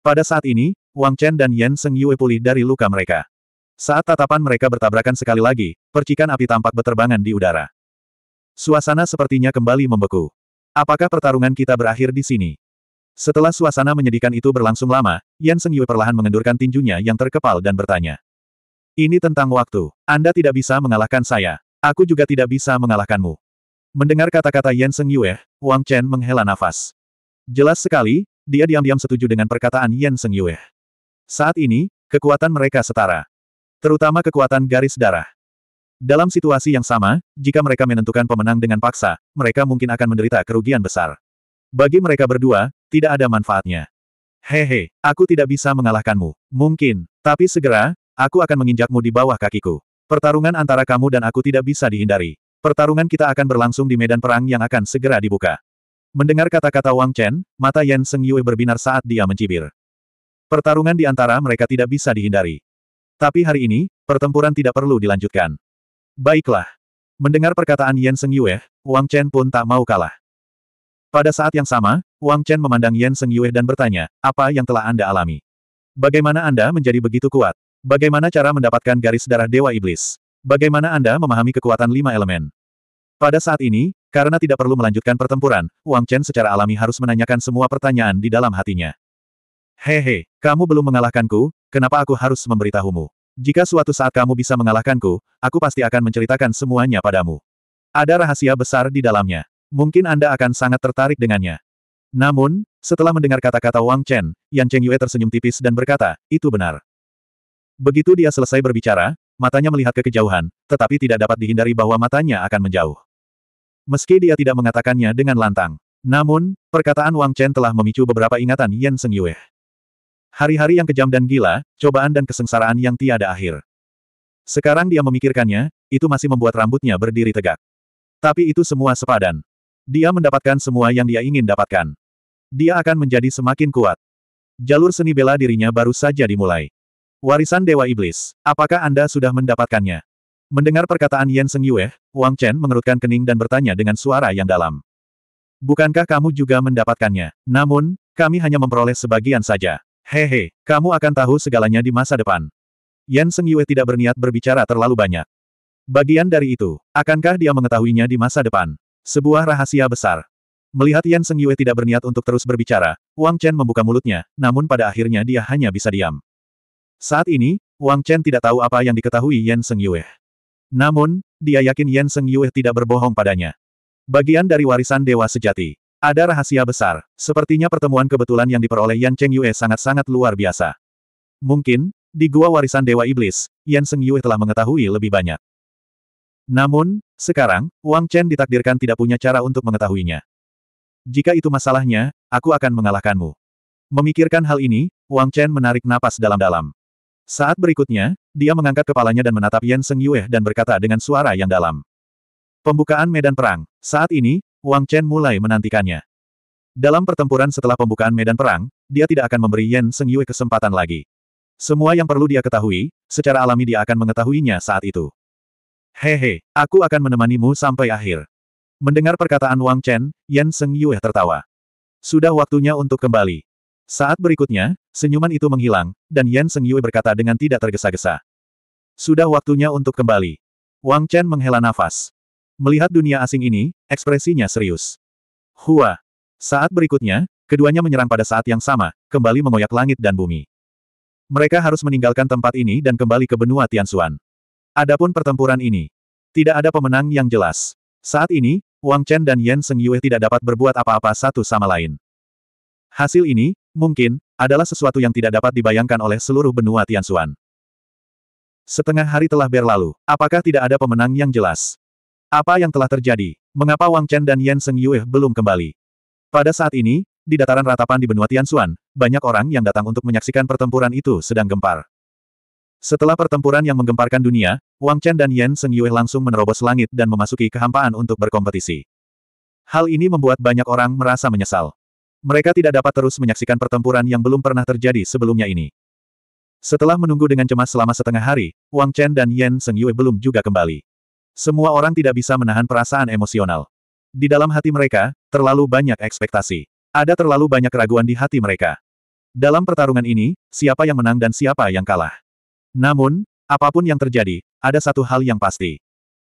Pada saat ini, Wang Chen dan Yan Seng Yue pulih dari luka mereka. Saat tatapan mereka bertabrakan sekali lagi, percikan api tampak beterbangan di udara. Suasana sepertinya kembali membeku. Apakah pertarungan kita berakhir di sini? Setelah suasana menyedihkan itu berlangsung lama, Yan Seng Yue perlahan mengendurkan tinjunya yang terkepal dan bertanya. Ini tentang waktu. Anda tidak bisa mengalahkan saya. Aku juga tidak bisa mengalahkanmu. Mendengar kata-kata Yan Seng Yue, Wang Chen menghela nafas. Jelas sekali, dia diam-diam setuju dengan perkataan Yan Seng Yue. Saat ini, kekuatan mereka setara. Terutama kekuatan garis darah. Dalam situasi yang sama, jika mereka menentukan pemenang dengan paksa, mereka mungkin akan menderita kerugian besar. Bagi mereka berdua, tidak ada manfaatnya. Hehe, aku tidak bisa mengalahkanmu. Mungkin, tapi segera, aku akan menginjakmu di bawah kakiku. Pertarungan antara kamu dan aku tidak bisa dihindari. Pertarungan kita akan berlangsung di medan perang yang akan segera dibuka. Mendengar kata-kata Wang Chen, mata Yan Seng Yue berbinar saat dia mencibir. Pertarungan di antara mereka tidak bisa dihindari. Tapi hari ini, pertempuran tidak perlu dilanjutkan. Baiklah. Mendengar perkataan Yan Seng Yue, Wang Chen pun tak mau kalah. Pada saat yang sama, Wang Chen memandang Yan Seng Yue dan bertanya, apa yang telah Anda alami? Bagaimana Anda menjadi begitu kuat? Bagaimana cara mendapatkan garis darah Dewa Iblis? Bagaimana Anda memahami kekuatan lima elemen? Pada saat ini, karena tidak perlu melanjutkan pertempuran, Wang Chen secara alami harus menanyakan semua pertanyaan di dalam hatinya. Hehe, kamu belum mengalahkanku, kenapa aku harus memberitahumu? Jika suatu saat kamu bisa mengalahkanku, aku pasti akan menceritakan semuanya padamu. Ada rahasia besar di dalamnya. Mungkin Anda akan sangat tertarik dengannya. Namun, setelah mendengar kata-kata Wang Chen, Yan Cheng Yue tersenyum tipis dan berkata, itu benar. Begitu dia selesai berbicara, matanya melihat ke kejauhan, tetapi tidak dapat dihindari bahwa matanya akan menjauh meski dia tidak mengatakannya dengan lantang. Namun, perkataan Wang Chen telah memicu beberapa ingatan Yan Seng Yue. Hari-hari yang kejam dan gila, cobaan dan kesengsaraan yang tiada akhir. Sekarang dia memikirkannya, itu masih membuat rambutnya berdiri tegak. Tapi itu semua sepadan. Dia mendapatkan semua yang dia ingin dapatkan. Dia akan menjadi semakin kuat. Jalur seni bela dirinya baru saja dimulai. Warisan Dewa Iblis, apakah Anda sudah mendapatkannya? Mendengar perkataan Yen Seng Yue, Wang Chen mengerutkan kening dan bertanya dengan suara yang dalam. Bukankah kamu juga mendapatkannya? Namun, kami hanya memperoleh sebagian saja. Hehe, kamu akan tahu segalanya di masa depan. Yan Seng Yue tidak berniat berbicara terlalu banyak. Bagian dari itu, akankah dia mengetahuinya di masa depan? Sebuah rahasia besar. Melihat Yan Seng Yue tidak berniat untuk terus berbicara, Wang Chen membuka mulutnya, namun pada akhirnya dia hanya bisa diam. Saat ini, Wang Chen tidak tahu apa yang diketahui Yan Seng Yue. Namun, dia yakin Yan Seng Yue tidak berbohong padanya. Bagian dari warisan dewa sejati. Ada rahasia besar, sepertinya pertemuan kebetulan yang diperoleh Yan Cheng Yue sangat-sangat luar biasa. Mungkin, di gua warisan Dewa Iblis, Yan Seng Yue telah mengetahui lebih banyak. Namun, sekarang, Wang Chen ditakdirkan tidak punya cara untuk mengetahuinya. Jika itu masalahnya, aku akan mengalahkanmu. Memikirkan hal ini, Wang Chen menarik napas dalam-dalam. Saat berikutnya, dia mengangkat kepalanya dan menatap Yan Seng Yue dan berkata dengan suara yang dalam. Pembukaan medan perang. Saat ini, Wang Chen mulai menantikannya. Dalam pertempuran setelah pembukaan medan perang, dia tidak akan memberi Yan Seng Yue kesempatan lagi. Semua yang perlu dia ketahui, secara alami dia akan mengetahuinya saat itu. Hehe, aku akan menemanimu sampai akhir. Mendengar perkataan Wang Chen, Yan Seng Yue tertawa. Sudah waktunya untuk kembali. Saat berikutnya, senyuman itu menghilang, dan Yan Seng Yue berkata dengan tidak tergesa-gesa. Sudah waktunya untuk kembali. Wang Chen menghela nafas. Melihat dunia asing ini, ekspresinya serius. Hua. Saat berikutnya, keduanya menyerang pada saat yang sama, kembali mengoyak langit dan bumi. Mereka harus meninggalkan tempat ini dan kembali ke benua Tianxuan. Adapun pertempuran ini, tidak ada pemenang yang jelas. Saat ini, Wang Chen dan Yan Seng Yue tidak dapat berbuat apa-apa satu sama lain. Hasil ini, Mungkin, adalah sesuatu yang tidak dapat dibayangkan oleh seluruh benua Tianxuan. Setengah hari telah berlalu, apakah tidak ada pemenang yang jelas? Apa yang telah terjadi? Mengapa Wang Chen dan Yan Seng Yue belum kembali? Pada saat ini, di dataran ratapan di benua Tianxuan, banyak orang yang datang untuk menyaksikan pertempuran itu sedang gempar. Setelah pertempuran yang menggemparkan dunia, Wang Chen dan Yan Seng Yue langsung menerobos langit dan memasuki kehampaan untuk berkompetisi. Hal ini membuat banyak orang merasa menyesal. Mereka tidak dapat terus menyaksikan pertempuran yang belum pernah terjadi sebelumnya ini. Setelah menunggu dengan cemas selama setengah hari, Wang Chen dan Yan Seng Yue belum juga kembali. Semua orang tidak bisa menahan perasaan emosional. Di dalam hati mereka, terlalu banyak ekspektasi. Ada terlalu banyak keraguan di hati mereka. Dalam pertarungan ini, siapa yang menang dan siapa yang kalah. Namun, apapun yang terjadi, ada satu hal yang pasti.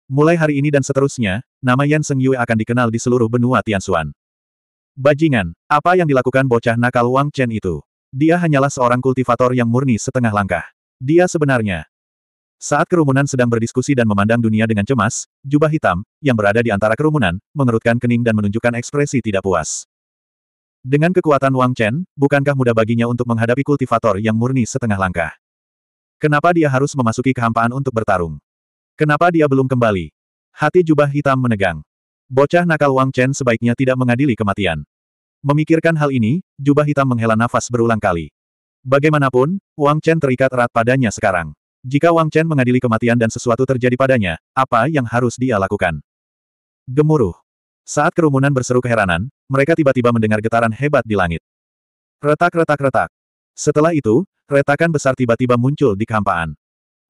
Mulai hari ini dan seterusnya, nama Yan Seng Yue akan dikenal di seluruh benua Tianxuan. Bajingan, apa yang dilakukan bocah nakal Wang Chen itu? Dia hanyalah seorang kultivator yang murni setengah langkah. Dia sebenarnya. Saat kerumunan sedang berdiskusi dan memandang dunia dengan cemas, jubah hitam, yang berada di antara kerumunan, mengerutkan kening dan menunjukkan ekspresi tidak puas. Dengan kekuatan Wang Chen, bukankah mudah baginya untuk menghadapi kultivator yang murni setengah langkah? Kenapa dia harus memasuki kehampaan untuk bertarung? Kenapa dia belum kembali? Hati jubah hitam menegang. Bocah nakal Wang Chen sebaiknya tidak mengadili kematian. Memikirkan hal ini, jubah hitam menghela nafas berulang kali. Bagaimanapun, Wang Chen terikat erat padanya sekarang. Jika Wang Chen mengadili kematian dan sesuatu terjadi padanya, apa yang harus dia lakukan? Gemuruh. Saat kerumunan berseru keheranan, mereka tiba-tiba mendengar getaran hebat di langit. Retak-retak-retak. Setelah itu, retakan besar tiba-tiba muncul di kehampaan.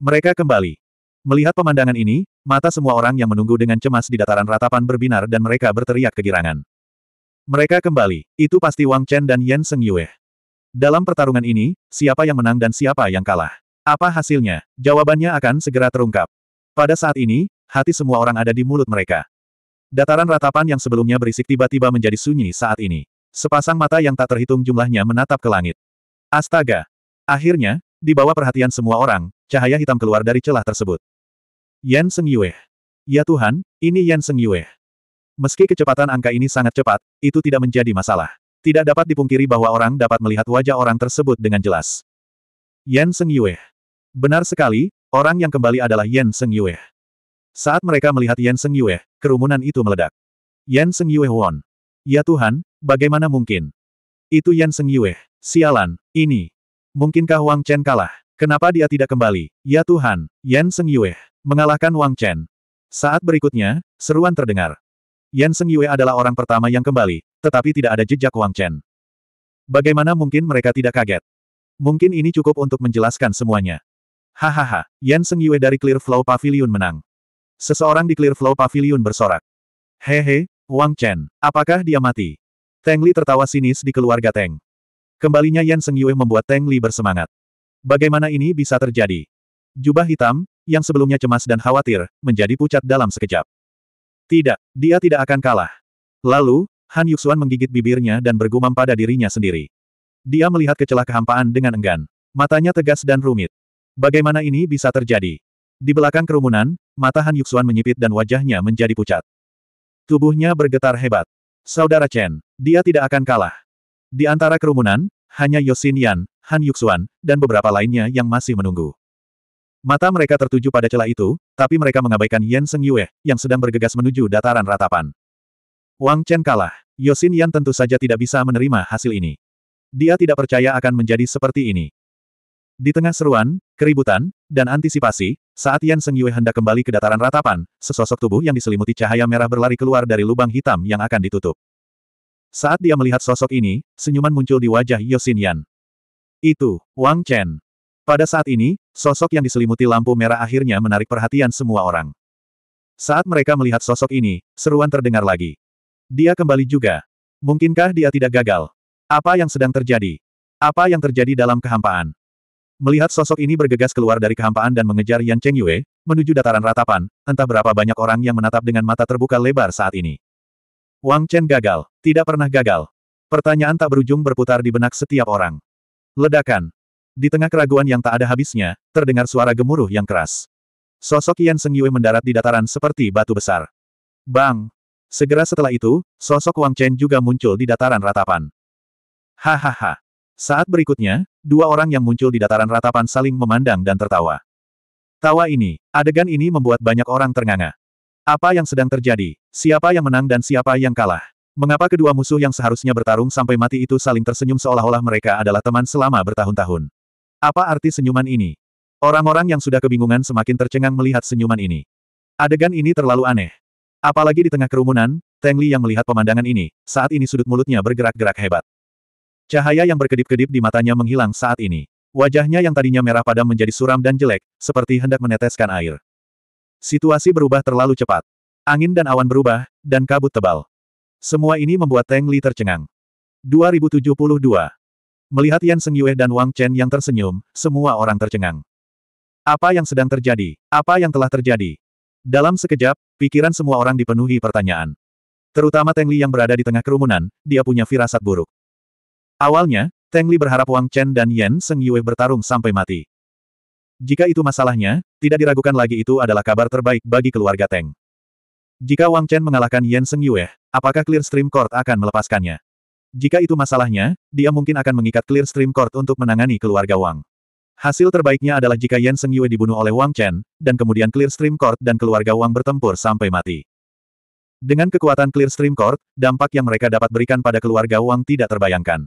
Mereka kembali. Melihat pemandangan ini, mata semua orang yang menunggu dengan cemas di dataran ratapan berbinar dan mereka berteriak kegirangan. Mereka kembali, itu pasti Wang Chen dan Yan Seng Yue. Dalam pertarungan ini, siapa yang menang dan siapa yang kalah? Apa hasilnya? Jawabannya akan segera terungkap. Pada saat ini, hati semua orang ada di mulut mereka. Dataran ratapan yang sebelumnya berisik tiba-tiba menjadi sunyi saat ini. Sepasang mata yang tak terhitung jumlahnya menatap ke langit. Astaga! Akhirnya, di bawah perhatian semua orang, cahaya hitam keluar dari celah tersebut. Yan Seng Yue. Ya Tuhan, ini Yan Seng Yue. Meski kecepatan angka ini sangat cepat, itu tidak menjadi masalah. Tidak dapat dipungkiri bahwa orang dapat melihat wajah orang tersebut dengan jelas. Yan Seng Yue. Benar sekali, orang yang kembali adalah Yan Seng Yue. Saat mereka melihat Yan Seng Yue, kerumunan itu meledak. Yan Seng Yue won. Ya Tuhan, bagaimana mungkin? Itu Yan Seng Yue. Sialan, ini. Mungkinkah Wang Chen kalah? Kenapa dia tidak kembali? Ya Tuhan, Yan Seng Yue, mengalahkan Wang Chen. Saat berikutnya, seruan terdengar. Yan Seng Yue adalah orang pertama yang kembali, tetapi tidak ada jejak Wang Chen. Bagaimana mungkin mereka tidak kaget? Mungkin ini cukup untuk menjelaskan semuanya. Hahaha, Yan Seng Yue dari Clear Flow Pavilion menang. Seseorang di Clear Flow Pavilion bersorak. Hehe, Wang Chen, apakah dia mati? Teng Li tertawa sinis di keluarga Teng. Kembalinya Yan Seng Yue membuat Teng Li bersemangat. Bagaimana ini bisa terjadi? Jubah hitam, yang sebelumnya cemas dan khawatir, menjadi pucat dalam sekejap. Tidak, dia tidak akan kalah. Lalu, Han Yuxuan menggigit bibirnya dan bergumam pada dirinya sendiri. Dia melihat kecelah kehampaan dengan enggan. Matanya tegas dan rumit. Bagaimana ini bisa terjadi? Di belakang kerumunan, mata Han Yuxuan menyipit dan wajahnya menjadi pucat. Tubuhnya bergetar hebat. Saudara Chen, dia tidak akan kalah. Di antara kerumunan, hanya Yosin Yan, Han Yuxuan, dan beberapa lainnya yang masih menunggu. Mata mereka tertuju pada celah itu, tapi mereka mengabaikan Yan Seng Yue, yang sedang bergegas menuju dataran ratapan. Wang Chen kalah. Yosin Yan tentu saja tidak bisa menerima hasil ini. Dia tidak percaya akan menjadi seperti ini. Di tengah seruan, keributan, dan antisipasi, saat Yan Seng Yue hendak kembali ke dataran ratapan, sesosok tubuh yang diselimuti cahaya merah berlari keluar dari lubang hitam yang akan ditutup. Saat dia melihat sosok ini, senyuman muncul di wajah Yosin Yan. Itu, Wang Chen. Pada saat ini, sosok yang diselimuti lampu merah akhirnya menarik perhatian semua orang. Saat mereka melihat sosok ini, seruan terdengar lagi. Dia kembali juga. Mungkinkah dia tidak gagal? Apa yang sedang terjadi? Apa yang terjadi dalam kehampaan? Melihat sosok ini bergegas keluar dari kehampaan dan mengejar Yan Cheng Yue, menuju dataran ratapan, entah berapa banyak orang yang menatap dengan mata terbuka lebar saat ini. Wang Chen gagal. Tidak pernah gagal. Pertanyaan tak berujung berputar di benak setiap orang. Ledakan. Di tengah keraguan yang tak ada habisnya, terdengar suara gemuruh yang keras. Sosok Yan Seng Yue mendarat di dataran seperti batu besar. Bang! Segera setelah itu, sosok Wang Chen juga muncul di dataran ratapan. Hahaha. Saat berikutnya, dua orang yang muncul di dataran ratapan saling memandang dan tertawa. Tawa ini, adegan ini membuat banyak orang ternganga. Apa yang sedang terjadi? Siapa yang menang dan siapa yang kalah? Mengapa kedua musuh yang seharusnya bertarung sampai mati itu saling tersenyum seolah-olah mereka adalah teman selama bertahun-tahun? Apa arti senyuman ini? Orang-orang yang sudah kebingungan semakin tercengang melihat senyuman ini. Adegan ini terlalu aneh. Apalagi di tengah kerumunan, Teng Li yang melihat pemandangan ini, saat ini sudut mulutnya bergerak-gerak hebat. Cahaya yang berkedip-kedip di matanya menghilang saat ini. Wajahnya yang tadinya merah padam menjadi suram dan jelek, seperti hendak meneteskan air. Situasi berubah terlalu cepat. Angin dan awan berubah, dan kabut tebal. Semua ini membuat Teng Li tercengang. 2072. Melihat Yan Seng Yue dan Wang Chen yang tersenyum, semua orang tercengang. Apa yang sedang terjadi? Apa yang telah terjadi? Dalam sekejap, pikiran semua orang dipenuhi pertanyaan. Terutama Teng Li yang berada di tengah kerumunan, dia punya firasat buruk. Awalnya, Teng Li berharap Wang Chen dan Yan Seng Yue bertarung sampai mati. Jika itu masalahnya, tidak diragukan lagi itu adalah kabar terbaik bagi keluarga Teng. Jika Wang Chen mengalahkan Yan Seng Yue, apakah Clear Stream Court akan melepaskannya? Jika itu masalahnya, dia mungkin akan mengikat Clear Stream Court untuk menangani keluarga Wang. Hasil terbaiknya adalah jika Yan Seng Yue dibunuh oleh Wang Chen, dan kemudian Clear Stream Court dan keluarga Wang bertempur sampai mati. Dengan kekuatan Clear Stream Court, dampak yang mereka dapat berikan pada keluarga Wang tidak terbayangkan.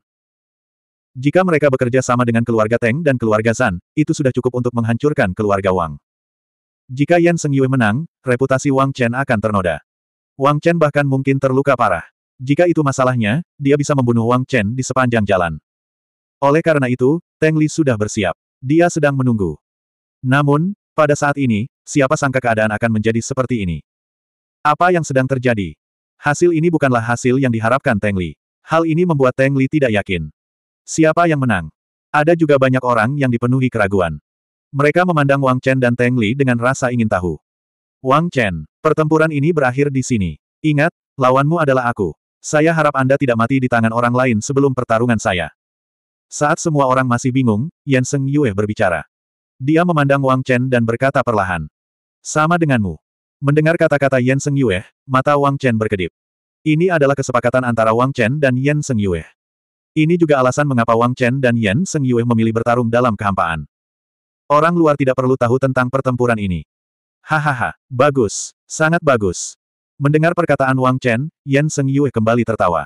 Jika mereka bekerja sama dengan keluarga Teng dan keluarga San, itu sudah cukup untuk menghancurkan keluarga Wang. Jika Yan Seng Yue menang, reputasi Wang Chen akan ternoda. Wang Chen bahkan mungkin terluka parah. Jika itu masalahnya, dia bisa membunuh Wang Chen di sepanjang jalan. Oleh karena itu, Teng Li sudah bersiap. Dia sedang menunggu. Namun, pada saat ini, siapa sangka keadaan akan menjadi seperti ini. Apa yang sedang terjadi? Hasil ini bukanlah hasil yang diharapkan Teng Li. Hal ini membuat Teng Li tidak yakin. Siapa yang menang? Ada juga banyak orang yang dipenuhi keraguan. Mereka memandang Wang Chen dan Teng Li dengan rasa ingin tahu. Wang Chen, pertempuran ini berakhir di sini. Ingat, lawanmu adalah aku. Saya harap Anda tidak mati di tangan orang lain sebelum pertarungan saya. Saat semua orang masih bingung, Yan Seng Yue berbicara. Dia memandang Wang Chen dan berkata perlahan. Sama denganmu. Mendengar kata-kata Yan Seng Yue, mata Wang Chen berkedip. Ini adalah kesepakatan antara Wang Chen dan Yan Seng Yue. Ini juga alasan mengapa Wang Chen dan Yan Seng Yue memilih bertarung dalam kehampaan. Orang luar tidak perlu tahu tentang pertempuran ini. Hahaha, bagus, sangat bagus. Mendengar perkataan Wang Chen, Yan Seng Yue kembali tertawa.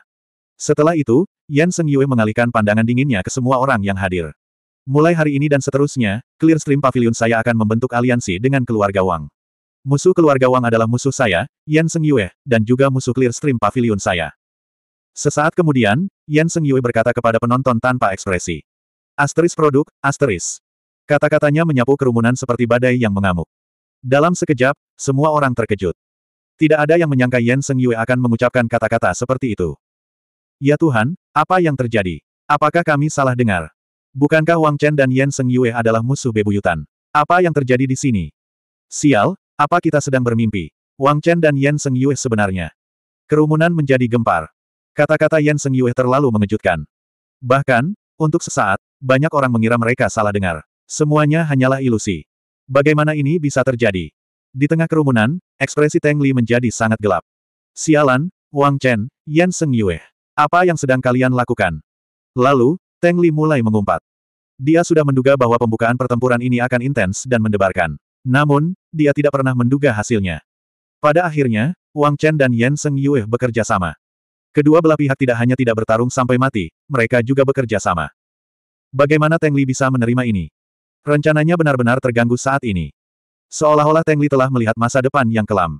Setelah itu, Yan Seng Yue mengalihkan pandangan dinginnya ke semua orang yang hadir. Mulai hari ini dan seterusnya, Clearstream Pavilion saya akan membentuk aliansi dengan keluarga Wang. Musuh keluarga Wang adalah musuh saya, Yan Seng Yue, dan juga musuh Clearstream Pavilion saya. Sesaat kemudian, Yan Seng Yue berkata kepada penonton tanpa ekspresi. Asteris produk, asteris. Kata-katanya menyapu kerumunan seperti badai yang mengamuk. Dalam sekejap, semua orang terkejut. Tidak ada yang menyangka Yen Seng Yue akan mengucapkan kata-kata seperti itu. Ya Tuhan, apa yang terjadi? Apakah kami salah dengar? Bukankah Wang Chen dan Yen Seng Yue adalah musuh bebuyutan? Apa yang terjadi di sini? Sial, apa kita sedang bermimpi? Wang Chen dan Yen Seng Yue sebenarnya. Kerumunan menjadi gempar. Kata-kata Yen Seng Yue terlalu mengejutkan. Bahkan, untuk sesaat, banyak orang mengira mereka salah dengar. Semuanya hanyalah ilusi. Bagaimana ini bisa terjadi? Di tengah kerumunan, ekspresi Teng Li menjadi sangat gelap. Sialan, Wang Chen, Yan Seng Yue. Apa yang sedang kalian lakukan? Lalu, Teng Li mulai mengumpat. Dia sudah menduga bahwa pembukaan pertempuran ini akan intens dan mendebarkan. Namun, dia tidak pernah menduga hasilnya. Pada akhirnya, Wang Chen dan Yan Seng Yue bekerja sama. Kedua belah pihak tidak hanya tidak bertarung sampai mati, mereka juga bekerja sama. Bagaimana Teng Li bisa menerima ini? Rencananya benar-benar terganggu saat ini. Seolah-olah Teng Li telah melihat masa depan yang kelam.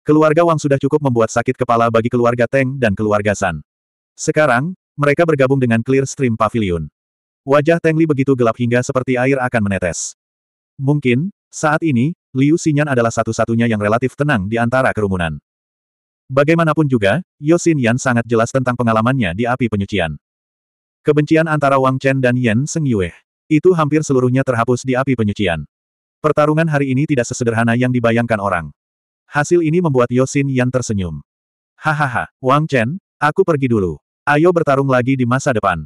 Keluarga Wang sudah cukup membuat sakit kepala bagi keluarga Teng dan keluarga San. Sekarang, mereka bergabung dengan Clear Stream Pavilion. Wajah Teng Li begitu gelap hingga seperti air akan menetes. Mungkin, saat ini, Liu Xinyan adalah satu-satunya yang relatif tenang di antara kerumunan. Bagaimanapun juga, Xin Yan sangat jelas tentang pengalamannya di api penyucian. Kebencian antara Wang Chen dan Yan Seng Yue itu hampir seluruhnya terhapus di api penyucian. Pertarungan hari ini tidak sesederhana yang dibayangkan orang. Hasil ini membuat Yosin Yan tersenyum. Hahaha, Wang Chen, aku pergi dulu. Ayo bertarung lagi di masa depan.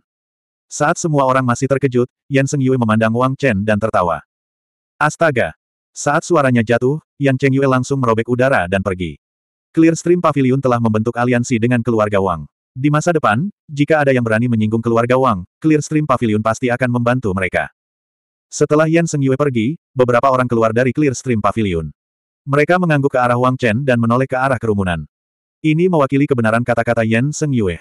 Saat semua orang masih terkejut, Yan Seng Yue memandang Wang Chen dan tertawa. Astaga! Saat suaranya jatuh, Yan Cheng Yue langsung merobek udara dan pergi. Clearstream Pavilion telah membentuk aliansi dengan keluarga Wang. Di masa depan, jika ada yang berani menyinggung keluarga Wang, Clearstream Pavilion pasti akan membantu mereka. Setelah Yan Seng Yue pergi, beberapa orang keluar dari Clearstream Pavilion. Mereka mengangguk ke arah Wang Chen dan menoleh ke arah kerumunan. Ini mewakili kebenaran kata-kata Yan Seng Yue.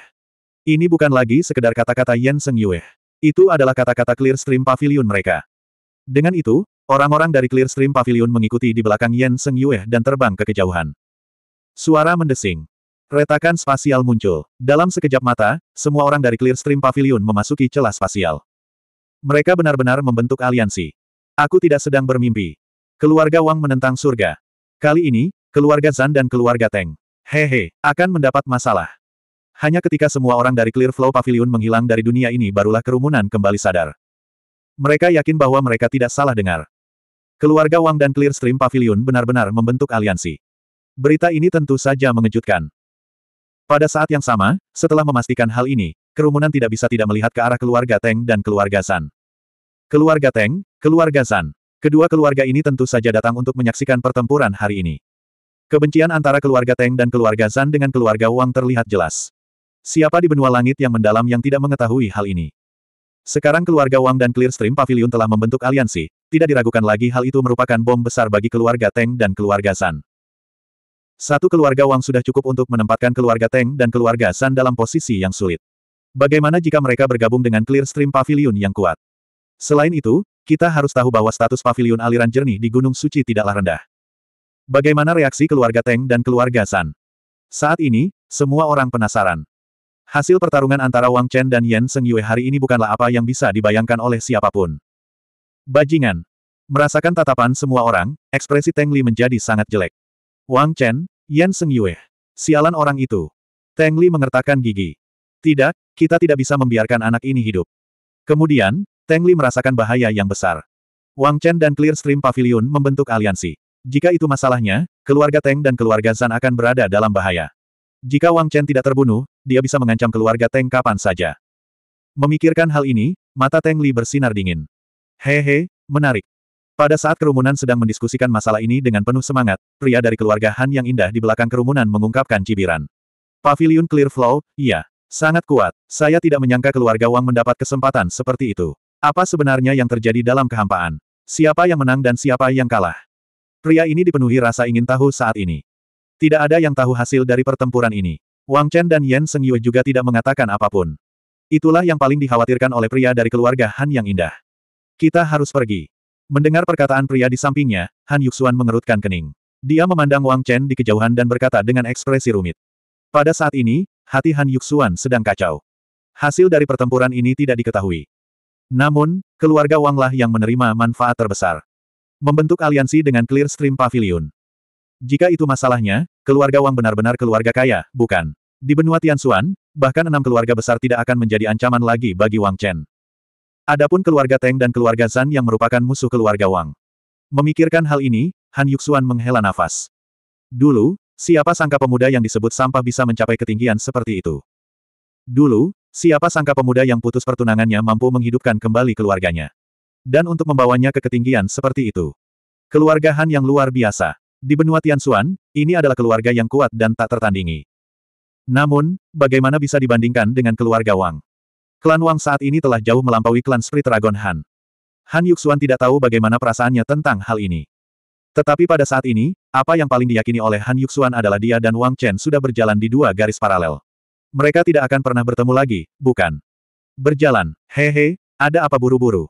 Ini bukan lagi sekedar kata-kata Yan Seng Yue. Itu adalah kata-kata Clearstream Pavilion mereka. Dengan itu, orang-orang dari Clearstream Pavilion mengikuti di belakang Yan Seng Yue dan terbang ke kejauhan. Suara mendesing. Retakan spasial muncul. Dalam sekejap mata, semua orang dari Clearstream Pavilion memasuki celah spasial. Mereka benar-benar membentuk aliansi. Aku tidak sedang bermimpi. Keluarga Wang menentang surga. Kali ini, keluarga Zan dan keluarga Teng. Hehe, akan mendapat masalah. Hanya ketika semua orang dari Clear Flow Pavilion menghilang dari dunia ini barulah kerumunan kembali sadar. Mereka yakin bahwa mereka tidak salah dengar. Keluarga Wang dan Clearstream Pavilion benar-benar membentuk aliansi. Berita ini tentu saja mengejutkan. Pada saat yang sama, setelah memastikan hal ini, kerumunan tidak bisa tidak melihat ke arah keluarga Teng dan keluarga San. Keluarga Teng, keluarga San. Kedua keluarga ini tentu saja datang untuk menyaksikan pertempuran hari ini. Kebencian antara keluarga Teng dan keluarga San dengan keluarga Wang terlihat jelas. Siapa di benua langit yang mendalam yang tidak mengetahui hal ini? Sekarang keluarga Wang dan Clearstream Pavilion telah membentuk aliansi, tidak diragukan lagi hal itu merupakan bom besar bagi keluarga Teng dan keluarga San. Satu keluarga Wang sudah cukup untuk menempatkan keluarga Teng dan keluarga San dalam posisi yang sulit. Bagaimana jika mereka bergabung dengan clear stream Pavilion yang kuat? Selain itu, kita harus tahu bahwa status pavilion aliran jernih di Gunung Suci tidaklah rendah. Bagaimana reaksi keluarga Teng dan keluarga San? Saat ini, semua orang penasaran. Hasil pertarungan antara Wang Chen dan Yan Seng Yue hari ini bukanlah apa yang bisa dibayangkan oleh siapapun. Bajingan. Merasakan tatapan semua orang, ekspresi Teng Li menjadi sangat jelek. Wang Chen, Yan Seng Yue. Sialan orang itu. Teng Li mengertakkan gigi. Tidak, kita tidak bisa membiarkan anak ini hidup. Kemudian, Teng Li merasakan bahaya yang besar. Wang Chen dan Clear Stream Pavilion membentuk aliansi. Jika itu masalahnya, keluarga Teng dan keluarga Zan akan berada dalam bahaya. Jika Wang Chen tidak terbunuh, dia bisa mengancam keluarga Teng kapan saja. Memikirkan hal ini, mata Teng Li bersinar dingin. Hehe, menarik. Pada saat kerumunan sedang mendiskusikan masalah ini dengan penuh semangat, pria dari keluarga Han yang indah di belakang kerumunan mengungkapkan cibiran. Pavilion Clear Flow, iya. Sangat kuat. Saya tidak menyangka keluarga Wang mendapat kesempatan seperti itu. Apa sebenarnya yang terjadi dalam kehampaan? Siapa yang menang dan siapa yang kalah? Pria ini dipenuhi rasa ingin tahu saat ini. Tidak ada yang tahu hasil dari pertempuran ini. Wang Chen dan Yan Seng Yue juga tidak mengatakan apapun. Itulah yang paling dikhawatirkan oleh pria dari keluarga Han yang indah. Kita harus pergi. Mendengar perkataan pria di sampingnya, Han Yuxuan mengerutkan kening. Dia memandang Wang Chen di kejauhan dan berkata dengan ekspresi rumit. Pada saat ini, hati Han Yuxuan sedang kacau. Hasil dari pertempuran ini tidak diketahui. Namun, keluarga Wanglah yang menerima manfaat terbesar. Membentuk aliansi dengan Clear Stream Pavilion. Jika itu masalahnya, keluarga Wang benar-benar keluarga kaya, bukan? Di benua Tianxuan, bahkan enam keluarga besar tidak akan menjadi ancaman lagi bagi Wang Chen. Adapun keluarga Teng dan keluarga Zan yang merupakan musuh keluarga Wang. Memikirkan hal ini, Han Yuxuan menghela nafas. Dulu, siapa sangka pemuda yang disebut sampah bisa mencapai ketinggian seperti itu? Dulu, siapa sangka pemuda yang putus pertunangannya mampu menghidupkan kembali keluarganya? Dan untuk membawanya ke ketinggian seperti itu. Keluarga Han yang luar biasa. Di benua Tianxuan, ini adalah keluarga yang kuat dan tak tertandingi. Namun, bagaimana bisa dibandingkan dengan keluarga Wang? Klan Wang saat ini telah jauh melampaui klan Spirit Dragon Han. Han Yuxuan tidak tahu bagaimana perasaannya tentang hal ini. Tetapi pada saat ini, apa yang paling diyakini oleh Han Yuxuan adalah dia dan Wang Chen sudah berjalan di dua garis paralel. Mereka tidak akan pernah bertemu lagi, bukan? Berjalan, hehe, ada apa buru-buru?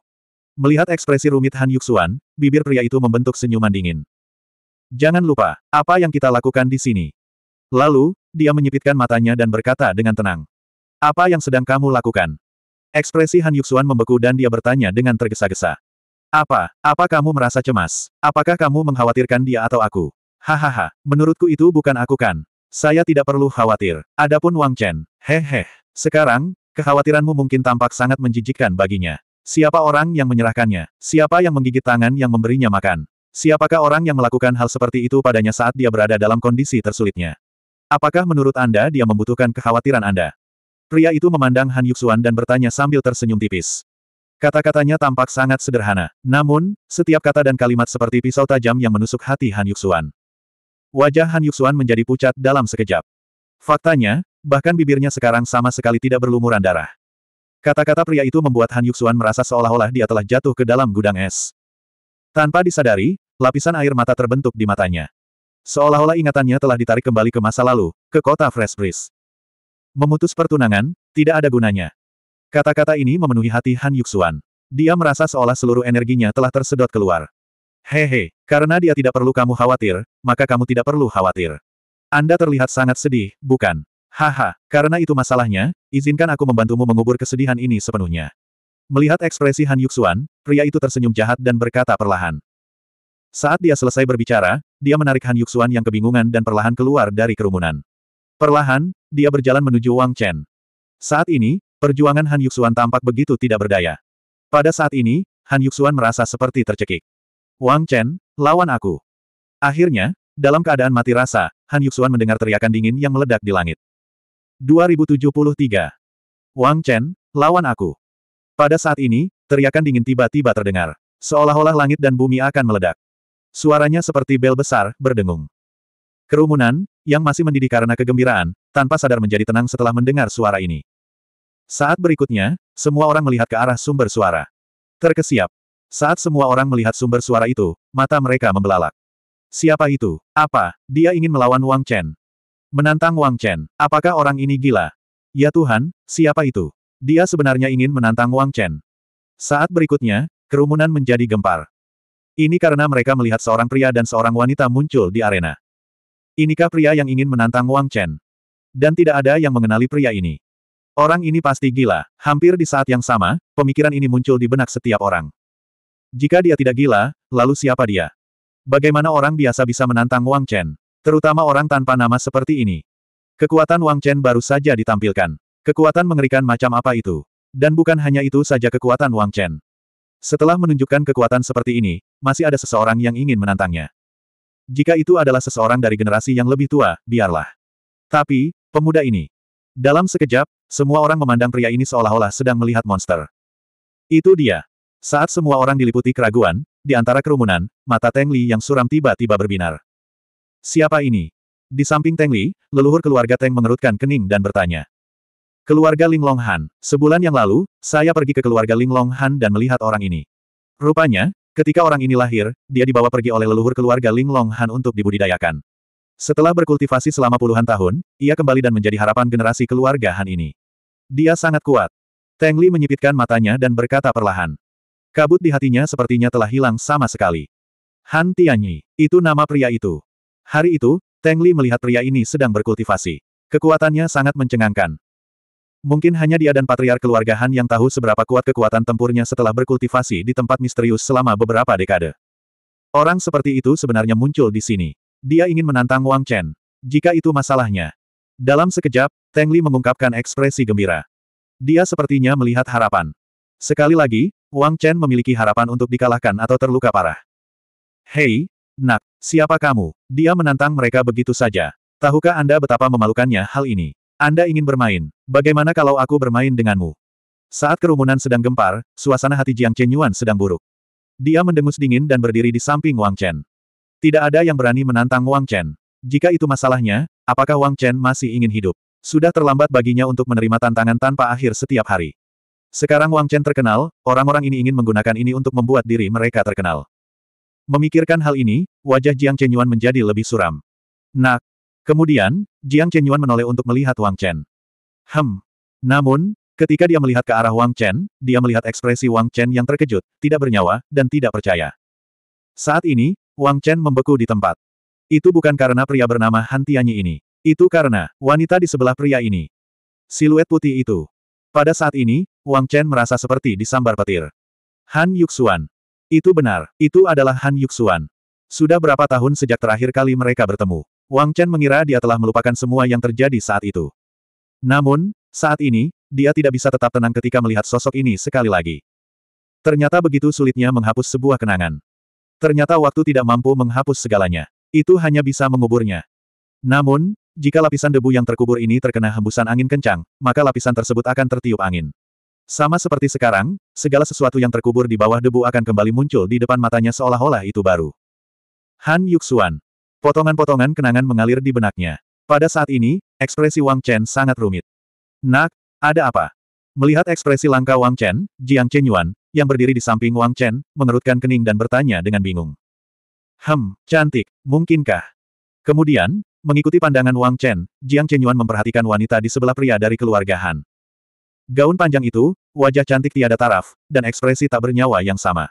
Melihat ekspresi rumit Han Yuxuan, bibir pria itu membentuk senyuman dingin. Jangan lupa, apa yang kita lakukan di sini? Lalu, dia menyipitkan matanya dan berkata dengan tenang. Apa yang sedang kamu lakukan? Ekspresi Han Yuxuan membeku dan dia bertanya dengan tergesa-gesa. Apa, apa kamu merasa cemas? Apakah kamu mengkhawatirkan dia atau aku? Hahaha, menurutku itu bukan aku kan. Saya tidak perlu khawatir. Adapun Wang Chen, hehe. Sekarang, kekhawatiranmu mungkin tampak sangat menjijikkan baginya. Siapa orang yang menyerahkannya? Siapa yang menggigit tangan yang memberinya makan? Siapakah orang yang melakukan hal seperti itu padanya saat dia berada dalam kondisi tersulitnya? Apakah menurut Anda dia membutuhkan kekhawatiran Anda? Pria itu memandang Han Yuxuan dan bertanya sambil tersenyum tipis. Kata-katanya tampak sangat sederhana. Namun, setiap kata dan kalimat seperti pisau tajam yang menusuk hati Han Yuxuan. Wajah Han Yuxuan menjadi pucat dalam sekejap. Faktanya, bahkan bibirnya sekarang sama sekali tidak berlumuran darah. Kata-kata pria itu membuat Han Yuxuan merasa seolah-olah dia telah jatuh ke dalam gudang es. Tanpa disadari, lapisan air mata terbentuk di matanya. Seolah-olah ingatannya telah ditarik kembali ke masa lalu, ke kota Fresh Breeze. Memutus pertunangan, tidak ada gunanya. Kata-kata ini memenuhi hati Han Yuxuan. Dia merasa seolah seluruh energinya telah tersedot keluar. Hehe, karena dia tidak perlu kamu khawatir, maka kamu tidak perlu khawatir. Anda terlihat sangat sedih, bukan? Haha, karena itu masalahnya, izinkan aku membantumu mengubur kesedihan ini sepenuhnya. Melihat ekspresi Han Yuxuan, pria itu tersenyum jahat dan berkata perlahan. Saat dia selesai berbicara, dia menarik Han Yuxuan yang kebingungan dan perlahan keluar dari kerumunan. Perlahan, dia berjalan menuju Wang Chen. Saat ini, perjuangan Han Yuxuan tampak begitu tidak berdaya. Pada saat ini, Han Yuxuan merasa seperti tercekik. Wang Chen, lawan aku. Akhirnya, dalam keadaan mati rasa, Han Yuxuan mendengar teriakan dingin yang meledak di langit. 2073. Wang Chen, lawan aku. Pada saat ini, teriakan dingin tiba-tiba terdengar. Seolah-olah langit dan bumi akan meledak. Suaranya seperti bel besar, berdengung. Kerumunan, yang masih mendidih karena kegembiraan, tanpa sadar menjadi tenang setelah mendengar suara ini. Saat berikutnya, semua orang melihat ke arah sumber suara. Terkesiap. Saat semua orang melihat sumber suara itu, mata mereka membelalak. Siapa itu? Apa? Dia ingin melawan Wang Chen. Menantang Wang Chen. Apakah orang ini gila? Ya Tuhan, siapa itu? Dia sebenarnya ingin menantang Wang Chen. Saat berikutnya, kerumunan menjadi gempar. Ini karena mereka melihat seorang pria dan seorang wanita muncul di arena. Inikah pria yang ingin menantang Wang Chen? Dan tidak ada yang mengenali pria ini. Orang ini pasti gila. Hampir di saat yang sama, pemikiran ini muncul di benak setiap orang. Jika dia tidak gila, lalu siapa dia? Bagaimana orang biasa bisa menantang Wang Chen? Terutama orang tanpa nama seperti ini. Kekuatan Wang Chen baru saja ditampilkan. Kekuatan mengerikan macam apa itu? Dan bukan hanya itu saja kekuatan Wang Chen. Setelah menunjukkan kekuatan seperti ini, masih ada seseorang yang ingin menantangnya. Jika itu adalah seseorang dari generasi yang lebih tua, biarlah. Tapi, pemuda ini. Dalam sekejap, semua orang memandang pria ini seolah-olah sedang melihat monster. Itu dia. Saat semua orang diliputi keraguan, di antara kerumunan, mata Teng Li yang suram tiba-tiba berbinar. Siapa ini? Di samping Teng Li, leluhur keluarga Teng mengerutkan kening dan bertanya. Keluarga Ling Long Han, sebulan yang lalu, saya pergi ke keluarga Ling Long Han dan melihat orang ini. Rupanya, Ketika orang ini lahir, dia dibawa pergi oleh leluhur keluarga Ling Long Han untuk dibudidayakan. Setelah berkultivasi selama puluhan tahun, ia kembali dan menjadi harapan generasi keluarga Han ini. Dia sangat kuat. Teng Li menyipitkan matanya dan berkata perlahan. Kabut di hatinya sepertinya telah hilang sama sekali. Han Tianyi, itu nama pria itu. Hari itu, Teng Li melihat pria ini sedang berkultivasi. Kekuatannya sangat mencengangkan. Mungkin hanya dia dan patriar keluarga Han yang tahu seberapa kuat kekuatan tempurnya setelah berkultivasi di tempat misterius selama beberapa dekade. Orang seperti itu sebenarnya muncul di sini. Dia ingin menantang Wang Chen. Jika itu masalahnya. Dalam sekejap, Teng Li mengungkapkan ekspresi gembira. Dia sepertinya melihat harapan. Sekali lagi, Wang Chen memiliki harapan untuk dikalahkan atau terluka parah. Hei, nak, siapa kamu? Dia menantang mereka begitu saja. Tahukah Anda betapa memalukannya hal ini? Anda ingin bermain. Bagaimana kalau aku bermain denganmu? Saat kerumunan sedang gempar, suasana hati Jiang Chen Yuan sedang buruk. Dia mendengus dingin dan berdiri di samping Wang Chen. Tidak ada yang berani menantang Wang Chen. Jika itu masalahnya, apakah Wang Chen masih ingin hidup? Sudah terlambat baginya untuk menerima tantangan tanpa akhir setiap hari. Sekarang Wang Chen terkenal, orang-orang ini ingin menggunakan ini untuk membuat diri mereka terkenal. Memikirkan hal ini, wajah Jiang Chen Yuan menjadi lebih suram. Nak, Kemudian, Jiang Chenyuan menoleh untuk melihat Wang Chen. Hem. Namun, ketika dia melihat ke arah Wang Chen, dia melihat ekspresi Wang Chen yang terkejut, tidak bernyawa, dan tidak percaya. Saat ini, Wang Chen membeku di tempat. Itu bukan karena pria bernama Han Tianyi ini. Itu karena, wanita di sebelah pria ini. Siluet putih itu. Pada saat ini, Wang Chen merasa seperti disambar petir. Han Yuxuan. Itu benar, itu adalah Han Yuxuan. Sudah berapa tahun sejak terakhir kali mereka bertemu. Wang Chen mengira dia telah melupakan semua yang terjadi saat itu. Namun, saat ini, dia tidak bisa tetap tenang ketika melihat sosok ini sekali lagi. Ternyata begitu sulitnya menghapus sebuah kenangan. Ternyata waktu tidak mampu menghapus segalanya. Itu hanya bisa menguburnya. Namun, jika lapisan debu yang terkubur ini terkena hembusan angin kencang, maka lapisan tersebut akan tertiup angin. Sama seperti sekarang, segala sesuatu yang terkubur di bawah debu akan kembali muncul di depan matanya seolah-olah itu baru. Han Yuxuan, Potongan-potongan kenangan mengalir di benaknya. Pada saat ini, ekspresi Wang Chen sangat rumit. Nak, ada apa? Melihat ekspresi langka Wang Chen, Jiang Chen Yuan, yang berdiri di samping Wang Chen, mengerutkan kening dan bertanya dengan bingung. Hem, cantik, mungkinkah? Kemudian, mengikuti pandangan Wang Chen, Jiang Chen Yuan memperhatikan wanita di sebelah pria dari keluarga Han. Gaun panjang itu, wajah cantik tiada taraf, dan ekspresi tak bernyawa yang sama.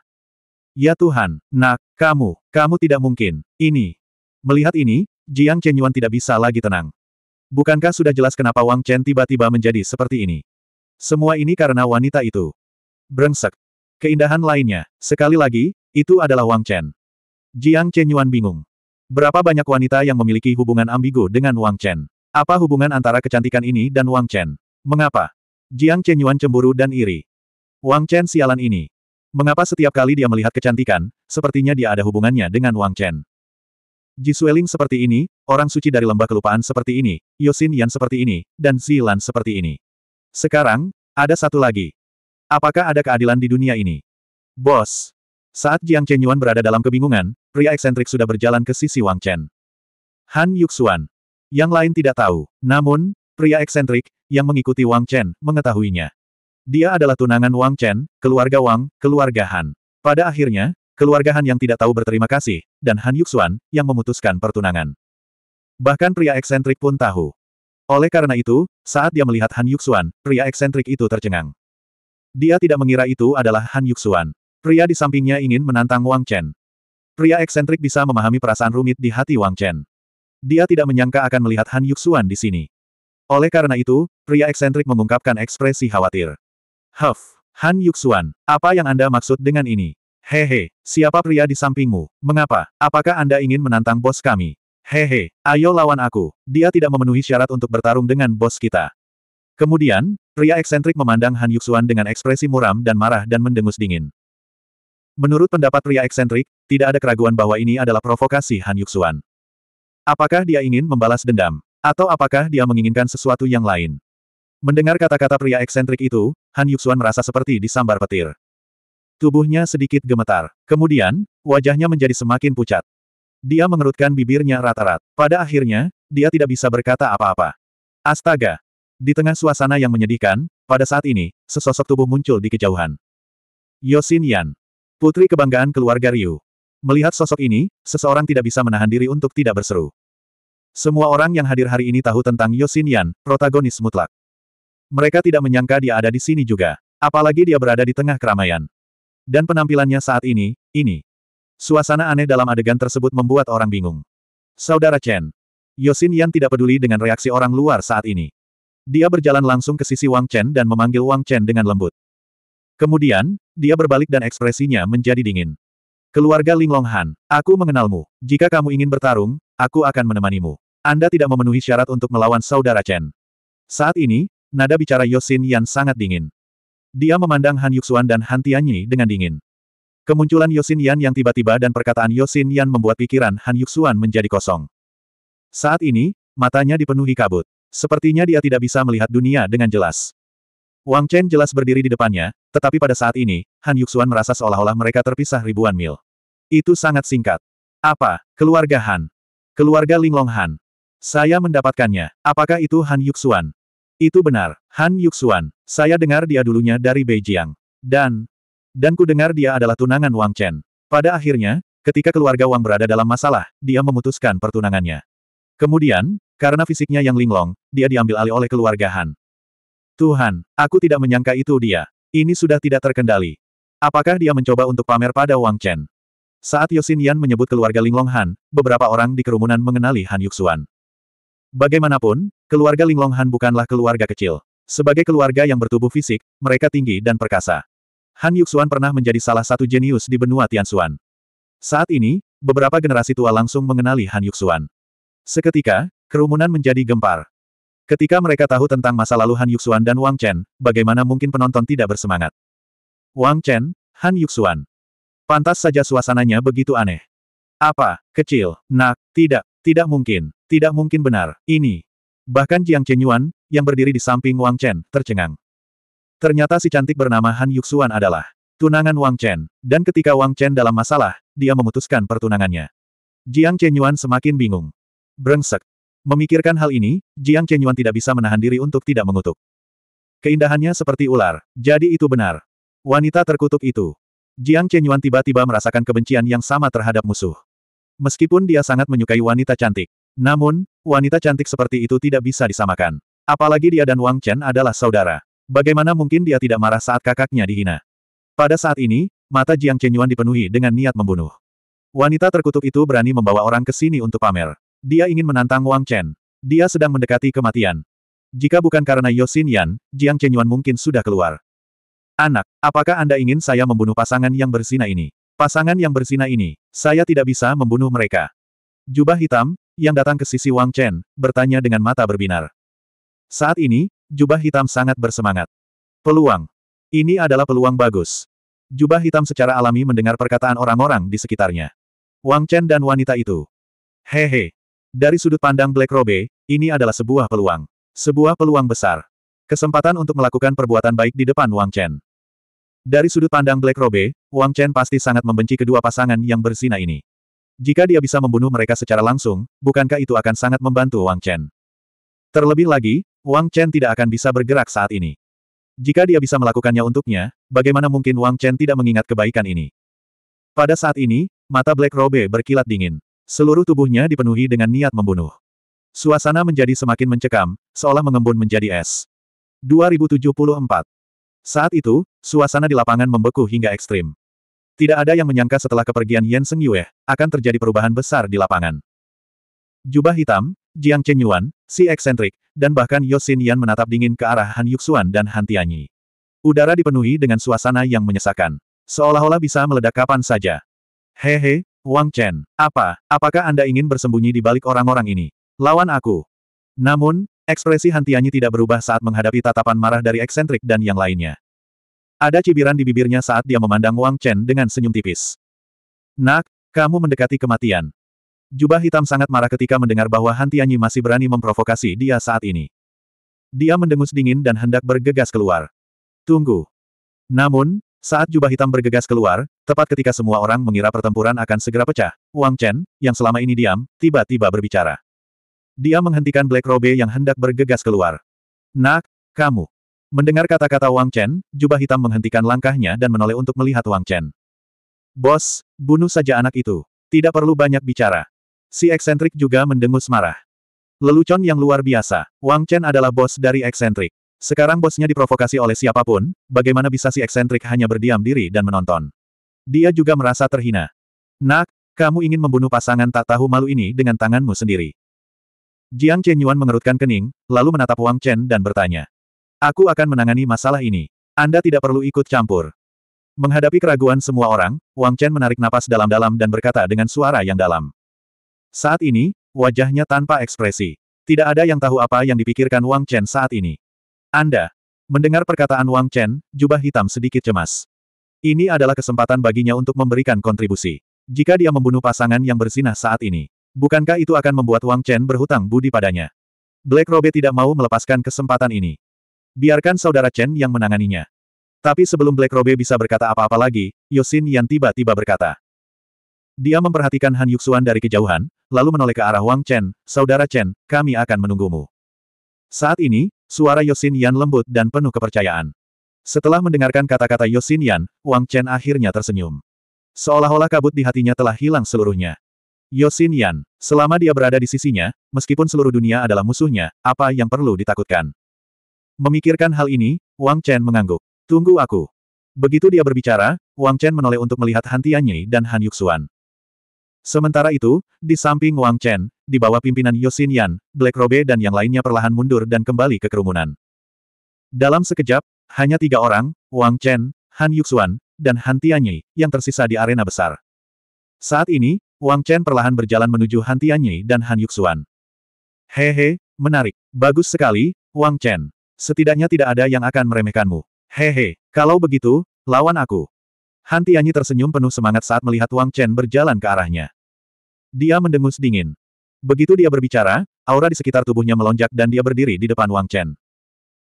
Ya Tuhan, nak, kamu, kamu tidak mungkin, ini, Melihat ini, Jiang Chenyuan tidak bisa lagi tenang. Bukankah sudah jelas kenapa Wang Chen tiba-tiba menjadi seperti ini? Semua ini karena wanita itu. Brengsek. Keindahan lainnya, sekali lagi, itu adalah Wang Chen. Jiang Chenyuan bingung. Berapa banyak wanita yang memiliki hubungan ambigu dengan Wang Chen? Apa hubungan antara kecantikan ini dan Wang Chen? Mengapa? Jiang Chenyuan cemburu dan iri. Wang Chen sialan ini. Mengapa setiap kali dia melihat kecantikan, sepertinya dia ada hubungannya dengan Wang Chen? Jisueling seperti ini, orang suci dari lembah kelupaan seperti ini, Yosin Yan seperti ini, dan Zilan seperti ini. Sekarang, ada satu lagi. Apakah ada keadilan di dunia ini? Bos. Saat Jiang Chen Yuan berada dalam kebingungan, pria eksentrik sudah berjalan ke sisi Wang Chen. Han Yuxuan. Yang lain tidak tahu, namun, pria eksentrik, yang mengikuti Wang Chen, mengetahuinya. Dia adalah tunangan Wang Chen, keluarga Wang, keluarga Han. Pada akhirnya, keluarga Han yang tidak tahu berterima kasih, dan Han Yuxuan, yang memutuskan pertunangan. Bahkan pria eksentrik pun tahu. Oleh karena itu, saat dia melihat Han Yuxuan, pria eksentrik itu tercengang. Dia tidak mengira itu adalah Han Yuxuan. Pria di sampingnya ingin menantang Wang Chen. Pria eksentrik bisa memahami perasaan rumit di hati Wang Chen. Dia tidak menyangka akan melihat Han Yuxuan di sini. Oleh karena itu, pria eksentrik mengungkapkan ekspresi khawatir. Huff, Han Yuxuan, apa yang Anda maksud dengan ini? Hehe, siapa pria di sampingmu? Mengapa? Apakah Anda ingin menantang bos kami? Hehe, ayo lawan aku. Dia tidak memenuhi syarat untuk bertarung dengan bos kita. Kemudian, pria eksentrik memandang Han Yuxuan dengan ekspresi muram dan marah dan mendengus dingin. Menurut pendapat pria eksentrik, tidak ada keraguan bahwa ini adalah provokasi Han Yuxuan. Apakah dia ingin membalas dendam? Atau apakah dia menginginkan sesuatu yang lain? Mendengar kata-kata pria eksentrik itu, Han Yuxuan merasa seperti disambar petir. Tubuhnya sedikit gemetar. Kemudian, wajahnya menjadi semakin pucat. Dia mengerutkan bibirnya rata-rat. Pada akhirnya, dia tidak bisa berkata apa-apa. Astaga! Di tengah suasana yang menyedihkan, pada saat ini, sesosok tubuh muncul di kejauhan. Yosin Yan. Putri kebanggaan keluarga Ryu. Melihat sosok ini, seseorang tidak bisa menahan diri untuk tidak berseru. Semua orang yang hadir hari ini tahu tentang Yosin Yan, protagonis mutlak. Mereka tidak menyangka dia ada di sini juga. Apalagi dia berada di tengah keramaian. Dan penampilannya saat ini, ini. Suasana aneh dalam adegan tersebut membuat orang bingung. Saudara Chen. Yosin Yan tidak peduli dengan reaksi orang luar saat ini. Dia berjalan langsung ke sisi Wang Chen dan memanggil Wang Chen dengan lembut. Kemudian, dia berbalik dan ekspresinya menjadi dingin. Keluarga Linglong Han, aku mengenalmu. Jika kamu ingin bertarung, aku akan menemanimu. Anda tidak memenuhi syarat untuk melawan saudara Chen. Saat ini, nada bicara Yosin Yan sangat dingin. Dia memandang Han Yuxuan dan Han Tianyi dengan dingin. Kemunculan Yosin Yan yang tiba-tiba dan perkataan Yosin Yan membuat pikiran Han Yuxuan menjadi kosong. Saat ini, matanya dipenuhi kabut. Sepertinya dia tidak bisa melihat dunia dengan jelas. Wang Chen jelas berdiri di depannya, tetapi pada saat ini, Han Yuxuan merasa seolah-olah mereka terpisah ribuan mil. Itu sangat singkat. Apa, keluarga Han? Keluarga Linglong Han. Saya mendapatkannya. Apakah itu Han Yuxuan? Itu benar, Han Yuxuan. Saya dengar dia dulunya dari Beijing. Dan, dan ku dengar dia adalah tunangan Wang Chen. Pada akhirnya, ketika keluarga Wang berada dalam masalah, dia memutuskan pertunangannya. Kemudian, karena fisiknya yang linglong, dia diambil alih oleh keluarga Han. Tuhan, aku tidak menyangka itu dia. Ini sudah tidak terkendali. Apakah dia mencoba untuk pamer pada Wang Chen? Saat Yosin Yan menyebut keluarga Linglong Han, beberapa orang di kerumunan mengenali Han Yuxuan. Bagaimanapun, keluarga Linglong Han bukanlah keluarga kecil. Sebagai keluarga yang bertubuh fisik, mereka tinggi dan perkasa. Han Yuxuan pernah menjadi salah satu jenius di benua Tianxuan. Saat ini, beberapa generasi tua langsung mengenali Han Yuxuan. Seketika, kerumunan menjadi gempar. Ketika mereka tahu tentang masa lalu Han Yuxuan dan Wang Chen, bagaimana mungkin penonton tidak bersemangat? Wang Chen, Han Yuxuan. Pantas saja suasananya begitu aneh. Apa, kecil, nak, tidak, tidak mungkin, tidak mungkin benar, ini. Bahkan Jiang Yuan, yang berdiri di samping Wang Chen, tercengang. Ternyata si cantik bernama Han Yuxuan adalah tunangan Wang Chen, dan ketika Wang Chen dalam masalah, dia memutuskan pertunangannya. Jiang Yuan semakin bingung. Brengsek. Memikirkan hal ini, Jiang Yuan tidak bisa menahan diri untuk tidak mengutuk. Keindahannya seperti ular, jadi itu benar. Wanita terkutuk itu. Jiang Yuan tiba-tiba merasakan kebencian yang sama terhadap musuh. Meskipun dia sangat menyukai wanita cantik. Namun, wanita cantik seperti itu tidak bisa disamakan. Apalagi dia dan Wang Chen adalah saudara. Bagaimana mungkin dia tidak marah saat kakaknya dihina? Pada saat ini, mata Jiang Chen Yuan dipenuhi dengan niat membunuh. Wanita terkutuk itu berani membawa orang ke sini untuk pamer. Dia ingin menantang Wang Chen. Dia sedang mendekati kematian. Jika bukan karena Yosin Yan, Jiang Chen Yuan mungkin sudah keluar. Anak, apakah Anda ingin saya membunuh pasangan yang bersinar ini? Pasangan yang bersinar ini, saya tidak bisa membunuh mereka. Jubah hitam, yang datang ke sisi Wang Chen, bertanya dengan mata berbinar. Saat ini, jubah hitam sangat bersemangat. Peluang. Ini adalah peluang bagus. Jubah hitam secara alami mendengar perkataan orang-orang di sekitarnya. Wang Chen dan wanita itu. Hehe. Dari sudut pandang Black Robe, ini adalah sebuah peluang. Sebuah peluang besar. Kesempatan untuk melakukan perbuatan baik di depan Wang Chen. Dari sudut pandang Black Robe, Wang Chen pasti sangat membenci kedua pasangan yang berzina ini. Jika dia bisa membunuh mereka secara langsung, bukankah itu akan sangat membantu Wang Chen? Terlebih lagi, Wang Chen tidak akan bisa bergerak saat ini. Jika dia bisa melakukannya untuknya, bagaimana mungkin Wang Chen tidak mengingat kebaikan ini? Pada saat ini, mata Black Robe berkilat dingin. Seluruh tubuhnya dipenuhi dengan niat membunuh. Suasana menjadi semakin mencekam, seolah mengembun menjadi es. 2074. Saat itu, suasana di lapangan membeku hingga ekstrim. Tidak ada yang menyangka setelah kepergian Yan Seng Yue, akan terjadi perubahan besar di lapangan. Jubah hitam, Jiang Chen Yuan, si eksentrik, dan bahkan Yosin Yan menatap dingin ke arah Han Yuxuan dan Han Tianyi. Udara dipenuhi dengan suasana yang menyesakan. Seolah-olah bisa meledak kapan saja. Hehe, Wang Chen, apa, apakah Anda ingin bersembunyi di balik orang-orang ini? Lawan aku. Namun, ekspresi Han Tianyi tidak berubah saat menghadapi tatapan marah dari eksentrik dan yang lainnya. Ada cibiran di bibirnya saat dia memandang Wang Chen dengan senyum tipis. Nak, kamu mendekati kematian. Jubah hitam sangat marah ketika mendengar bahwa Hantianyi masih berani memprovokasi dia saat ini. Dia mendengus dingin dan hendak bergegas keluar. Tunggu. Namun, saat jubah hitam bergegas keluar, tepat ketika semua orang mengira pertempuran akan segera pecah, Wang Chen, yang selama ini diam, tiba-tiba berbicara. Dia menghentikan Black Robe yang hendak bergegas keluar. Nak, kamu. Mendengar kata-kata Wang Chen, jubah hitam menghentikan langkahnya dan menoleh untuk melihat Wang Chen. Bos, bunuh saja anak itu. Tidak perlu banyak bicara. Si eksentrik juga mendengus marah. Lelucon yang luar biasa, Wang Chen adalah bos dari eksentrik. Sekarang bosnya diprovokasi oleh siapapun, bagaimana bisa si eksentrik hanya berdiam diri dan menonton. Dia juga merasa terhina. Nak, kamu ingin membunuh pasangan tak tahu malu ini dengan tanganmu sendiri. Jiang Chenyuan mengerutkan kening, lalu menatap Wang Chen dan bertanya. Aku akan menangani masalah ini. Anda tidak perlu ikut campur. Menghadapi keraguan semua orang, Wang Chen menarik napas dalam-dalam dan berkata dengan suara yang dalam. Saat ini, wajahnya tanpa ekspresi. Tidak ada yang tahu apa yang dipikirkan Wang Chen saat ini. Anda. Mendengar perkataan Wang Chen, jubah hitam sedikit cemas. Ini adalah kesempatan baginya untuk memberikan kontribusi. Jika dia membunuh pasangan yang bersinah saat ini, bukankah itu akan membuat Wang Chen berhutang budi padanya? Black Robe tidak mau melepaskan kesempatan ini. Biarkan saudara Chen yang menanganinya. Tapi sebelum Black Robe bisa berkata apa-apa lagi, Yosin Yan tiba-tiba berkata. Dia memperhatikan Han Yuxuan dari kejauhan, lalu menoleh ke arah Wang Chen, Saudara Chen, kami akan menunggumu. Saat ini, suara Yosin Yan lembut dan penuh kepercayaan. Setelah mendengarkan kata-kata Yosin Yan, Wang Chen akhirnya tersenyum. Seolah-olah kabut di hatinya telah hilang seluruhnya. Yosin Yan, selama dia berada di sisinya, meskipun seluruh dunia adalah musuhnya, apa yang perlu ditakutkan? Memikirkan hal ini, Wang Chen mengangguk. Tunggu aku. Begitu dia berbicara, Wang Chen menoleh untuk melihat Han Tianyi dan Han Yuxuan. Sementara itu, di samping Wang Chen, di bawah pimpinan Yosin Yan, Black Robe dan yang lainnya perlahan mundur dan kembali ke kerumunan. Dalam sekejap, hanya tiga orang, Wang Chen, Han Yuxuan, dan Han Tianyi, yang tersisa di arena besar. Saat ini, Wang Chen perlahan berjalan menuju Han Tianyi dan Han Yuxuan. Hehe, menarik. Bagus sekali, Wang Chen. Setidaknya tidak ada yang akan meremehkanmu. Hehe, kalau begitu, lawan aku. Han Tianyi tersenyum penuh semangat saat melihat Wang Chen berjalan ke arahnya. Dia mendengus dingin. Begitu dia berbicara, aura di sekitar tubuhnya melonjak dan dia berdiri di depan Wang Chen.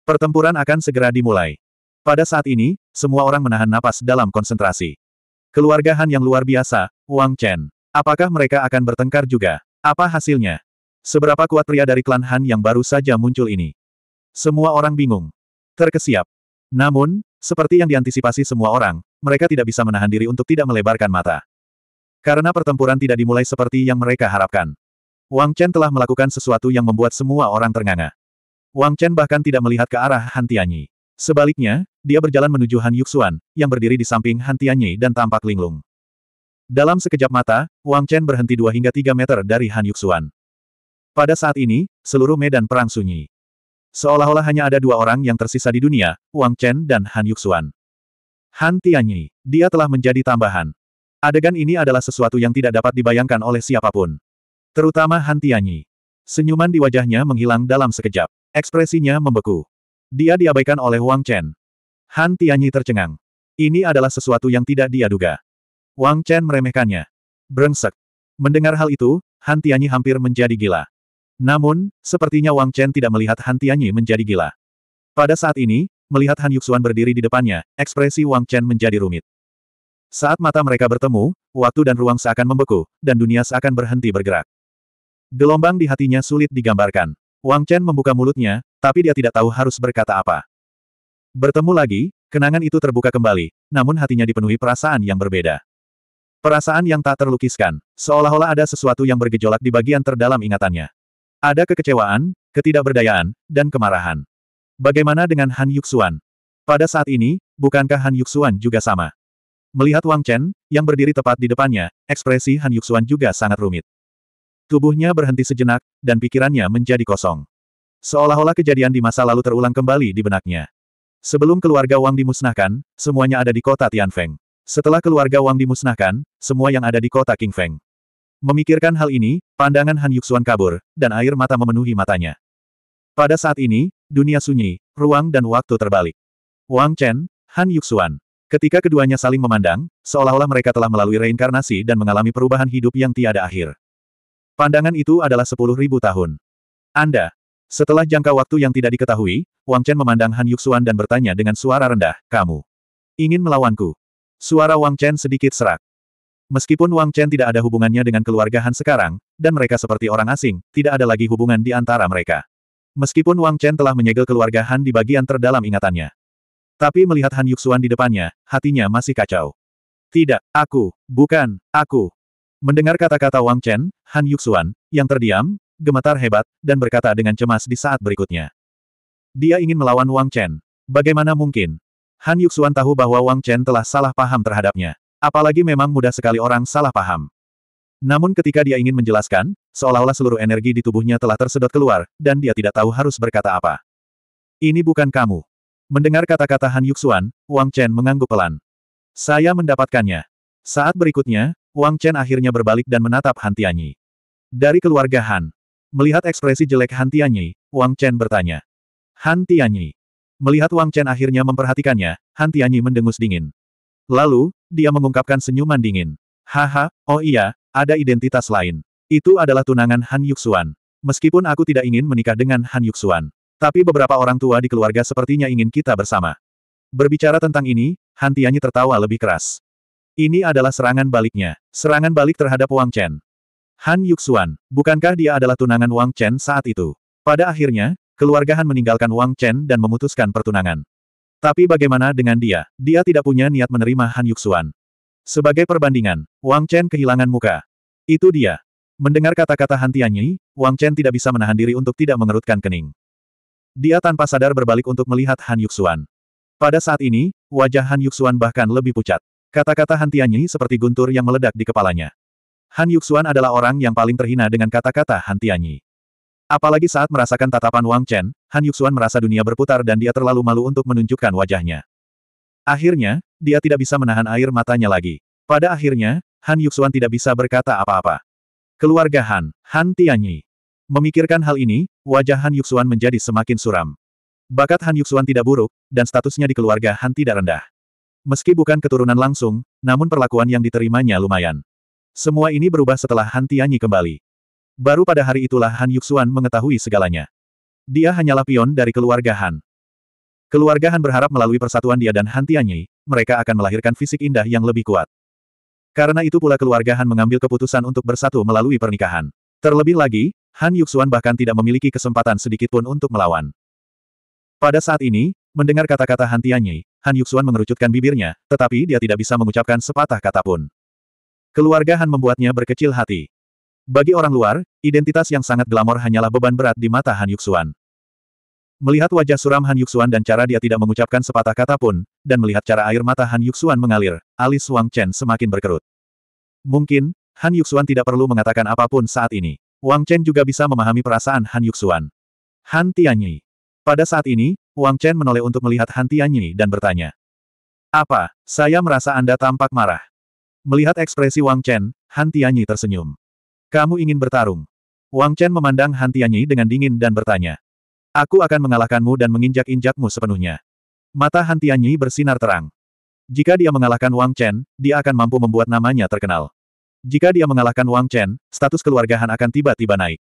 Pertempuran akan segera dimulai. Pada saat ini, semua orang menahan napas dalam konsentrasi. Keluarga Han yang luar biasa, Wang Chen. Apakah mereka akan bertengkar juga? Apa hasilnya? Seberapa kuat pria dari klan Han yang baru saja muncul ini? Semua orang bingung. Terkesiap. Namun, seperti yang diantisipasi semua orang, mereka tidak bisa menahan diri untuk tidak melebarkan mata. Karena pertempuran tidak dimulai seperti yang mereka harapkan. Wang Chen telah melakukan sesuatu yang membuat semua orang ternganga. Wang Chen bahkan tidak melihat ke arah Han Tianyi. Sebaliknya, dia berjalan menuju Han Yuxuan, yang berdiri di samping Han Tianyi dan tampak linglung. Dalam sekejap mata, Wang Chen berhenti dua hingga tiga meter dari Han Yuxuan. Pada saat ini, seluruh medan perang sunyi. Seolah-olah hanya ada dua orang yang tersisa di dunia, Wang Chen dan Han Yuxuan. Han Tianyi, dia telah menjadi tambahan. Adegan ini adalah sesuatu yang tidak dapat dibayangkan oleh siapapun. Terutama Han Tianyi. Senyuman di wajahnya menghilang dalam sekejap. Ekspresinya membeku. Dia diabaikan oleh Wang Chen. Han Tianyi tercengang. Ini adalah sesuatu yang tidak dia duga. Wang Chen meremehkannya. Brengsek. Mendengar hal itu, Han Tianyi hampir menjadi gila. Namun, sepertinya Wang Chen tidak melihat Han Tianyi menjadi gila. Pada saat ini, melihat Han Yuxuan berdiri di depannya, ekspresi Wang Chen menjadi rumit. Saat mata mereka bertemu, waktu dan ruang seakan membeku, dan dunia seakan berhenti bergerak. Gelombang di hatinya sulit digambarkan. Wang Chen membuka mulutnya, tapi dia tidak tahu harus berkata apa. Bertemu lagi, kenangan itu terbuka kembali, namun hatinya dipenuhi perasaan yang berbeda. Perasaan yang tak terlukiskan, seolah-olah ada sesuatu yang bergejolak di bagian terdalam ingatannya. Ada kekecewaan, ketidakberdayaan, dan kemarahan. Bagaimana dengan Han Yuxuan? Pada saat ini, bukankah Han Yuxuan juga sama? Melihat Wang Chen, yang berdiri tepat di depannya, ekspresi Han Yuxuan juga sangat rumit. Tubuhnya berhenti sejenak, dan pikirannya menjadi kosong. Seolah-olah kejadian di masa lalu terulang kembali di benaknya. Sebelum keluarga Wang dimusnahkan, semuanya ada di kota Tianfeng. Setelah keluarga Wang dimusnahkan, semua yang ada di kota Qingfeng. Memikirkan hal ini, pandangan Han Yuxuan kabur, dan air mata memenuhi matanya. Pada saat ini, dunia sunyi, ruang dan waktu terbalik. Wang Chen, Han Yuxuan. Ketika keduanya saling memandang, seolah-olah mereka telah melalui reinkarnasi dan mengalami perubahan hidup yang tiada akhir. Pandangan itu adalah sepuluh ribu tahun. Anda. Setelah jangka waktu yang tidak diketahui, Wang Chen memandang Han Yuxuan dan bertanya dengan suara rendah, kamu ingin melawanku. Suara Wang Chen sedikit serak. Meskipun Wang Chen tidak ada hubungannya dengan keluarga Han sekarang, dan mereka seperti orang asing, tidak ada lagi hubungan di antara mereka. Meskipun Wang Chen telah menyegel keluarga Han di bagian terdalam ingatannya. Tapi melihat Han Yuxuan di depannya, hatinya masih kacau. Tidak, aku, bukan, aku. Mendengar kata-kata Wang Chen, Han Yuxuan, yang terdiam, gemetar hebat, dan berkata dengan cemas di saat berikutnya. Dia ingin melawan Wang Chen. Bagaimana mungkin? Han Yuxuan tahu bahwa Wang Chen telah salah paham terhadapnya. Apalagi memang mudah sekali orang salah paham. Namun ketika dia ingin menjelaskan, seolah-olah seluruh energi di tubuhnya telah tersedot keluar, dan dia tidak tahu harus berkata apa. Ini bukan kamu. Mendengar kata-kata Han Yuxuan, Wang Chen mengangguk pelan. Saya mendapatkannya. Saat berikutnya, Wang Chen akhirnya berbalik dan menatap Han Tianyi. Dari keluarga Han. Melihat ekspresi jelek Han Tianyi, Wang Chen bertanya. Han Tianyi. Melihat Wang Chen akhirnya memperhatikannya, Han Tianyi mendengus dingin. Lalu, dia mengungkapkan senyuman dingin. Haha, oh iya, ada identitas lain. Itu adalah tunangan Han Yuxuan. Meskipun aku tidak ingin menikah dengan Han Yuxuan. Tapi beberapa orang tua di keluarga sepertinya ingin kita bersama. Berbicara tentang ini, Han Tianyi tertawa lebih keras. Ini adalah serangan baliknya. Serangan balik terhadap Wang Chen. Han Yuxuan, bukankah dia adalah tunangan Wang Chen saat itu? Pada akhirnya, keluarga Han meninggalkan Wang Chen dan memutuskan pertunangan. Tapi bagaimana dengan dia? Dia tidak punya niat menerima Han Yuxuan. Sebagai perbandingan, Wang Chen kehilangan muka. Itu dia. Mendengar kata-kata Han Tianyi, Wang Chen tidak bisa menahan diri untuk tidak mengerutkan kening. Dia tanpa sadar berbalik untuk melihat Han Yuxuan. Pada saat ini, wajah Han Yuxuan bahkan lebih pucat. Kata-kata Han Tianyi seperti guntur yang meledak di kepalanya. Han Yuxuan adalah orang yang paling terhina dengan kata-kata Han Tianyi. Apalagi saat merasakan tatapan Wang Chen, Han Yuxuan merasa dunia berputar dan dia terlalu malu untuk menunjukkan wajahnya. Akhirnya, dia tidak bisa menahan air matanya lagi. Pada akhirnya, Han Yuxuan tidak bisa berkata apa-apa. Keluarga Han, Han Tianyi. Memikirkan hal ini, wajah Han Yuxuan menjadi semakin suram. Bakat Han Yuxuan tidak buruk, dan statusnya di keluarga Han tidak rendah. Meski bukan keturunan langsung, namun perlakuan yang diterimanya lumayan. Semua ini berubah setelah Han Tianyi kembali. Baru pada hari itulah Han Yuxuan mengetahui segalanya. Dia hanyalah pion dari keluarga Han. Keluarga Han berharap melalui persatuan dia dan Han Tianyi, mereka akan melahirkan fisik indah yang lebih kuat. Karena itu pula keluarga Han mengambil keputusan untuk bersatu melalui pernikahan. Terlebih lagi, Han Yuxuan bahkan tidak memiliki kesempatan sedikitpun untuk melawan. Pada saat ini, mendengar kata-kata Han Tianyi, Han Yuxuan mengerucutkan bibirnya, tetapi dia tidak bisa mengucapkan sepatah kata pun. Keluarga Han membuatnya berkecil hati. Bagi orang luar, identitas yang sangat glamor hanyalah beban berat di mata Han Yuxuan. Melihat wajah suram Han Yuxuan dan cara dia tidak mengucapkan sepatah kata pun, dan melihat cara air mata Han Yuxuan mengalir, alis Wang Chen semakin berkerut. Mungkin, Han Yuxuan tidak perlu mengatakan apapun saat ini. Wang Chen juga bisa memahami perasaan Han Yuxuan. Han Tianyi. Pada saat ini, Wang Chen menoleh untuk melihat Han Tianyi dan bertanya. Apa, saya merasa Anda tampak marah. Melihat ekspresi Wang Chen, Han Tianyi tersenyum. Kamu ingin bertarung? Wang Chen memandang Han Tianyi dengan dingin dan bertanya. Aku akan mengalahkanmu dan menginjak-injakmu sepenuhnya. Mata Han Tianyi bersinar terang. Jika dia mengalahkan Wang Chen, dia akan mampu membuat namanya terkenal. Jika dia mengalahkan Wang Chen, status keluarga Han akan tiba-tiba naik.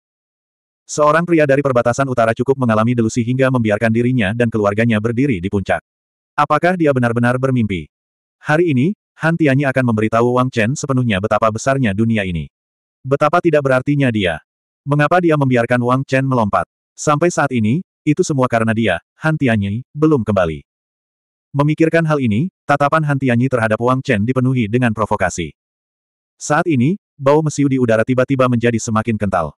Seorang pria dari perbatasan utara cukup mengalami delusi hingga membiarkan dirinya dan keluarganya berdiri di puncak. Apakah dia benar-benar bermimpi? Hari ini, Han Tianyi akan memberitahu Wang Chen sepenuhnya betapa besarnya dunia ini. Betapa tidak berartinya dia. Mengapa dia membiarkan Wang Chen melompat? Sampai saat ini, itu semua karena dia, Han Tianyi, belum kembali. Memikirkan hal ini, tatapan Han Tianyi terhadap Wang Chen dipenuhi dengan provokasi. Saat ini, bau mesiu di udara tiba-tiba menjadi semakin kental.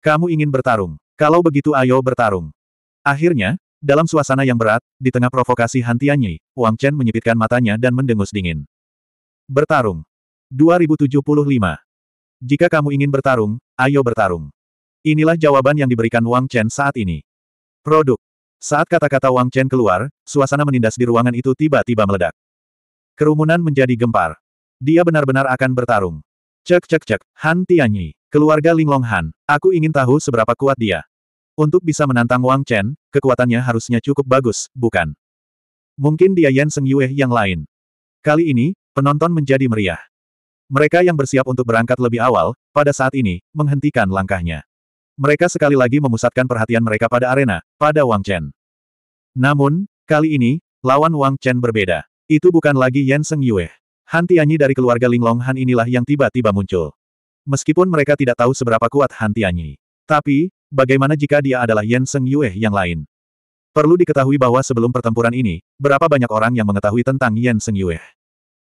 Kamu ingin bertarung. Kalau begitu ayo bertarung. Akhirnya, dalam suasana yang berat, di tengah provokasi Han Tianyi, Wang Chen menyipitkan matanya dan mendengus dingin. Bertarung. 2075. Jika kamu ingin bertarung, ayo bertarung. Inilah jawaban yang diberikan Wang Chen saat ini. Produk. Saat kata-kata Wang Chen keluar, suasana menindas di ruangan itu tiba-tiba meledak. Kerumunan menjadi gempar. Dia benar-benar akan bertarung. Cek cek cek, Han Tianyi, keluarga Linglong Han, aku ingin tahu seberapa kuat dia. Untuk bisa menantang Wang Chen, kekuatannya harusnya cukup bagus, bukan? Mungkin dia Yan Seng Yue yang lain. Kali ini, penonton menjadi meriah. Mereka yang bersiap untuk berangkat lebih awal, pada saat ini, menghentikan langkahnya. Mereka sekali lagi memusatkan perhatian mereka pada arena, pada Wang Chen. Namun, kali ini, lawan Wang Chen berbeda. Itu bukan lagi Yan Seng Yue. Han Tianyi dari keluarga Linglong Han inilah yang tiba-tiba muncul. Meskipun mereka tidak tahu seberapa kuat Han Tianyi. Tapi, bagaimana jika dia adalah Yan Seng Yue yang lain? Perlu diketahui bahwa sebelum pertempuran ini, berapa banyak orang yang mengetahui tentang Yan Seng Yue.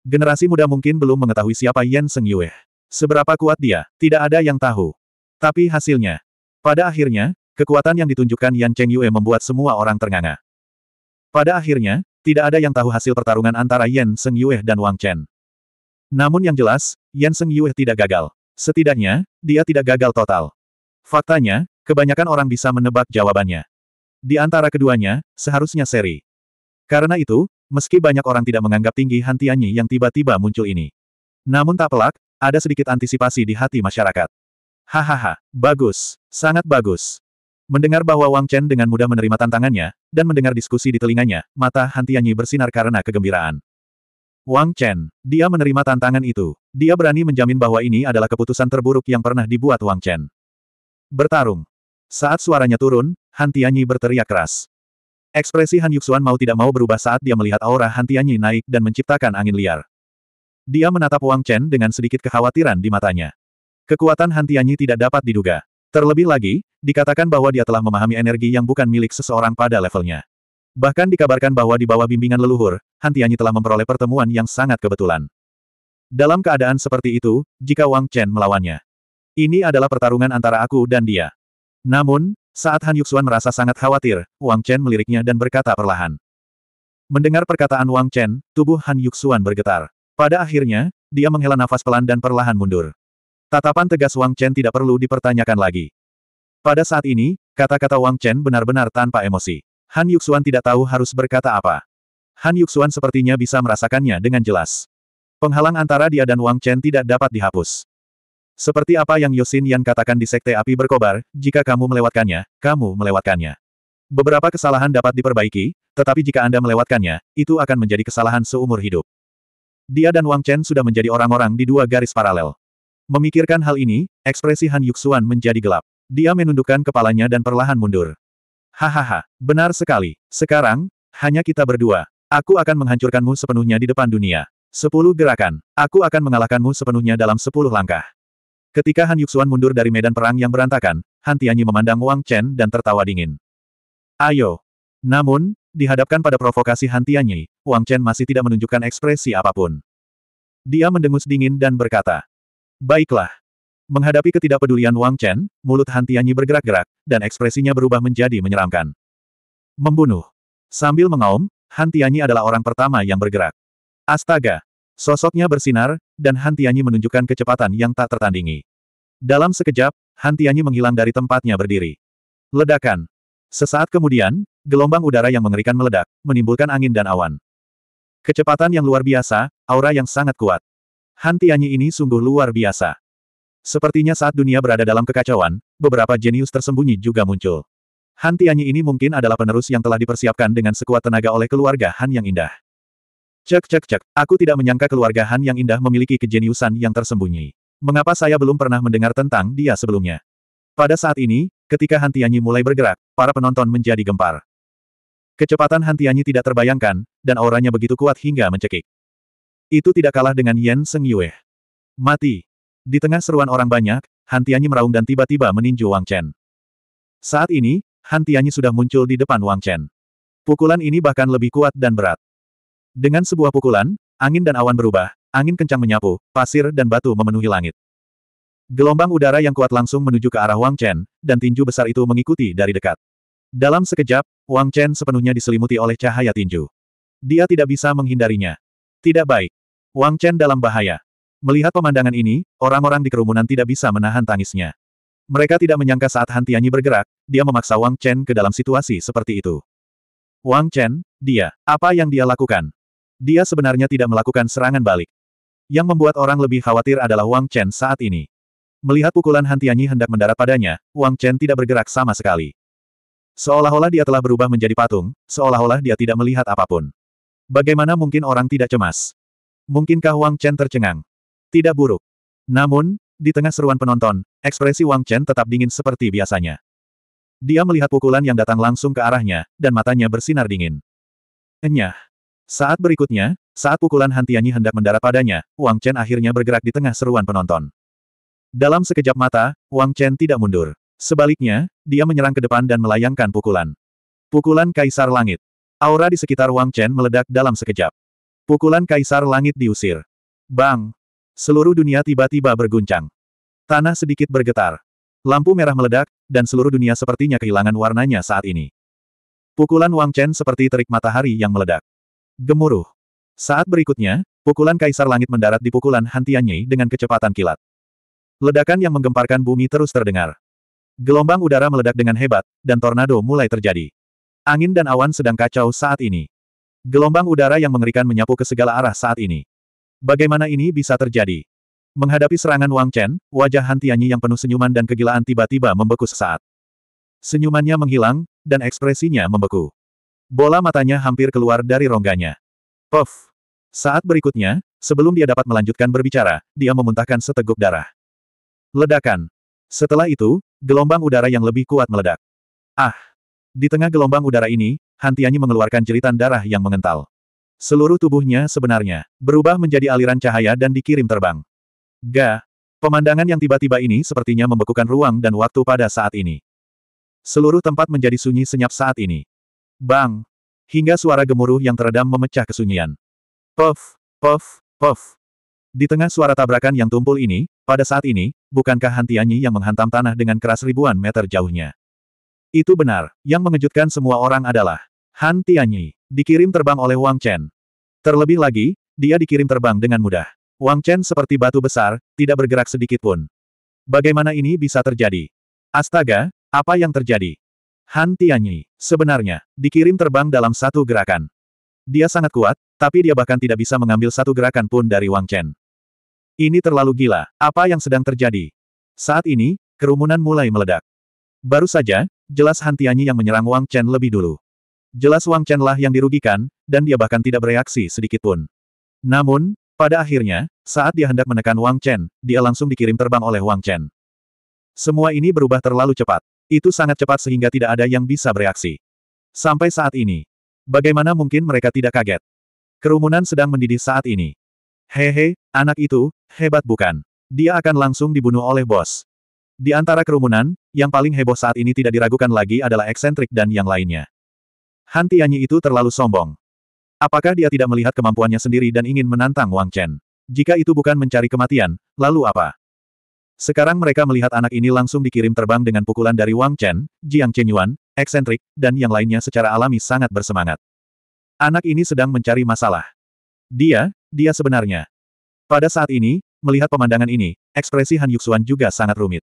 Generasi muda mungkin belum mengetahui siapa Yan Seng Yue. Seberapa kuat dia, tidak ada yang tahu. Tapi hasilnya. Pada akhirnya, kekuatan yang ditunjukkan Yan Cheng Yue membuat semua orang ternganga. Pada akhirnya, tidak ada yang tahu hasil pertarungan antara Yan Seng Yue dan Wang Chen. Namun yang jelas, Yan Seng Yue tidak gagal. Setidaknya, dia tidak gagal total. Faktanya, kebanyakan orang bisa menebak jawabannya. Di antara keduanya, seharusnya seri. Karena itu, Meski banyak orang tidak menganggap tinggi hantianyi yang tiba-tiba muncul ini. Namun tak pelak, ada sedikit antisipasi di hati masyarakat. Hahaha, bagus, sangat bagus. Mendengar bahwa Wang Chen dengan mudah menerima tantangannya, dan mendengar diskusi di telinganya, mata hantianyi bersinar karena kegembiraan. Wang Chen, dia menerima tantangan itu. Dia berani menjamin bahwa ini adalah keputusan terburuk yang pernah dibuat Wang Chen. Bertarung. Saat suaranya turun, Han Tianyi berteriak keras. Ekspresi Han Yuxuan mau tidak mau berubah saat dia melihat aura Hantianyi naik dan menciptakan angin liar. Dia menatap Wang Chen dengan sedikit kekhawatiran di matanya. Kekuatan Hantianyi tidak dapat diduga. Terlebih lagi, dikatakan bahwa dia telah memahami energi yang bukan milik seseorang pada levelnya. Bahkan dikabarkan bahwa di bawah bimbingan leluhur, Hantianyi telah memperoleh pertemuan yang sangat kebetulan. Dalam keadaan seperti itu, jika Wang Chen melawannya. Ini adalah pertarungan antara aku dan dia. Namun, saat Han Yuxuan merasa sangat khawatir, Wang Chen meliriknya dan berkata perlahan. Mendengar perkataan Wang Chen, tubuh Han Yuxuan bergetar. Pada akhirnya, dia menghela nafas pelan dan perlahan mundur. Tatapan tegas Wang Chen tidak perlu dipertanyakan lagi. Pada saat ini, kata-kata Wang Chen benar-benar tanpa emosi. Han Yuxuan tidak tahu harus berkata apa. Han Yuxuan sepertinya bisa merasakannya dengan jelas. Penghalang antara dia dan Wang Chen tidak dapat dihapus. Seperti apa yang Yosin Yan katakan di Sekte Api Berkobar, jika kamu melewatkannya, kamu melewatkannya. Beberapa kesalahan dapat diperbaiki, tetapi jika Anda melewatkannya, itu akan menjadi kesalahan seumur hidup. Dia dan Wang Chen sudah menjadi orang-orang di dua garis paralel. Memikirkan hal ini, ekspresi Han Yuxuan menjadi gelap. Dia menundukkan kepalanya dan perlahan mundur. Hahaha, benar sekali. Sekarang, hanya kita berdua. Aku akan menghancurkanmu sepenuhnya di depan dunia. Sepuluh gerakan. Aku akan mengalahkanmu sepenuhnya dalam sepuluh langkah. Ketika Han Yuxuan mundur dari medan perang yang berantakan, Han Tianyi memandang Wang Chen dan tertawa dingin. Ayo! Namun, dihadapkan pada provokasi Han Tianyi, Wang Chen masih tidak menunjukkan ekspresi apapun. Dia mendengus dingin dan berkata, Baiklah. Menghadapi ketidakpedulian Wang Chen, mulut Han Tianyi bergerak-gerak, dan ekspresinya berubah menjadi menyeramkan. Membunuh. Sambil mengaum, Han Tianyi adalah orang pertama yang bergerak. Astaga! Sosoknya bersinar, dan Hantianyi menunjukkan kecepatan yang tak tertandingi. Dalam sekejap, Hantianyi menghilang dari tempatnya berdiri. Ledakan. Sesaat kemudian, gelombang udara yang mengerikan meledak, menimbulkan angin dan awan. Kecepatan yang luar biasa, aura yang sangat kuat. Hantianyi ini sungguh luar biasa. Sepertinya saat dunia berada dalam kekacauan, beberapa jenius tersembunyi juga muncul. Hantianyi ini mungkin adalah penerus yang telah dipersiapkan dengan sekuat tenaga oleh keluarga Han yang indah. Cek cek cek, aku tidak menyangka keluarga Han yang indah memiliki kejeniusan yang tersembunyi. Mengapa saya belum pernah mendengar tentang dia sebelumnya? Pada saat ini, ketika Han Tianyi mulai bergerak, para penonton menjadi gempar. Kecepatan Han Tianyi tidak terbayangkan, dan auranya begitu kuat hingga mencekik. Itu tidak kalah dengan Yen Seng Yue. Mati. Di tengah seruan orang banyak, Han Tianyi meraung dan tiba-tiba meninju Wang Chen. Saat ini, Han Tianyi sudah muncul di depan Wang Chen. Pukulan ini bahkan lebih kuat dan berat. Dengan sebuah pukulan, angin dan awan berubah, angin kencang menyapu, pasir dan batu memenuhi langit. Gelombang udara yang kuat langsung menuju ke arah Wang Chen, dan tinju besar itu mengikuti dari dekat. Dalam sekejap, Wang Chen sepenuhnya diselimuti oleh cahaya tinju. Dia tidak bisa menghindarinya. Tidak baik. Wang Chen dalam bahaya. Melihat pemandangan ini, orang-orang di kerumunan tidak bisa menahan tangisnya. Mereka tidak menyangka saat Han Tianyi bergerak, dia memaksa Wang Chen ke dalam situasi seperti itu. Wang Chen, dia, apa yang dia lakukan? Dia sebenarnya tidak melakukan serangan balik. Yang membuat orang lebih khawatir adalah Wang Chen saat ini. Melihat pukulan Hantianyi hendak mendarat padanya, Wang Chen tidak bergerak sama sekali. Seolah-olah dia telah berubah menjadi patung, seolah-olah dia tidak melihat apapun. Bagaimana mungkin orang tidak cemas? Mungkinkah Wang Chen tercengang? Tidak buruk. Namun, di tengah seruan penonton, ekspresi Wang Chen tetap dingin seperti biasanya. Dia melihat pukulan yang datang langsung ke arahnya, dan matanya bersinar dingin. Enyah. Saat berikutnya, saat pukulan Hantianyi hendak mendarat padanya, Wang Chen akhirnya bergerak di tengah seruan penonton. Dalam sekejap mata, Wang Chen tidak mundur. Sebaliknya, dia menyerang ke depan dan melayangkan pukulan. Pukulan Kaisar Langit. Aura di sekitar Wang Chen meledak dalam sekejap. Pukulan Kaisar Langit diusir. Bang! Seluruh dunia tiba-tiba berguncang. Tanah sedikit bergetar. Lampu merah meledak, dan seluruh dunia sepertinya kehilangan warnanya saat ini. Pukulan Wang Chen seperti terik matahari yang meledak. Gemuruh. Saat berikutnya, pukulan Kaisar Langit mendarat di pukulan Han Tianyi dengan kecepatan kilat. Ledakan yang menggemparkan bumi terus terdengar. Gelombang udara meledak dengan hebat, dan tornado mulai terjadi. Angin dan awan sedang kacau saat ini. Gelombang udara yang mengerikan menyapu ke segala arah saat ini. Bagaimana ini bisa terjadi? Menghadapi serangan Wang Chen, wajah Han Tianyi yang penuh senyuman dan kegilaan tiba-tiba membeku sesaat. Senyumannya menghilang, dan ekspresinya membeku. Bola matanya hampir keluar dari rongganya. Puff. Saat berikutnya, sebelum dia dapat melanjutkan berbicara, dia memuntahkan seteguk darah. Ledakan. Setelah itu, gelombang udara yang lebih kuat meledak. Ah! Di tengah gelombang udara ini, Hantianyi mengeluarkan jeritan darah yang mengental. Seluruh tubuhnya sebenarnya berubah menjadi aliran cahaya dan dikirim terbang. Ga! Pemandangan yang tiba-tiba ini sepertinya membekukan ruang dan waktu pada saat ini. Seluruh tempat menjadi sunyi senyap saat ini. Bang! Hingga suara gemuruh yang teredam memecah kesunyian. Puff! Puff! Puff! Di tengah suara tabrakan yang tumpul ini, pada saat ini, bukankah Hantianyi yang menghantam tanah dengan keras ribuan meter jauhnya? Itu benar, yang mengejutkan semua orang adalah Han dikirim terbang oleh Wang Chen. Terlebih lagi, dia dikirim terbang dengan mudah. Wang Chen seperti batu besar, tidak bergerak sedikit pun. Bagaimana ini bisa terjadi? Astaga, apa yang terjadi? Han Tianyi, sebenarnya, dikirim terbang dalam satu gerakan. Dia sangat kuat, tapi dia bahkan tidak bisa mengambil satu gerakan pun dari Wang Chen. Ini terlalu gila, apa yang sedang terjadi? Saat ini, kerumunan mulai meledak. Baru saja, jelas Han Tianyi yang menyerang Wang Chen lebih dulu. Jelas Wang Chen lah yang dirugikan, dan dia bahkan tidak bereaksi sedikit pun. Namun, pada akhirnya, saat dia hendak menekan Wang Chen, dia langsung dikirim terbang oleh Wang Chen. Semua ini berubah terlalu cepat. Itu sangat cepat sehingga tidak ada yang bisa bereaksi. Sampai saat ini. Bagaimana mungkin mereka tidak kaget? Kerumunan sedang mendidih saat ini. Hehe, anak itu, hebat bukan? Dia akan langsung dibunuh oleh bos. Di antara kerumunan, yang paling heboh saat ini tidak diragukan lagi adalah eksentrik dan yang lainnya. Han Tianyi itu terlalu sombong. Apakah dia tidak melihat kemampuannya sendiri dan ingin menantang Wang Chen? Jika itu bukan mencari kematian, lalu apa? Sekarang mereka melihat anak ini langsung dikirim terbang dengan pukulan dari Wang Chen, Jiang Chenyuan, eksentrik, dan yang lainnya secara alami sangat bersemangat. Anak ini sedang mencari masalah. Dia, dia sebenarnya. Pada saat ini, melihat pemandangan ini, ekspresi Han Yuxuan juga sangat rumit.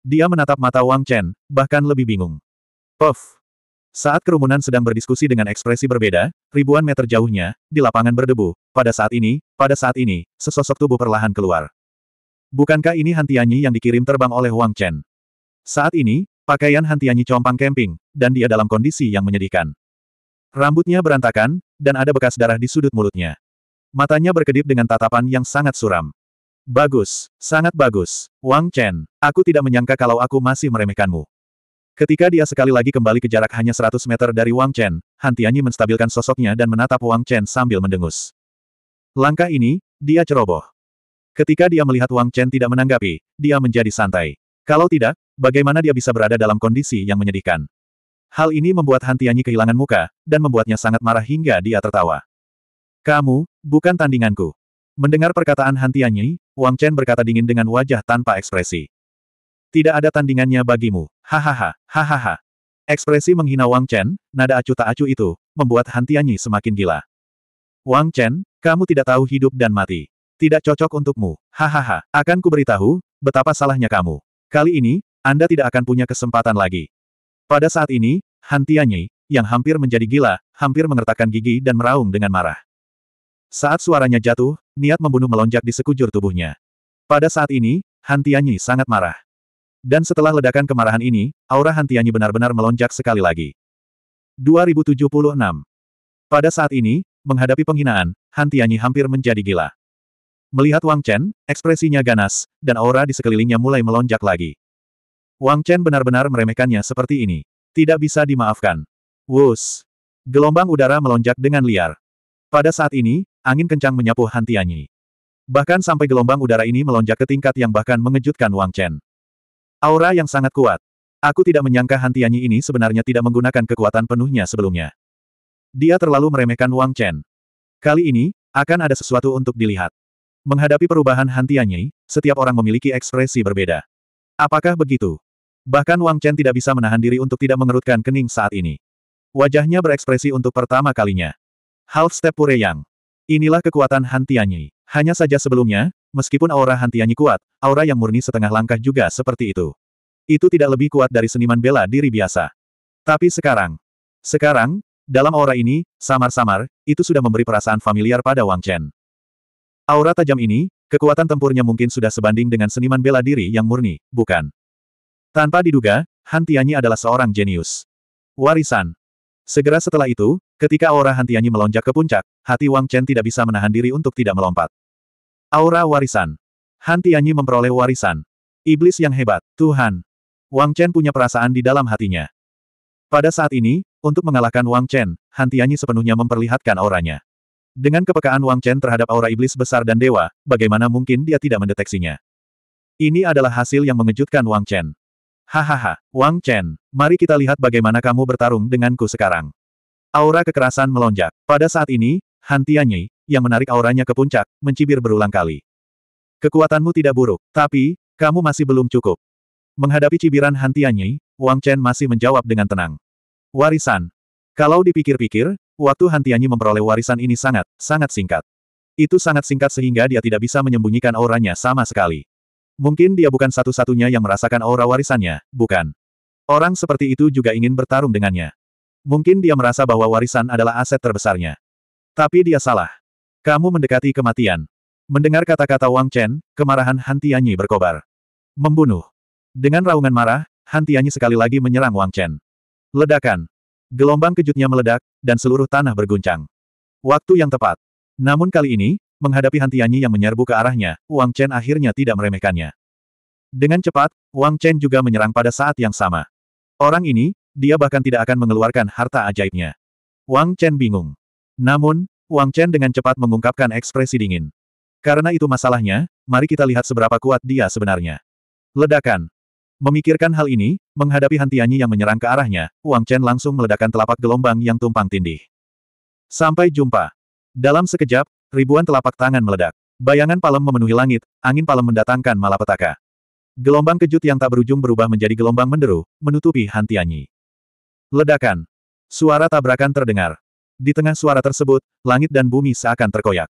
Dia menatap mata Wang Chen, bahkan lebih bingung. Puff! Saat kerumunan sedang berdiskusi dengan ekspresi berbeda, ribuan meter jauhnya, di lapangan berdebu, pada saat ini, pada saat ini, sesosok tubuh perlahan keluar. Bukankah ini Hantianyi yang dikirim terbang oleh Wang Chen? Saat ini, pakaian Hantianyi compang camping, dan dia dalam kondisi yang menyedihkan. Rambutnya berantakan, dan ada bekas darah di sudut mulutnya. Matanya berkedip dengan tatapan yang sangat suram. Bagus, sangat bagus, Wang Chen. Aku tidak menyangka kalau aku masih meremehkanmu. Ketika dia sekali lagi kembali ke jarak hanya 100 meter dari Wang Chen, Hantianyi menstabilkan sosoknya dan menatap Wang Chen sambil mendengus. Langkah ini, dia ceroboh. Ketika dia melihat Wang Chen tidak menanggapi, dia menjadi santai. Kalau tidak, bagaimana dia bisa berada dalam kondisi yang menyedihkan? Hal ini membuat Han Tianyi kehilangan muka, dan membuatnya sangat marah hingga dia tertawa. Kamu, bukan tandinganku. Mendengar perkataan Han Tianyi, Wang Chen berkata dingin dengan wajah tanpa ekspresi. Tidak ada tandingannya bagimu, hahaha, hahaha. Ekspresi menghina Wang Chen, nada acu tak acu itu, membuat Han Tianyi semakin gila. Wang Chen, kamu tidak tahu hidup dan mati. Tidak cocok untukmu. Hahaha, akan kuberitahu, betapa salahnya kamu. Kali ini, Anda tidak akan punya kesempatan lagi. Pada saat ini, Han Tianyi, yang hampir menjadi gila, hampir mengertakkan gigi dan meraung dengan marah. Saat suaranya jatuh, niat membunuh melonjak di sekujur tubuhnya. Pada saat ini, Han Tianyi sangat marah. Dan setelah ledakan kemarahan ini, aura Han Tianyi benar-benar melonjak sekali lagi. 2076 Pada saat ini, menghadapi penghinaan, Han Tianyi hampir menjadi gila. Melihat Wang Chen, ekspresinya ganas, dan aura di sekelilingnya mulai melonjak lagi. Wang Chen benar-benar meremehkannya seperti ini. Tidak bisa dimaafkan. Wus! Gelombang udara melonjak dengan liar. Pada saat ini, angin kencang menyapu hantianyi. Bahkan sampai gelombang udara ini melonjak ke tingkat yang bahkan mengejutkan Wang Chen. Aura yang sangat kuat. Aku tidak menyangka hantianyi ini sebenarnya tidak menggunakan kekuatan penuhnya sebelumnya. Dia terlalu meremehkan Wang Chen. Kali ini, akan ada sesuatu untuk dilihat. Menghadapi perubahan Han Tianyi, setiap orang memiliki ekspresi berbeda. Apakah begitu? Bahkan Wang Chen tidak bisa menahan diri untuk tidak mengerutkan kening saat ini. Wajahnya berekspresi untuk pertama kalinya. Half Step Pure Yang. Inilah kekuatan Han Tianyi. Hanya saja sebelumnya, meskipun aura Han Tianyi kuat, aura yang murni setengah langkah juga seperti itu. Itu tidak lebih kuat dari seniman bela diri biasa. Tapi sekarang, sekarang, dalam aura ini, samar-samar, itu sudah memberi perasaan familiar pada Wang Chen. Aura tajam ini, kekuatan tempurnya mungkin sudah sebanding dengan seniman bela diri yang murni, bukan? Tanpa diduga, Han Tianyi adalah seorang jenius. Warisan. Segera setelah itu, ketika aura Han Tianyi melonjak ke puncak, hati Wang Chen tidak bisa menahan diri untuk tidak melompat. Aura warisan. Han Tianyi memperoleh warisan. Iblis yang hebat, Tuhan. Wang Chen punya perasaan di dalam hatinya. Pada saat ini, untuk mengalahkan Wang Chen, Han Tianyi sepenuhnya memperlihatkan auranya. Dengan kepekaan Wang Chen terhadap aura iblis besar dan dewa, bagaimana mungkin dia tidak mendeteksinya? Ini adalah hasil yang mengejutkan Wang Chen. Hahaha, Wang Chen, mari kita lihat bagaimana kamu bertarung denganku sekarang. Aura kekerasan melonjak. Pada saat ini, Han Tianyi, yang menarik auranya ke puncak, mencibir berulang kali. Kekuatanmu tidak buruk, tapi, kamu masih belum cukup. Menghadapi cibiran Han Tianyi, Wang Chen masih menjawab dengan tenang. Warisan. Kalau dipikir-pikir, Waktu Han Tianyi memperoleh warisan ini sangat, sangat singkat. Itu sangat singkat sehingga dia tidak bisa menyembunyikan auranya sama sekali. Mungkin dia bukan satu-satunya yang merasakan aura warisannya, bukan. Orang seperti itu juga ingin bertarung dengannya. Mungkin dia merasa bahwa warisan adalah aset terbesarnya. Tapi dia salah. Kamu mendekati kematian. Mendengar kata-kata Wang Chen, kemarahan Han Tianyi berkobar. Membunuh. Dengan raungan marah, Han Tianyi sekali lagi menyerang Wang Chen. Ledakan. Gelombang kejutnya meledak, dan seluruh tanah berguncang. Waktu yang tepat. Namun kali ini, menghadapi hantianyi yang menyerbu ke arahnya, Wang Chen akhirnya tidak meremehkannya. Dengan cepat, Wang Chen juga menyerang pada saat yang sama. Orang ini, dia bahkan tidak akan mengeluarkan harta ajaibnya. Wang Chen bingung. Namun, Wang Chen dengan cepat mengungkapkan ekspresi dingin. Karena itu masalahnya, mari kita lihat seberapa kuat dia sebenarnya. Ledakan. Memikirkan hal ini, menghadapi hantianyi yang menyerang ke arahnya, Wang Chen langsung meledakkan telapak gelombang yang tumpang tindih. Sampai jumpa. Dalam sekejap, ribuan telapak tangan meledak. Bayangan palem memenuhi langit, angin palem mendatangkan malapetaka. Gelombang kejut yang tak berujung berubah menjadi gelombang menderu, menutupi hantianyi. Ledakan. Suara tabrakan terdengar. Di tengah suara tersebut, langit dan bumi seakan terkoyak.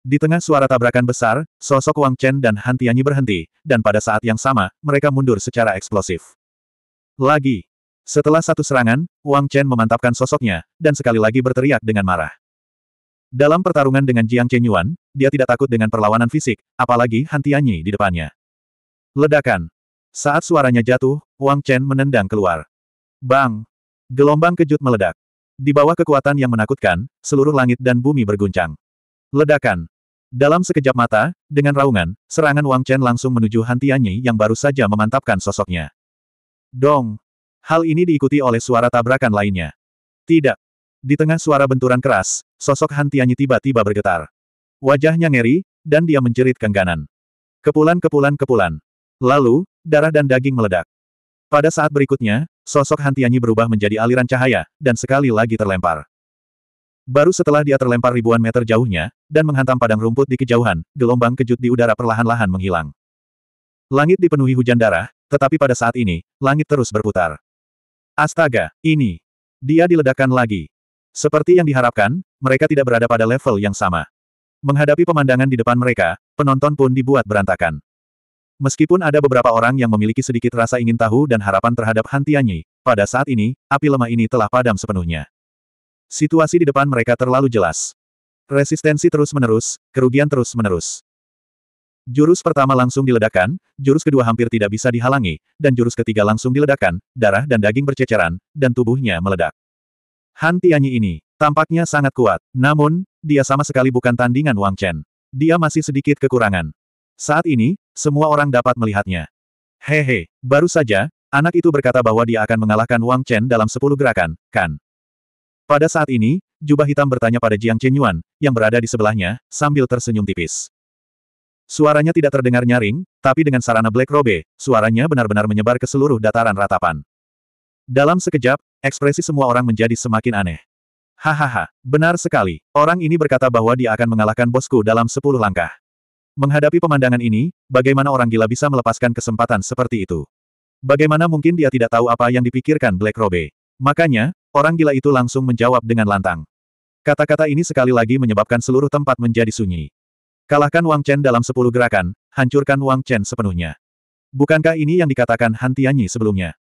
Di tengah suara tabrakan besar, sosok Wang Chen dan Han Tianyi berhenti, dan pada saat yang sama, mereka mundur secara eksplosif. Lagi. Setelah satu serangan, Wang Chen memantapkan sosoknya, dan sekali lagi berteriak dengan marah. Dalam pertarungan dengan Jiang Chen Yuan, dia tidak takut dengan perlawanan fisik, apalagi Han Tianyi di depannya. Ledakan. Saat suaranya jatuh, Wang Chen menendang keluar. Bang! Gelombang kejut meledak. Di bawah kekuatan yang menakutkan, seluruh langit dan bumi berguncang. Ledakan. Dalam sekejap mata, dengan raungan, serangan Wang Chen langsung menuju Han Tianyi yang baru saja memantapkan sosoknya. Dong! Hal ini diikuti oleh suara tabrakan lainnya. Tidak. Di tengah suara benturan keras, sosok Han Tianyi tiba-tiba bergetar. Wajahnya ngeri, dan dia menjerit kengganan. Kepulan-kepulan-kepulan. Lalu, darah dan daging meledak. Pada saat berikutnya, sosok Han Tianyi berubah menjadi aliran cahaya, dan sekali lagi terlempar. Baru setelah dia terlempar ribuan meter jauhnya, dan menghantam padang rumput di kejauhan, gelombang kejut di udara perlahan-lahan menghilang. Langit dipenuhi hujan darah, tetapi pada saat ini, langit terus berputar. Astaga, ini. Dia diledakkan lagi. Seperti yang diharapkan, mereka tidak berada pada level yang sama. Menghadapi pemandangan di depan mereka, penonton pun dibuat berantakan. Meskipun ada beberapa orang yang memiliki sedikit rasa ingin tahu dan harapan terhadap Hantianyi, pada saat ini, api lemah ini telah padam sepenuhnya. Situasi di depan mereka terlalu jelas. Resistensi terus-menerus, kerugian terus-menerus. Jurus pertama langsung diledakkan, jurus kedua hampir tidak bisa dihalangi, dan jurus ketiga langsung diledakkan, darah dan daging berceceran, dan tubuhnya meledak. Han Tianyi ini, tampaknya sangat kuat, namun, dia sama sekali bukan tandingan Wang Chen. Dia masih sedikit kekurangan. Saat ini, semua orang dapat melihatnya. Hehe, baru saja, anak itu berkata bahwa dia akan mengalahkan Wang Chen dalam sepuluh gerakan, kan? Pada saat ini, jubah hitam bertanya pada Jiang Chenyuan, yang berada di sebelahnya, sambil tersenyum tipis. Suaranya tidak terdengar nyaring, tapi dengan sarana Black Robe, suaranya benar-benar menyebar ke seluruh dataran ratapan. Dalam sekejap, ekspresi semua orang menjadi semakin aneh. Hahaha, benar sekali. Orang ini berkata bahwa dia akan mengalahkan bosku dalam sepuluh langkah. Menghadapi pemandangan ini, bagaimana orang gila bisa melepaskan kesempatan seperti itu? Bagaimana mungkin dia tidak tahu apa yang dipikirkan Black Robe? Makanya, Orang gila itu langsung menjawab dengan lantang. Kata-kata ini sekali lagi menyebabkan seluruh tempat menjadi sunyi. Kalahkan Wang Chen dalam sepuluh gerakan, hancurkan Wang Chen sepenuhnya. Bukankah ini yang dikatakan Han Tianyi sebelumnya?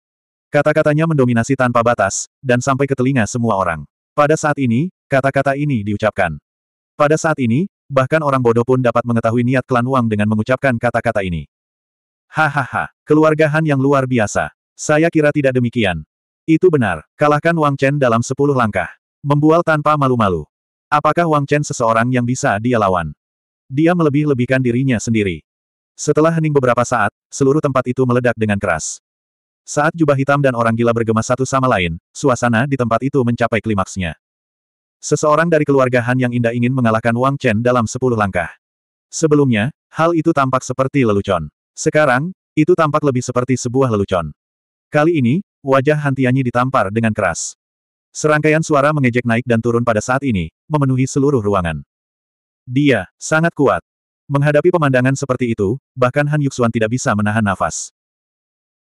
Kata-katanya mendominasi tanpa batas, dan sampai ke telinga semua orang. Pada saat ini, kata-kata ini diucapkan. Pada saat ini, bahkan orang bodoh pun dapat mengetahui niat klan Wang dengan mengucapkan kata-kata ini. Hahaha, keluarga Han yang luar biasa. Saya kira tidak demikian. Itu benar, kalahkan Wang Chen dalam sepuluh langkah. Membual tanpa malu-malu. Apakah Wang Chen seseorang yang bisa dia lawan? Dia melebih-lebihkan dirinya sendiri. Setelah hening beberapa saat, seluruh tempat itu meledak dengan keras. Saat jubah hitam dan orang gila bergema satu sama lain, suasana di tempat itu mencapai klimaksnya. Seseorang dari keluarga Han yang indah ingin mengalahkan Wang Chen dalam sepuluh langkah. Sebelumnya, hal itu tampak seperti lelucon. Sekarang, itu tampak lebih seperti sebuah lelucon. Kali ini, Wajah Hantianyi ditampar dengan keras. Serangkaian suara mengejek naik dan turun pada saat ini, memenuhi seluruh ruangan. Dia, sangat kuat. Menghadapi pemandangan seperti itu, bahkan Han Yuxuan tidak bisa menahan nafas.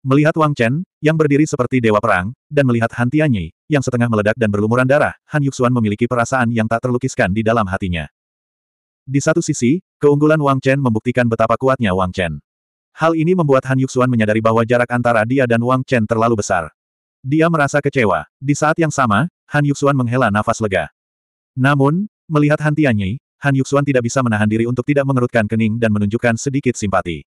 Melihat Wang Chen, yang berdiri seperti dewa perang, dan melihat Han Tianyi, yang setengah meledak dan berlumuran darah, Han Yuxuan memiliki perasaan yang tak terlukiskan di dalam hatinya. Di satu sisi, keunggulan Wang Chen membuktikan betapa kuatnya Wang Chen. Hal ini membuat Han Yuxuan menyadari bahwa jarak antara dia dan Wang Chen terlalu besar. Dia merasa kecewa. Di saat yang sama, Han Yuxuan menghela nafas lega. Namun, melihat Han Tianyi, Han Yuxuan tidak bisa menahan diri untuk tidak mengerutkan kening dan menunjukkan sedikit simpati.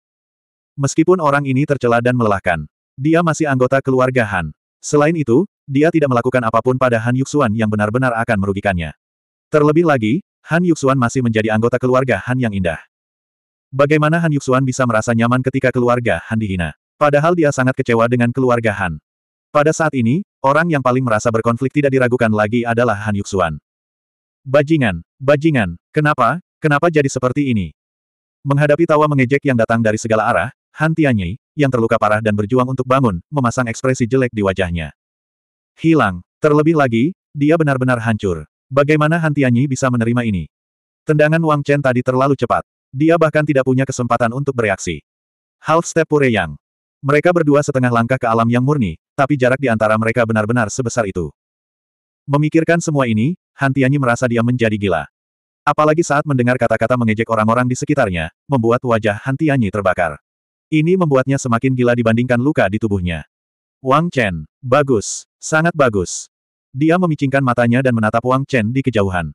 Meskipun orang ini tercela dan melelahkan, dia masih anggota keluarga Han. Selain itu, dia tidak melakukan apapun pada Han Yuxuan yang benar-benar akan merugikannya. Terlebih lagi, Han Yuxuan masih menjadi anggota keluarga Han yang indah. Bagaimana Han Yuxuan bisa merasa nyaman ketika keluarga Han dihina? Padahal dia sangat kecewa dengan keluarga Han. Pada saat ini, orang yang paling merasa berkonflik tidak diragukan lagi adalah Han Yuxuan. Bajingan, bajingan, kenapa, kenapa jadi seperti ini? Menghadapi tawa mengejek yang datang dari segala arah, Han Tianyi, yang terluka parah dan berjuang untuk bangun, memasang ekspresi jelek di wajahnya. Hilang. Terlebih lagi, dia benar-benar hancur. Bagaimana Han Tianyi bisa menerima ini? Tendangan Wang Chen tadi terlalu cepat. Dia bahkan tidak punya kesempatan untuk bereaksi. Half step Pure Yang. Mereka berdua setengah langkah ke alam yang murni, tapi jarak di antara mereka benar-benar sebesar itu. Memikirkan semua ini, Hantianyi merasa dia menjadi gila. Apalagi saat mendengar kata-kata mengejek orang-orang di sekitarnya, membuat wajah Hantianyi terbakar. Ini membuatnya semakin gila dibandingkan luka di tubuhnya. Wang Chen, bagus, sangat bagus. Dia memicingkan matanya dan menatap Wang Chen di kejauhan.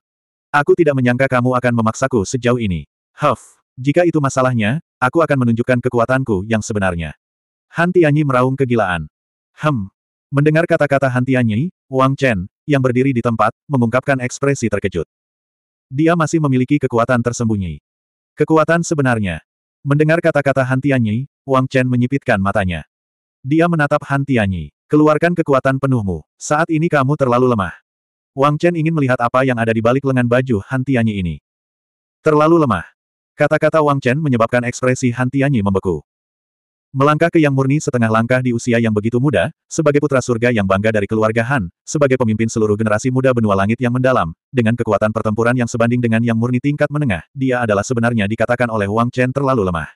Aku tidak menyangka kamu akan memaksaku sejauh ini. Huff, jika itu masalahnya, aku akan menunjukkan kekuatanku yang sebenarnya. Han Tianyi meraung kegilaan. Hem. Mendengar kata-kata Han Tianyi, Wang Chen, yang berdiri di tempat, mengungkapkan ekspresi terkejut. Dia masih memiliki kekuatan tersembunyi. Kekuatan sebenarnya. Mendengar kata-kata Han Tianyi, Wang Chen menyipitkan matanya. Dia menatap Han Tianyi. Keluarkan kekuatan penuhmu. Saat ini kamu terlalu lemah. Wang Chen ingin melihat apa yang ada di balik lengan baju Han Tianyi ini. Terlalu lemah. Kata-kata Wang Chen menyebabkan ekspresi Han Tianyi membeku. Melangkah ke yang murni setengah langkah di usia yang begitu muda, sebagai putra surga yang bangga dari keluarga Han, sebagai pemimpin seluruh generasi muda benua langit yang mendalam, dengan kekuatan pertempuran yang sebanding dengan yang murni tingkat menengah, dia adalah sebenarnya dikatakan oleh Wang Chen terlalu lemah.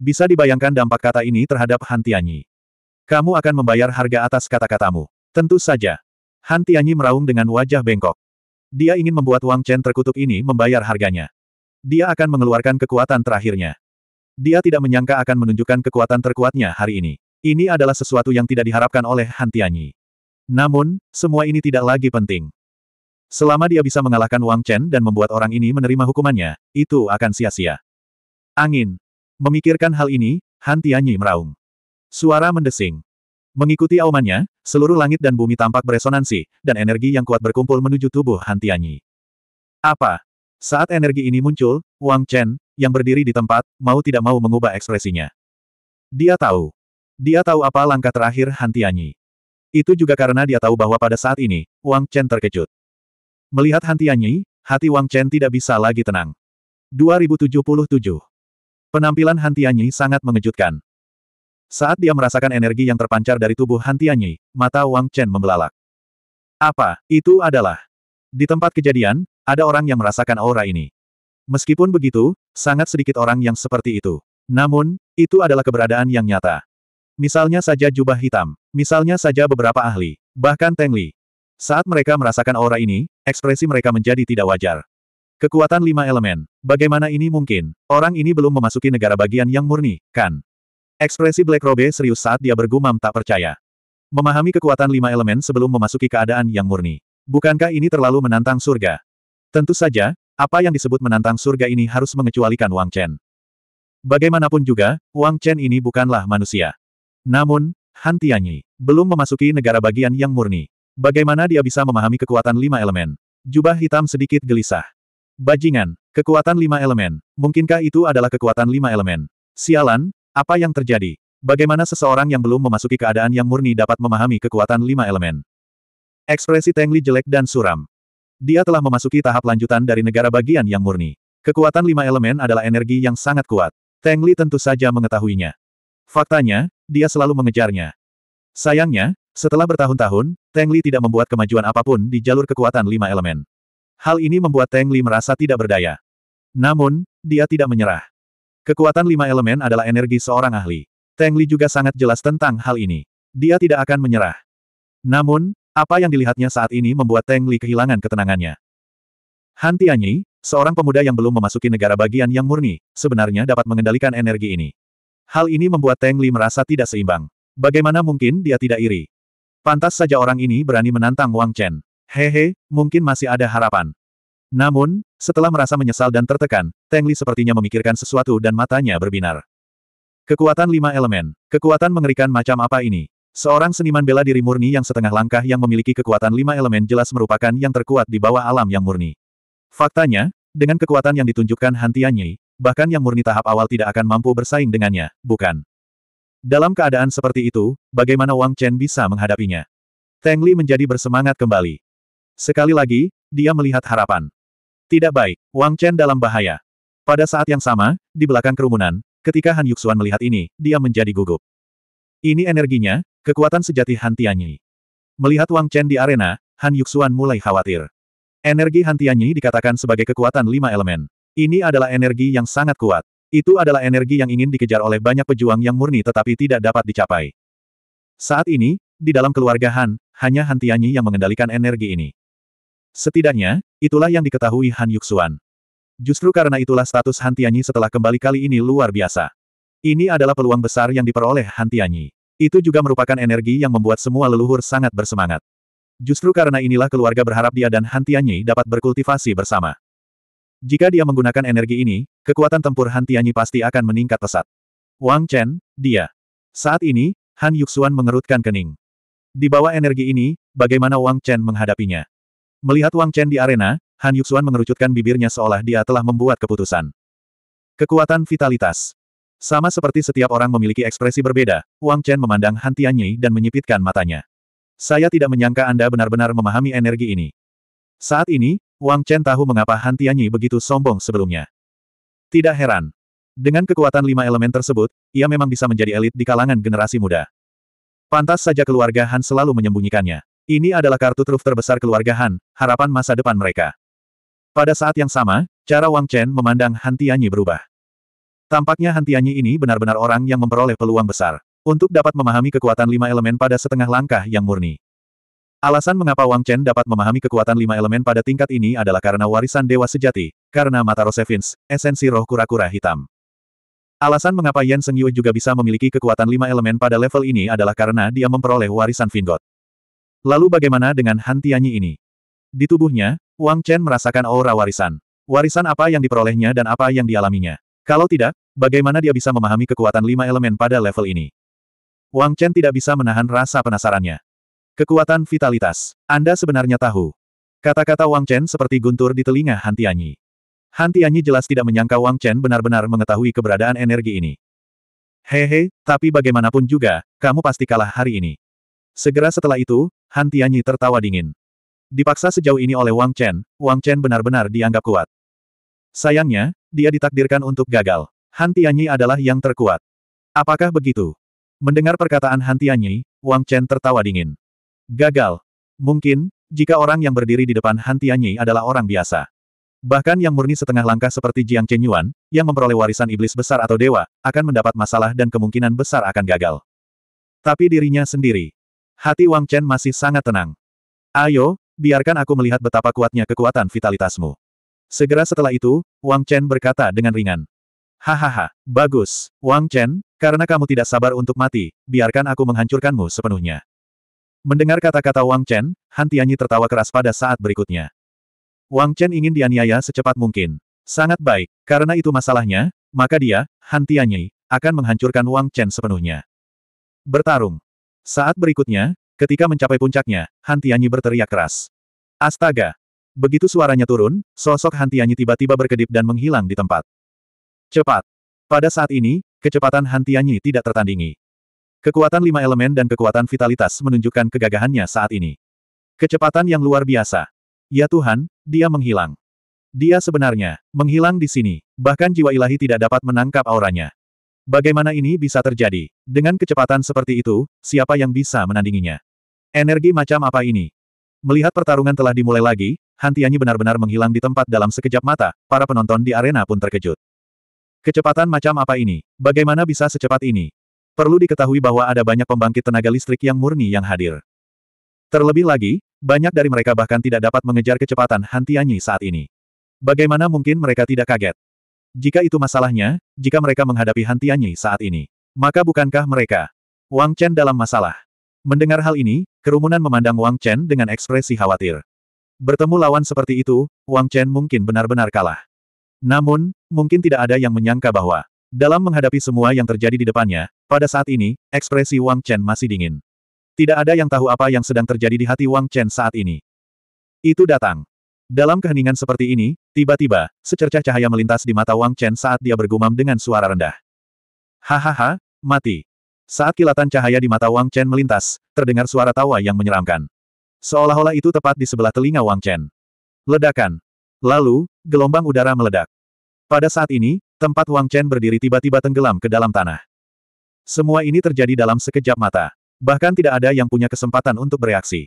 Bisa dibayangkan dampak kata ini terhadap Han Tianyi. Kamu akan membayar harga atas kata-katamu. Tentu saja. Han Tianyi meraung dengan wajah bengkok. Dia ingin membuat Wang Chen terkutuk ini membayar harganya dia akan mengeluarkan kekuatan terakhirnya. Dia tidak menyangka akan menunjukkan kekuatan terkuatnya hari ini. Ini adalah sesuatu yang tidak diharapkan oleh Han Tianyi. Namun, semua ini tidak lagi penting. Selama dia bisa mengalahkan Wang Chen dan membuat orang ini menerima hukumannya, itu akan sia-sia. Angin. Memikirkan hal ini, Han Tianyi meraung. Suara mendesing. Mengikuti aumannya, seluruh langit dan bumi tampak beresonansi, dan energi yang kuat berkumpul menuju tubuh Han Tianyi. Apa? Saat energi ini muncul, Wang Chen, yang berdiri di tempat, mau tidak mau mengubah ekspresinya. Dia tahu. Dia tahu apa langkah terakhir Han Tianyi. Itu juga karena dia tahu bahwa pada saat ini, Wang Chen terkejut. Melihat Han Tianyi, hati Wang Chen tidak bisa lagi tenang. 2077 Penampilan Han Tianyi sangat mengejutkan. Saat dia merasakan energi yang terpancar dari tubuh Han Tianyi, mata Wang Chen membelalak. Apa, itu adalah? Di tempat kejadian, ada orang yang merasakan aura ini. Meskipun begitu, sangat sedikit orang yang seperti itu. Namun, itu adalah keberadaan yang nyata. Misalnya saja jubah hitam, misalnya saja beberapa ahli, bahkan Teng Li. Saat mereka merasakan aura ini, ekspresi mereka menjadi tidak wajar. Kekuatan lima elemen, bagaimana ini mungkin? Orang ini belum memasuki negara bagian yang murni, kan? Ekspresi Black Robe serius saat dia bergumam tak percaya. Memahami kekuatan lima elemen sebelum memasuki keadaan yang murni. Bukankah ini terlalu menantang surga? Tentu saja, apa yang disebut menantang surga ini harus mengecualikan Wang Chen. Bagaimanapun juga, Wang Chen ini bukanlah manusia. Namun, Han Tianyi belum memasuki negara bagian yang murni. Bagaimana dia bisa memahami kekuatan lima elemen? Jubah hitam sedikit gelisah. Bajingan, kekuatan lima elemen. Mungkinkah itu adalah kekuatan lima elemen? Sialan, apa yang terjadi? Bagaimana seseorang yang belum memasuki keadaan yang murni dapat memahami kekuatan lima elemen? Ekspresi Tengli jelek dan suram. Dia telah memasuki tahap lanjutan dari negara bagian yang murni. Kekuatan lima elemen adalah energi yang sangat kuat. Tang Li tentu saja mengetahuinya. Faktanya, dia selalu mengejarnya. Sayangnya, setelah bertahun-tahun, Tang Li tidak membuat kemajuan apapun di jalur kekuatan lima elemen. Hal ini membuat Tang Li merasa tidak berdaya. Namun, dia tidak menyerah. Kekuatan lima elemen adalah energi seorang ahli. Tang Li juga sangat jelas tentang hal ini. Dia tidak akan menyerah. Namun, apa yang dilihatnya saat ini membuat Teng Li kehilangan ketenangannya. Han Tianyi, seorang pemuda yang belum memasuki negara bagian yang murni, sebenarnya dapat mengendalikan energi ini. Hal ini membuat Teng Li merasa tidak seimbang. Bagaimana mungkin dia tidak iri? Pantas saja orang ini berani menantang Wang Chen. Hehe, mungkin masih ada harapan. Namun, setelah merasa menyesal dan tertekan, Teng Li sepertinya memikirkan sesuatu dan matanya berbinar. Kekuatan lima elemen. Kekuatan mengerikan macam apa ini? Seorang seniman bela diri murni yang setengah langkah yang memiliki kekuatan lima elemen jelas merupakan yang terkuat di bawah alam yang murni. Faktanya, dengan kekuatan yang ditunjukkan Han bahkan yang murni tahap awal tidak akan mampu bersaing dengannya, bukan? Dalam keadaan seperti itu, bagaimana Wang Chen bisa menghadapinya? Tang Li menjadi bersemangat kembali. Sekali lagi, dia melihat harapan. Tidak baik, Wang Chen dalam bahaya. Pada saat yang sama, di belakang kerumunan, ketika Han Yuxuan melihat ini, dia menjadi gugup. Ini energinya, kekuatan sejati Han Tianyi. Melihat Wang Chen di arena, Han Yuxuan mulai khawatir. Energi Han Tianyi dikatakan sebagai kekuatan lima elemen. Ini adalah energi yang sangat kuat. Itu adalah energi yang ingin dikejar oleh banyak pejuang yang murni tetapi tidak dapat dicapai. Saat ini, di dalam keluarga Han, hanya Han Tianyi yang mengendalikan energi ini. Setidaknya, itulah yang diketahui Han Yuxuan. Justru karena itulah status Han Tianyi setelah kembali kali ini luar biasa. Ini adalah peluang besar yang diperoleh Hantianyi. Itu juga merupakan energi yang membuat semua leluhur sangat bersemangat. Justru karena inilah keluarga berharap dia dan Hantianyi dapat berkultivasi bersama. Jika dia menggunakan energi ini, kekuatan tempur Hantianyi pasti akan meningkat pesat. Wang Chen, dia. Saat ini, Han Yuxuan mengerutkan kening. Di bawah energi ini, bagaimana Wang Chen menghadapinya? Melihat Wang Chen di arena, Han Yuxuan mengerucutkan bibirnya seolah dia telah membuat keputusan. Kekuatan Vitalitas sama seperti setiap orang memiliki ekspresi berbeda, Wang Chen memandang Han Tianyi dan menyipitkan matanya. Saya tidak menyangka Anda benar-benar memahami energi ini. Saat ini, Wang Chen tahu mengapa Han Tianyi begitu sombong sebelumnya. Tidak heran. Dengan kekuatan lima elemen tersebut, ia memang bisa menjadi elit di kalangan generasi muda. Pantas saja keluarga Han selalu menyembunyikannya. Ini adalah kartu truf terbesar keluarga Han, harapan masa depan mereka. Pada saat yang sama, cara Wang Chen memandang Han Tianyi berubah. Tampaknya Hantianyi ini benar-benar orang yang memperoleh peluang besar untuk dapat memahami kekuatan lima elemen pada setengah langkah yang murni. Alasan mengapa Wang Chen dapat memahami kekuatan lima elemen pada tingkat ini adalah karena warisan dewa sejati, karena mata Rosevins, esensi roh kura-kura hitam. Alasan mengapa Yan Seng Yue juga bisa memiliki kekuatan lima elemen pada level ini adalah karena dia memperoleh warisan Vingot. Lalu bagaimana dengan hantianyi ini? Di tubuhnya, Wang Chen merasakan aura warisan. Warisan apa yang diperolehnya dan apa yang dialaminya. Kalau tidak, bagaimana dia bisa memahami kekuatan lima elemen pada level ini? Wang Chen tidak bisa menahan rasa penasarannya. Kekuatan vitalitas. Anda sebenarnya tahu. Kata-kata Wang Chen seperti guntur di telinga Han Tianyi. Han Tianyi jelas tidak menyangka Wang Chen benar-benar mengetahui keberadaan energi ini. Hehe, tapi bagaimanapun juga, kamu pasti kalah hari ini. Segera setelah itu, Han Tianyi tertawa dingin. Dipaksa sejauh ini oleh Wang Chen, Wang Chen benar-benar dianggap kuat. Sayangnya, dia ditakdirkan untuk gagal. Han Tianyi adalah yang terkuat. Apakah begitu? Mendengar perkataan Han Tianyi, Wang Chen tertawa dingin. Gagal. Mungkin, jika orang yang berdiri di depan Han Tianyi adalah orang biasa. Bahkan yang murni setengah langkah seperti Jiang Chen Yuan, yang memperoleh warisan iblis besar atau dewa, akan mendapat masalah dan kemungkinan besar akan gagal. Tapi dirinya sendiri. Hati Wang Chen masih sangat tenang. Ayo, biarkan aku melihat betapa kuatnya kekuatan vitalitasmu. Segera setelah itu, Wang Chen berkata dengan ringan. Hahaha, bagus, Wang Chen, karena kamu tidak sabar untuk mati, biarkan aku menghancurkanmu sepenuhnya. Mendengar kata-kata Wang Chen, Han Tianyi tertawa keras pada saat berikutnya. Wang Chen ingin dianiaya secepat mungkin. Sangat baik, karena itu masalahnya, maka dia, Han Tianyi, akan menghancurkan Wang Chen sepenuhnya. Bertarung. Saat berikutnya, ketika mencapai puncaknya, Han Tianyi berteriak keras. Astaga, Begitu suaranya turun, sosok Han Tianyi tiba-tiba berkedip dan menghilang di tempat. Cepat. Pada saat ini, kecepatan Han Tianyi tidak tertandingi. Kekuatan lima elemen dan kekuatan vitalitas menunjukkan kegagahannya saat ini. Kecepatan yang luar biasa. Ya Tuhan, dia menghilang. Dia sebenarnya, menghilang di sini, bahkan jiwa ilahi tidak dapat menangkap auranya. Bagaimana ini bisa terjadi? Dengan kecepatan seperti itu, siapa yang bisa menandinginya? Energi macam apa ini? Melihat pertarungan telah dimulai lagi, hantianyi benar-benar menghilang di tempat dalam sekejap mata, para penonton di arena pun terkejut. Kecepatan macam apa ini? Bagaimana bisa secepat ini? Perlu diketahui bahwa ada banyak pembangkit tenaga listrik yang murni yang hadir. Terlebih lagi, banyak dari mereka bahkan tidak dapat mengejar kecepatan hantianyi saat ini. Bagaimana mungkin mereka tidak kaget? Jika itu masalahnya, jika mereka menghadapi hantianyi saat ini, maka bukankah mereka Wang Chen dalam masalah? Mendengar hal ini, kerumunan memandang Wang Chen dengan ekspresi khawatir. Bertemu lawan seperti itu, Wang Chen mungkin benar-benar kalah. Namun, mungkin tidak ada yang menyangka bahwa dalam menghadapi semua yang terjadi di depannya, pada saat ini, ekspresi Wang Chen masih dingin. Tidak ada yang tahu apa yang sedang terjadi di hati Wang Chen saat ini. Itu datang. Dalam keheningan seperti ini, tiba-tiba, secercah cahaya melintas di mata Wang Chen saat dia bergumam dengan suara rendah. Hahaha, mati. Saat kilatan cahaya di mata Wang Chen melintas, terdengar suara tawa yang menyeramkan. Seolah-olah itu tepat di sebelah telinga Wang Chen. Ledakan. Lalu, gelombang udara meledak. Pada saat ini, tempat Wang Chen berdiri tiba-tiba tenggelam ke dalam tanah. Semua ini terjadi dalam sekejap mata. Bahkan tidak ada yang punya kesempatan untuk bereaksi.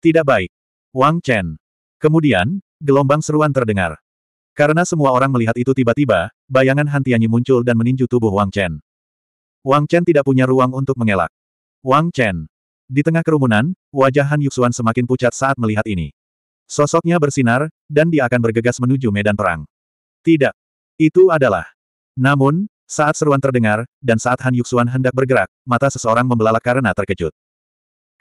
Tidak baik. Wang Chen. Kemudian, gelombang seruan terdengar. Karena semua orang melihat itu tiba-tiba, bayangan hantianyi muncul dan meninju tubuh Wang Chen. Wang Chen tidak punya ruang untuk mengelak. Wang Chen. Di tengah kerumunan, wajah Han Yuxuan semakin pucat saat melihat ini. Sosoknya bersinar, dan dia akan bergegas menuju medan perang. Tidak. Itu adalah. Namun, saat seruan terdengar, dan saat Han Yuxuan hendak bergerak, mata seseorang membelalak karena terkejut.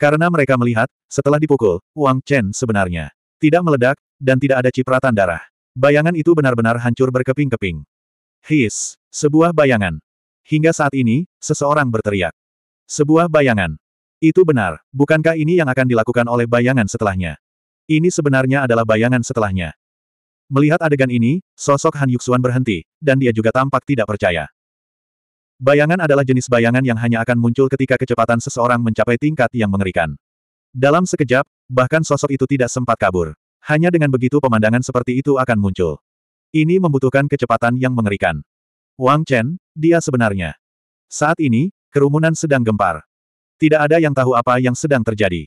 Karena mereka melihat, setelah dipukul, Wang Chen sebenarnya tidak meledak, dan tidak ada cipratan darah. Bayangan itu benar-benar hancur berkeping-keping. His, sebuah bayangan. Hingga saat ini, seseorang berteriak. Sebuah bayangan. Itu benar, bukankah ini yang akan dilakukan oleh bayangan setelahnya? Ini sebenarnya adalah bayangan setelahnya. Melihat adegan ini, sosok Han Yuxuan berhenti, dan dia juga tampak tidak percaya. Bayangan adalah jenis bayangan yang hanya akan muncul ketika kecepatan seseorang mencapai tingkat yang mengerikan. Dalam sekejap, bahkan sosok itu tidak sempat kabur. Hanya dengan begitu pemandangan seperti itu akan muncul. Ini membutuhkan kecepatan yang mengerikan. Wang Chen, dia sebenarnya. Saat ini, kerumunan sedang gempar. Tidak ada yang tahu apa yang sedang terjadi.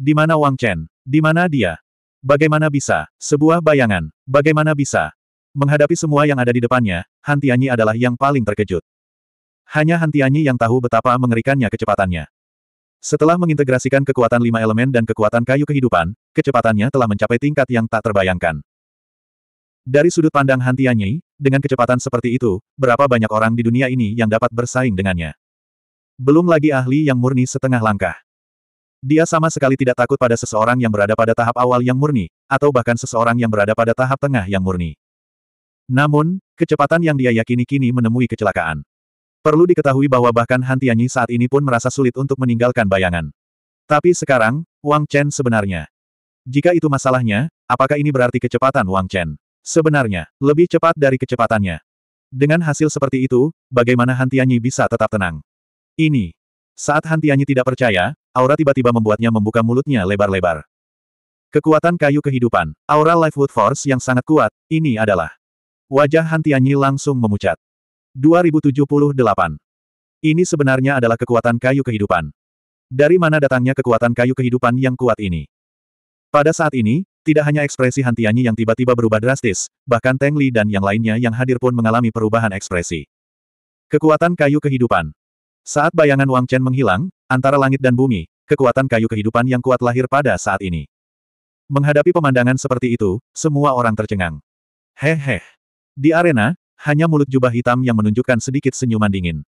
Di mana Wang Chen? Di mana dia? Bagaimana bisa? Sebuah bayangan. Bagaimana bisa? Menghadapi semua yang ada di depannya, Han Tianyi adalah yang paling terkejut. Hanya Han Tianyi yang tahu betapa mengerikannya kecepatannya. Setelah mengintegrasikan kekuatan lima elemen dan kekuatan kayu kehidupan, kecepatannya telah mencapai tingkat yang tak terbayangkan. Dari sudut pandang Hantianyi, dengan kecepatan seperti itu, berapa banyak orang di dunia ini yang dapat bersaing dengannya? Belum lagi ahli yang murni setengah langkah. Dia sama sekali tidak takut pada seseorang yang berada pada tahap awal yang murni, atau bahkan seseorang yang berada pada tahap tengah yang murni. Namun, kecepatan yang dia yakini kini menemui kecelakaan. Perlu diketahui bahwa bahkan Hantianyi saat ini pun merasa sulit untuk meninggalkan bayangan. Tapi sekarang, Wang Chen sebenarnya. Jika itu masalahnya, apakah ini berarti kecepatan Wang Chen? Sebenarnya, lebih cepat dari kecepatannya. Dengan hasil seperti itu, bagaimana Hantianyi bisa tetap tenang? Ini. Saat Hantianyi tidak percaya, aura tiba-tiba membuatnya membuka mulutnya lebar-lebar. Kekuatan kayu kehidupan, aura Lifewood Force yang sangat kuat, ini adalah. Wajah Hantianyi langsung memucat. 2078. Ini sebenarnya adalah kekuatan kayu kehidupan. Dari mana datangnya kekuatan kayu kehidupan yang kuat ini? Pada saat ini, tidak hanya ekspresi Hantianyi yang tiba-tiba berubah drastis, bahkan Teng Li dan yang lainnya yang hadir pun mengalami perubahan ekspresi. Kekuatan kayu kehidupan. Saat bayangan Wang Chen menghilang, antara langit dan bumi, kekuatan kayu kehidupan yang kuat lahir pada saat ini. Menghadapi pemandangan seperti itu, semua orang tercengang. Hehe. Di arena, hanya mulut jubah hitam yang menunjukkan sedikit senyuman dingin.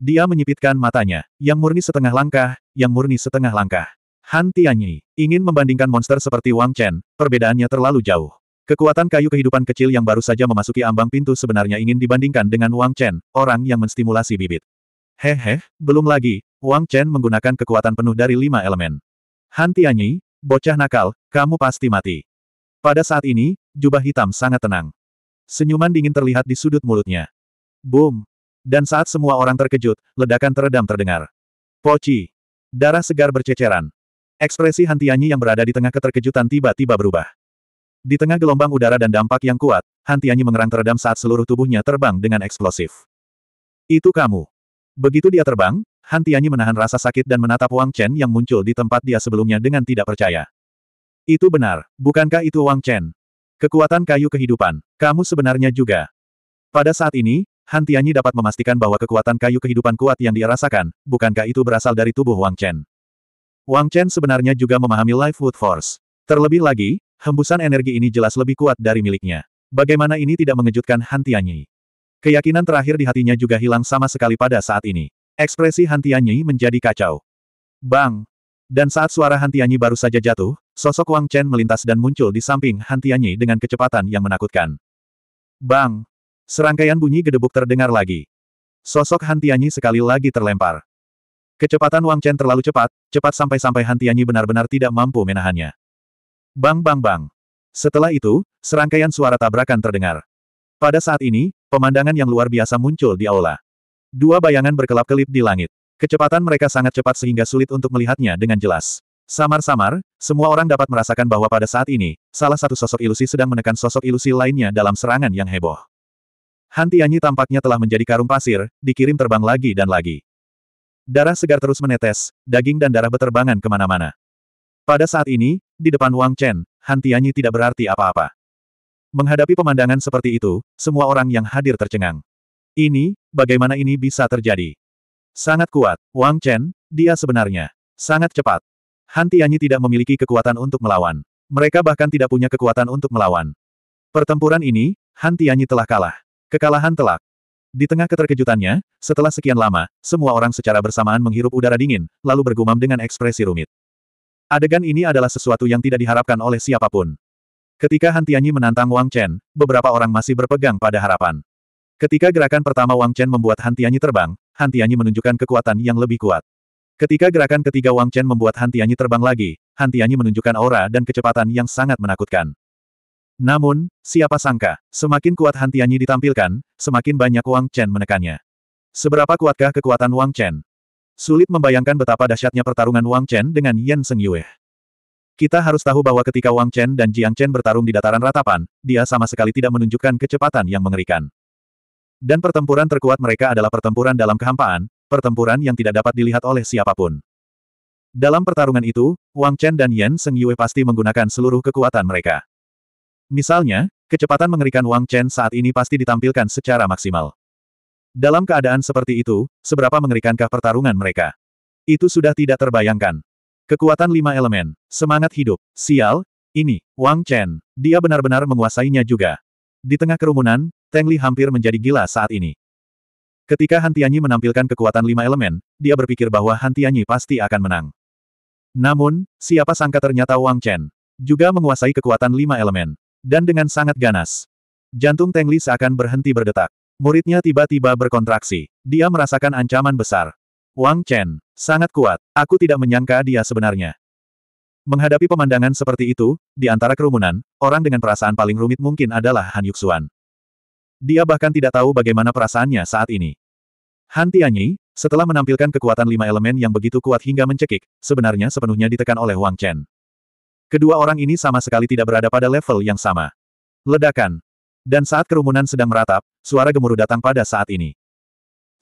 Dia menyipitkan matanya, yang murni setengah langkah, yang murni setengah langkah. Han Tianyi ingin membandingkan monster seperti Wang Chen, perbedaannya terlalu jauh. Kekuatan kayu kehidupan kecil yang baru saja memasuki ambang pintu sebenarnya ingin dibandingkan dengan Wang Chen, orang yang menstimulasi bibit. Hehe, belum lagi, Wang Chen menggunakan kekuatan penuh dari lima elemen. Han Tianyi, bocah nakal, kamu pasti mati. Pada saat ini, jubah hitam sangat tenang. Senyuman dingin terlihat di sudut mulutnya. Boom! Dan saat semua orang terkejut, ledakan teredam terdengar. Poci! Darah segar berceceran. Ekspresi Hantianyi yang berada di tengah keterkejutan tiba-tiba berubah. Di tengah gelombang udara dan dampak yang kuat, Hantianyi mengerang teredam saat seluruh tubuhnya terbang dengan eksplosif. Itu kamu. Begitu dia terbang, Hantianyi menahan rasa sakit dan menatap Wang Chen yang muncul di tempat dia sebelumnya dengan tidak percaya. Itu benar, bukankah itu Wang Chen? Kekuatan kayu kehidupan, kamu sebenarnya juga. Pada saat ini, Hantianyi dapat memastikan bahwa kekuatan kayu kehidupan kuat yang dia rasakan, bukankah itu berasal dari tubuh Wang Chen. Wang Chen sebenarnya juga memahami Life Wood Force. Terlebih lagi, hembusan energi ini jelas lebih kuat dari miliknya. Bagaimana ini tidak mengejutkan Han Tianyi? Keyakinan terakhir di hatinya juga hilang sama sekali pada saat ini. Ekspresi Han Tianyi menjadi kacau. Bang! Dan saat suara Han Tianyi baru saja jatuh, sosok Wang Chen melintas dan muncul di samping Han Tianyi dengan kecepatan yang menakutkan. Bang! Serangkaian bunyi gedebuk terdengar lagi. Sosok Han Tianyi sekali lagi terlempar. Kecepatan Wang Chen terlalu cepat, cepat sampai-sampai Han Tianyi benar-benar tidak mampu menahannya. Bang bang bang. Setelah itu, serangkaian suara tabrakan terdengar. Pada saat ini, pemandangan yang luar biasa muncul di aula. Dua bayangan berkelap-kelip di langit. Kecepatan mereka sangat cepat sehingga sulit untuk melihatnya dengan jelas. Samar-samar, semua orang dapat merasakan bahwa pada saat ini, salah satu sosok ilusi sedang menekan sosok ilusi lainnya dalam serangan yang heboh. Han Tianyi tampaknya telah menjadi karung pasir, dikirim terbang lagi dan lagi. Darah segar terus menetes, daging dan darah beterbangan kemana-mana. Pada saat ini, di depan Wang Chen, Tianyi tidak berarti apa-apa. Menghadapi pemandangan seperti itu, semua orang yang hadir tercengang. Ini, bagaimana ini bisa terjadi? Sangat kuat, Wang Chen, dia sebenarnya. Sangat cepat. Tianyi tidak memiliki kekuatan untuk melawan. Mereka bahkan tidak punya kekuatan untuk melawan. Pertempuran ini, Tianyi telah kalah. Kekalahan telak. Di tengah keterkejutannya, setelah sekian lama, semua orang secara bersamaan menghirup udara dingin, lalu bergumam dengan ekspresi rumit. Adegan ini adalah sesuatu yang tidak diharapkan oleh siapapun. Ketika Hantianyi menantang Wang Chen, beberapa orang masih berpegang pada harapan. Ketika gerakan pertama Wang Chen membuat Hantianyi terbang, Hantianyi menunjukkan kekuatan yang lebih kuat. Ketika gerakan ketiga Wang Chen membuat Hantianyi terbang lagi, Hantianyi menunjukkan aura dan kecepatan yang sangat menakutkan. Namun, siapa sangka, semakin kuat Han ditampilkan, semakin banyak Wang Chen menekannya. Seberapa kuatkah kekuatan Wang Chen? Sulit membayangkan betapa dahsyatnya pertarungan Wang Chen dengan Yan Seng Yue. Kita harus tahu bahwa ketika Wang Chen dan Jiang Chen bertarung di dataran ratapan, dia sama sekali tidak menunjukkan kecepatan yang mengerikan. Dan pertempuran terkuat mereka adalah pertempuran dalam kehampaan, pertempuran yang tidak dapat dilihat oleh siapapun. Dalam pertarungan itu, Wang Chen dan Yan Seng Yue pasti menggunakan seluruh kekuatan mereka. Misalnya, kecepatan mengerikan Wang Chen saat ini pasti ditampilkan secara maksimal. Dalam keadaan seperti itu, seberapa mengerikankah pertarungan mereka? Itu sudah tidak terbayangkan. Kekuatan lima elemen, semangat hidup, sial, ini, Wang Chen, dia benar-benar menguasainya juga. Di tengah kerumunan, Teng Li hampir menjadi gila saat ini. Ketika Han Tianyi menampilkan kekuatan lima elemen, dia berpikir bahwa Han Tianyi pasti akan menang. Namun, siapa sangka ternyata Wang Chen juga menguasai kekuatan lima elemen. Dan dengan sangat ganas. Jantung Teng Li seakan berhenti berdetak. Muridnya tiba-tiba berkontraksi. Dia merasakan ancaman besar. Wang Chen, sangat kuat. Aku tidak menyangka dia sebenarnya. Menghadapi pemandangan seperti itu, di antara kerumunan, orang dengan perasaan paling rumit mungkin adalah Han Yuxuan. Dia bahkan tidak tahu bagaimana perasaannya saat ini. Han Tianyi, setelah menampilkan kekuatan lima elemen yang begitu kuat hingga mencekik, sebenarnya sepenuhnya ditekan oleh Wang Chen. Kedua orang ini sama sekali tidak berada pada level yang sama. Ledakan. Dan saat kerumunan sedang meratap, suara gemuruh datang pada saat ini.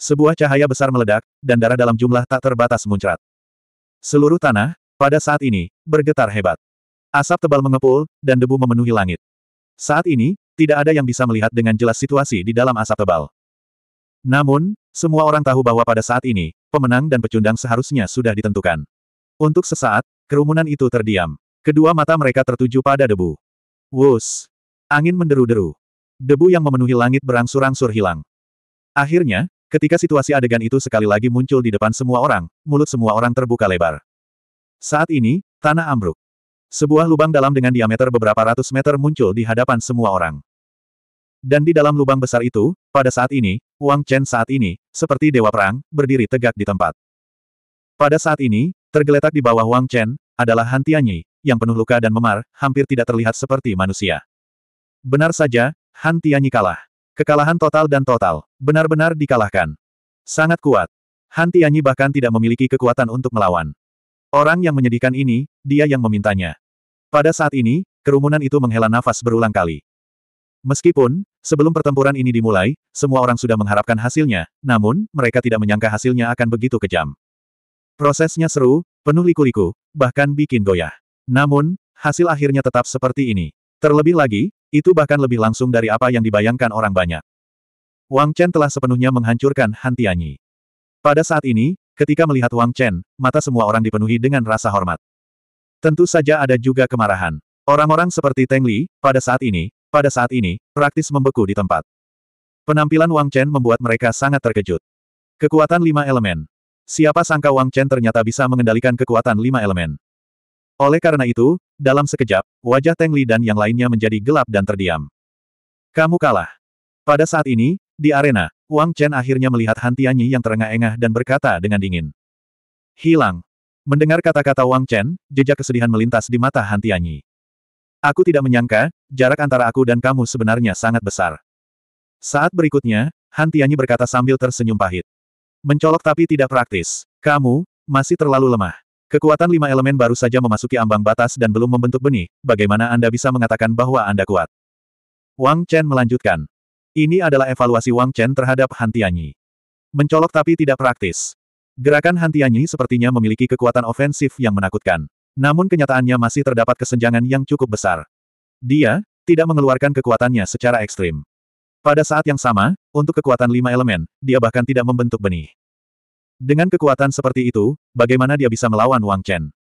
Sebuah cahaya besar meledak, dan darah dalam jumlah tak terbatas muncrat. Seluruh tanah, pada saat ini, bergetar hebat. Asap tebal mengepul, dan debu memenuhi langit. Saat ini, tidak ada yang bisa melihat dengan jelas situasi di dalam asap tebal. Namun, semua orang tahu bahwa pada saat ini, pemenang dan pecundang seharusnya sudah ditentukan. Untuk sesaat, kerumunan itu terdiam. Kedua mata mereka tertuju pada debu. Wus. Angin menderu-deru. Debu yang memenuhi langit berangsur-angsur hilang. Akhirnya, ketika situasi adegan itu sekali lagi muncul di depan semua orang, mulut semua orang terbuka lebar. Saat ini, tanah ambruk. Sebuah lubang dalam dengan diameter beberapa ratus meter muncul di hadapan semua orang. Dan di dalam lubang besar itu, pada saat ini, Wang Chen saat ini, seperti dewa perang, berdiri tegak di tempat. Pada saat ini, tergeletak di bawah Wang Chen, adalah Han Tianyi, yang penuh luka dan memar, hampir tidak terlihat seperti manusia. Benar saja, Han Tianyi kalah. Kekalahan total dan total, benar-benar dikalahkan. Sangat kuat. Han Tianyi bahkan tidak memiliki kekuatan untuk melawan. Orang yang menyedihkan ini, dia yang memintanya. Pada saat ini, kerumunan itu menghela nafas berulang kali. Meskipun, sebelum pertempuran ini dimulai, semua orang sudah mengharapkan hasilnya, namun, mereka tidak menyangka hasilnya akan begitu kejam. Prosesnya seru, penuh liku-liku, bahkan bikin goyah. Namun, hasil akhirnya tetap seperti ini. Terlebih lagi, itu bahkan lebih langsung dari apa yang dibayangkan orang banyak. Wang Chen telah sepenuhnya menghancurkan Han Tianyi. Pada saat ini, ketika melihat Wang Chen, mata semua orang dipenuhi dengan rasa hormat. Tentu saja ada juga kemarahan. Orang-orang seperti Teng Li, pada saat ini, pada saat ini, praktis membeku di tempat. Penampilan Wang Chen membuat mereka sangat terkejut. Kekuatan lima elemen. Siapa sangka Wang Chen ternyata bisa mengendalikan kekuatan lima elemen. Oleh karena itu, dalam sekejap, wajah Teng Li dan yang lainnya menjadi gelap dan terdiam. Kamu kalah. Pada saat ini, di arena, Wang Chen akhirnya melihat Han Tianyi yang terengah-engah dan berkata dengan dingin. Hilang. Mendengar kata-kata Wang Chen, jejak kesedihan melintas di mata Han Tianyi. Aku tidak menyangka, jarak antara aku dan kamu sebenarnya sangat besar. Saat berikutnya, Han Tianyi berkata sambil tersenyum pahit. Mencolok tapi tidak praktis. Kamu, masih terlalu lemah. Kekuatan lima elemen baru saja memasuki ambang batas dan belum membentuk benih, bagaimana Anda bisa mengatakan bahwa Anda kuat? Wang Chen melanjutkan. Ini adalah evaluasi Wang Chen terhadap Han Tianyi. Mencolok tapi tidak praktis. Gerakan Han Tianyi sepertinya memiliki kekuatan ofensif yang menakutkan. Namun kenyataannya masih terdapat kesenjangan yang cukup besar. Dia, tidak mengeluarkan kekuatannya secara ekstrim. Pada saat yang sama, untuk kekuatan lima elemen, dia bahkan tidak membentuk benih. Dengan kekuatan seperti itu, bagaimana dia bisa melawan Wang Chen?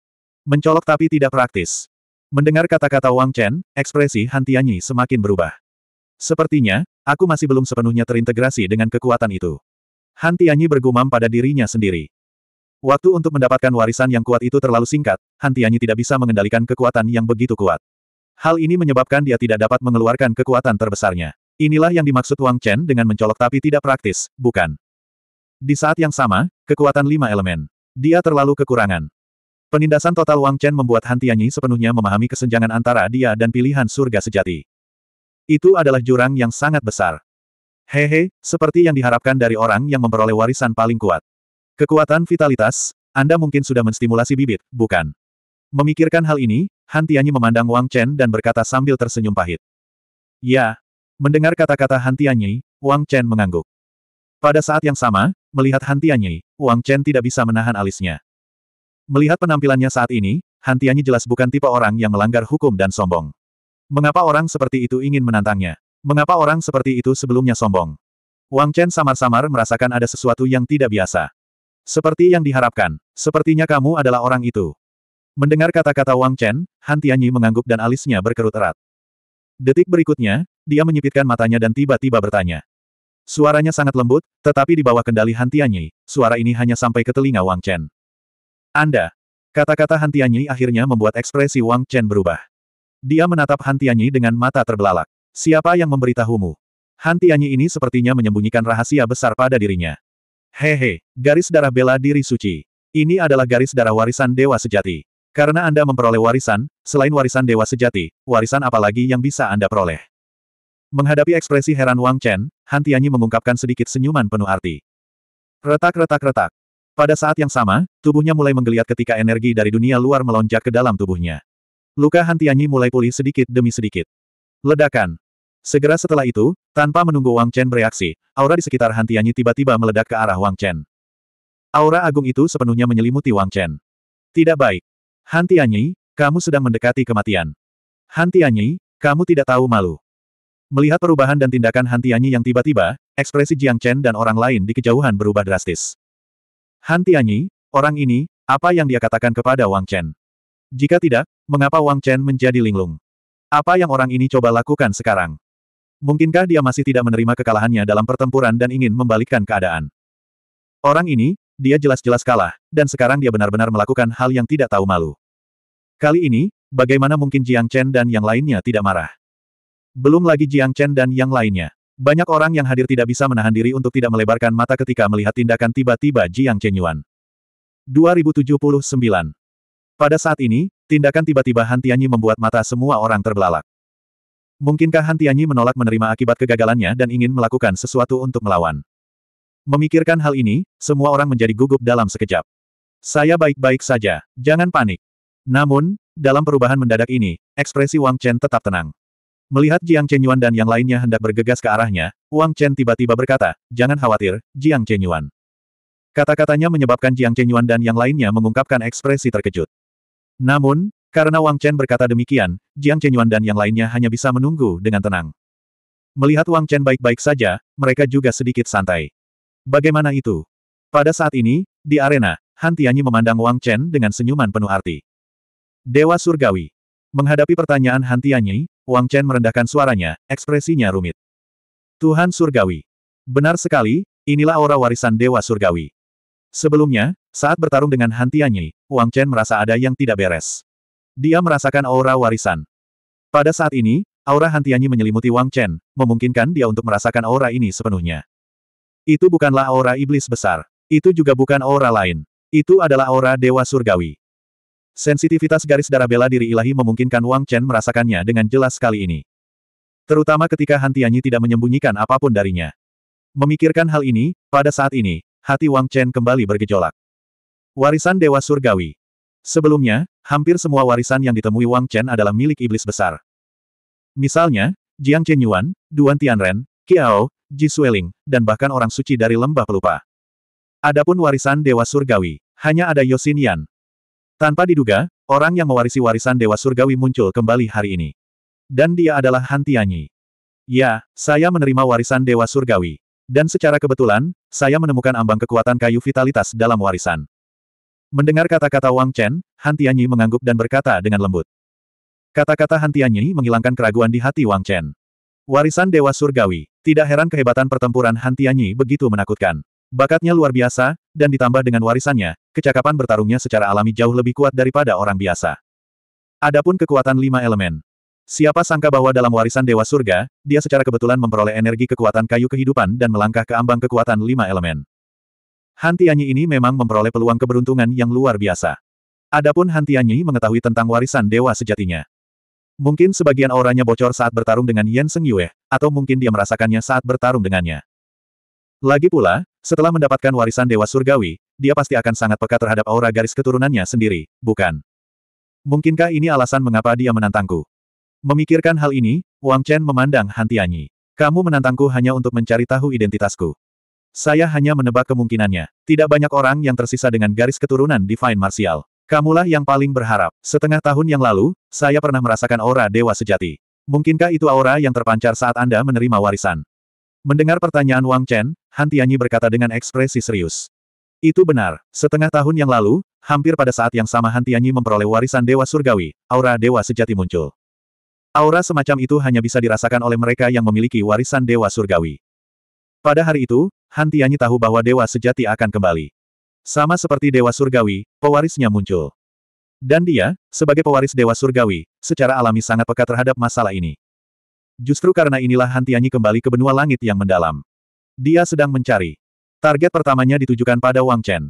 Mencolok tapi tidak praktis. Mendengar kata-kata Wang Chen, ekspresi Han Tianyi semakin berubah. Sepertinya, aku masih belum sepenuhnya terintegrasi dengan kekuatan itu. Han Tianyi bergumam pada dirinya sendiri. Waktu untuk mendapatkan warisan yang kuat itu terlalu singkat, Han Tianyi tidak bisa mengendalikan kekuatan yang begitu kuat. Hal ini menyebabkan dia tidak dapat mengeluarkan kekuatan terbesarnya. Inilah yang dimaksud Wang Chen dengan mencolok tapi tidak praktis, bukan? Di saat yang sama, kekuatan lima elemen. Dia terlalu kekurangan. Penindasan total Wang Chen membuat Han Tianyi sepenuhnya memahami kesenjangan antara dia dan pilihan surga sejati. Itu adalah jurang yang sangat besar. Hehe, seperti yang diharapkan dari orang yang memperoleh warisan paling kuat. Kekuatan vitalitas, Anda mungkin sudah menstimulasi bibit, bukan? Memikirkan hal ini, Han Tianyi memandang Wang Chen dan berkata sambil tersenyum pahit. Ya. Mendengar kata-kata Han Tianyi, Wang Chen mengangguk. Pada saat yang sama, Melihat Han Tianyi, Wang Chen tidak bisa menahan alisnya. Melihat penampilannya saat ini, Han Tianyi jelas bukan tipe orang yang melanggar hukum dan sombong. Mengapa orang seperti itu ingin menantangnya? Mengapa orang seperti itu sebelumnya sombong? Wang Chen samar-samar merasakan ada sesuatu yang tidak biasa. Seperti yang diharapkan, sepertinya kamu adalah orang itu. Mendengar kata-kata Wang Chen, Han Tianyi mengangguk dan alisnya berkerut erat. Detik berikutnya, dia menyipitkan matanya dan tiba-tiba bertanya. Suaranya sangat lembut, tetapi di bawah kendali Han Tianyi, suara ini hanya sampai ke telinga Wang Chen. Anda. Kata-kata Han Tianyi akhirnya membuat ekspresi Wang Chen berubah. Dia menatap Han Tianyi dengan mata terbelalak. Siapa yang memberitahumu? Han Tianyi ini sepertinya menyembunyikan rahasia besar pada dirinya. Hehe, garis darah bela diri suci. Ini adalah garis darah warisan dewa sejati. Karena Anda memperoleh warisan, selain warisan dewa sejati, warisan apalagi yang bisa Anda peroleh? Menghadapi ekspresi heran Wang Chen, Han Tianyi mengungkapkan sedikit senyuman penuh arti. Retak-retak-retak. Pada saat yang sama, tubuhnya mulai menggeliat ketika energi dari dunia luar melonjak ke dalam tubuhnya. Luka Han Tianyi mulai pulih sedikit demi sedikit. Ledakan. Segera setelah itu, tanpa menunggu Wang Chen bereaksi, aura di sekitar Han Tianyi tiba-tiba meledak ke arah Wang Chen. Aura agung itu sepenuhnya menyelimuti Wang Chen. Tidak baik. Han Tianyi, kamu sedang mendekati kematian. Han Tianyi, kamu tidak tahu malu. Melihat perubahan dan tindakan Han yang tiba-tiba, ekspresi Jiang Chen dan orang lain di kejauhan berubah drastis. Han orang ini, apa yang dia katakan kepada Wang Chen? Jika tidak, mengapa Wang Chen menjadi linglung? Apa yang orang ini coba lakukan sekarang? Mungkinkah dia masih tidak menerima kekalahannya dalam pertempuran dan ingin membalikkan keadaan? Orang ini, dia jelas-jelas kalah, dan sekarang dia benar-benar melakukan hal yang tidak tahu malu. Kali ini, bagaimana mungkin Jiang Chen dan yang lainnya tidak marah? Belum lagi Jiang Chen dan yang lainnya. Banyak orang yang hadir tidak bisa menahan diri untuk tidak melebarkan mata ketika melihat tindakan tiba-tiba Jiang Chen Yuan. 2079 Pada saat ini, tindakan tiba-tiba Han Tianyi membuat mata semua orang terbelalak. Mungkinkah Han Tianyi menolak menerima akibat kegagalannya dan ingin melakukan sesuatu untuk melawan? Memikirkan hal ini, semua orang menjadi gugup dalam sekejap. Saya baik-baik saja, jangan panik. Namun, dalam perubahan mendadak ini, ekspresi Wang Chen tetap tenang. Melihat Jiang Chenyuan dan yang lainnya hendak bergegas ke arahnya, Wang Chen tiba-tiba berkata, jangan khawatir, Jiang Chenyuan. Kata-katanya menyebabkan Jiang Chenyuan dan yang lainnya mengungkapkan ekspresi terkejut. Namun, karena Wang Chen berkata demikian, Jiang Chenyuan dan yang lainnya hanya bisa menunggu dengan tenang. Melihat Wang Chen baik-baik saja, mereka juga sedikit santai. Bagaimana itu? Pada saat ini, di arena, Han Tianyi memandang Wang Chen dengan senyuman penuh arti. Dewa Surgawi. Menghadapi pertanyaan Han Tianyi, Wang Chen merendahkan suaranya, ekspresinya rumit. Tuhan Surgawi. Benar sekali, inilah aura warisan Dewa Surgawi. Sebelumnya, saat bertarung dengan Han Tianyi, Wang Chen merasa ada yang tidak beres. Dia merasakan aura warisan. Pada saat ini, aura Han Tianyi menyelimuti Wang Chen, memungkinkan dia untuk merasakan aura ini sepenuhnya. Itu bukanlah aura iblis besar. Itu juga bukan aura lain. Itu adalah aura Dewa Surgawi. Sensitivitas garis darah bela diri ilahi memungkinkan Wang Chen merasakannya dengan jelas kali ini. Terutama ketika Han Tianyi tidak menyembunyikan apapun darinya. Memikirkan hal ini, pada saat ini, hati Wang Chen kembali bergejolak. Warisan Dewa Surgawi Sebelumnya, hampir semua warisan yang ditemui Wang Chen adalah milik iblis besar. Misalnya, Jiang Chen Yuan, Duan Tianren, Qiao, Ji Sueling, dan bahkan orang suci dari lembah pelupa. Adapun warisan Dewa Surgawi, hanya ada Yosin Yan, tanpa diduga, orang yang mewarisi warisan Dewa Surgawi muncul kembali hari ini. Dan dia adalah Hantianyi. Ya, saya menerima warisan Dewa Surgawi. Dan secara kebetulan, saya menemukan ambang kekuatan kayu vitalitas dalam warisan. Mendengar kata-kata Wang Chen, Hantianyi mengangguk dan berkata dengan lembut. Kata-kata Hantianyi menghilangkan keraguan di hati Wang Chen. Warisan Dewa Surgawi. Tidak heran kehebatan pertempuran Hantianyi begitu menakutkan. Bakatnya luar biasa, dan ditambah dengan warisannya, kecakapan bertarungnya secara alami jauh lebih kuat daripada orang biasa. Adapun kekuatan lima elemen. Siapa sangka bahwa dalam warisan Dewa Surga, dia secara kebetulan memperoleh energi kekuatan kayu kehidupan dan melangkah ke ambang kekuatan lima elemen. Hantianyi ini memang memperoleh peluang keberuntungan yang luar biasa. Adapun Hantianyi mengetahui tentang warisan Dewa sejatinya. Mungkin sebagian auranya bocor saat bertarung dengan Yen Seng Yue, atau mungkin dia merasakannya saat bertarung dengannya. Lagi pula, setelah mendapatkan warisan Dewa Surgawi, dia pasti akan sangat peka terhadap aura garis keturunannya sendiri, bukan? Mungkinkah ini alasan mengapa dia menantangku? Memikirkan hal ini, Wang Chen memandang Han Tianyi. Kamu menantangku hanya untuk mencari tahu identitasku. Saya hanya menebak kemungkinannya. Tidak banyak orang yang tersisa dengan garis keturunan Divine Martial. Kamulah yang paling berharap. Setengah tahun yang lalu, saya pernah merasakan aura dewa sejati. Mungkinkah itu aura yang terpancar saat Anda menerima warisan? Mendengar pertanyaan Wang Chen, Han Tianyi berkata dengan ekspresi serius. Itu benar, setengah tahun yang lalu, hampir pada saat yang sama Han Tianyi memperoleh warisan Dewa Surgawi, aura Dewa Sejati muncul. Aura semacam itu hanya bisa dirasakan oleh mereka yang memiliki warisan Dewa Surgawi. Pada hari itu, Han Tianyi tahu bahwa Dewa Sejati akan kembali. Sama seperti Dewa Surgawi, pewarisnya muncul. Dan dia, sebagai pewaris Dewa Surgawi, secara alami sangat peka terhadap masalah ini. Justru karena inilah Hantianyi kembali ke benua langit yang mendalam. Dia sedang mencari. Target pertamanya ditujukan pada Wang Chen.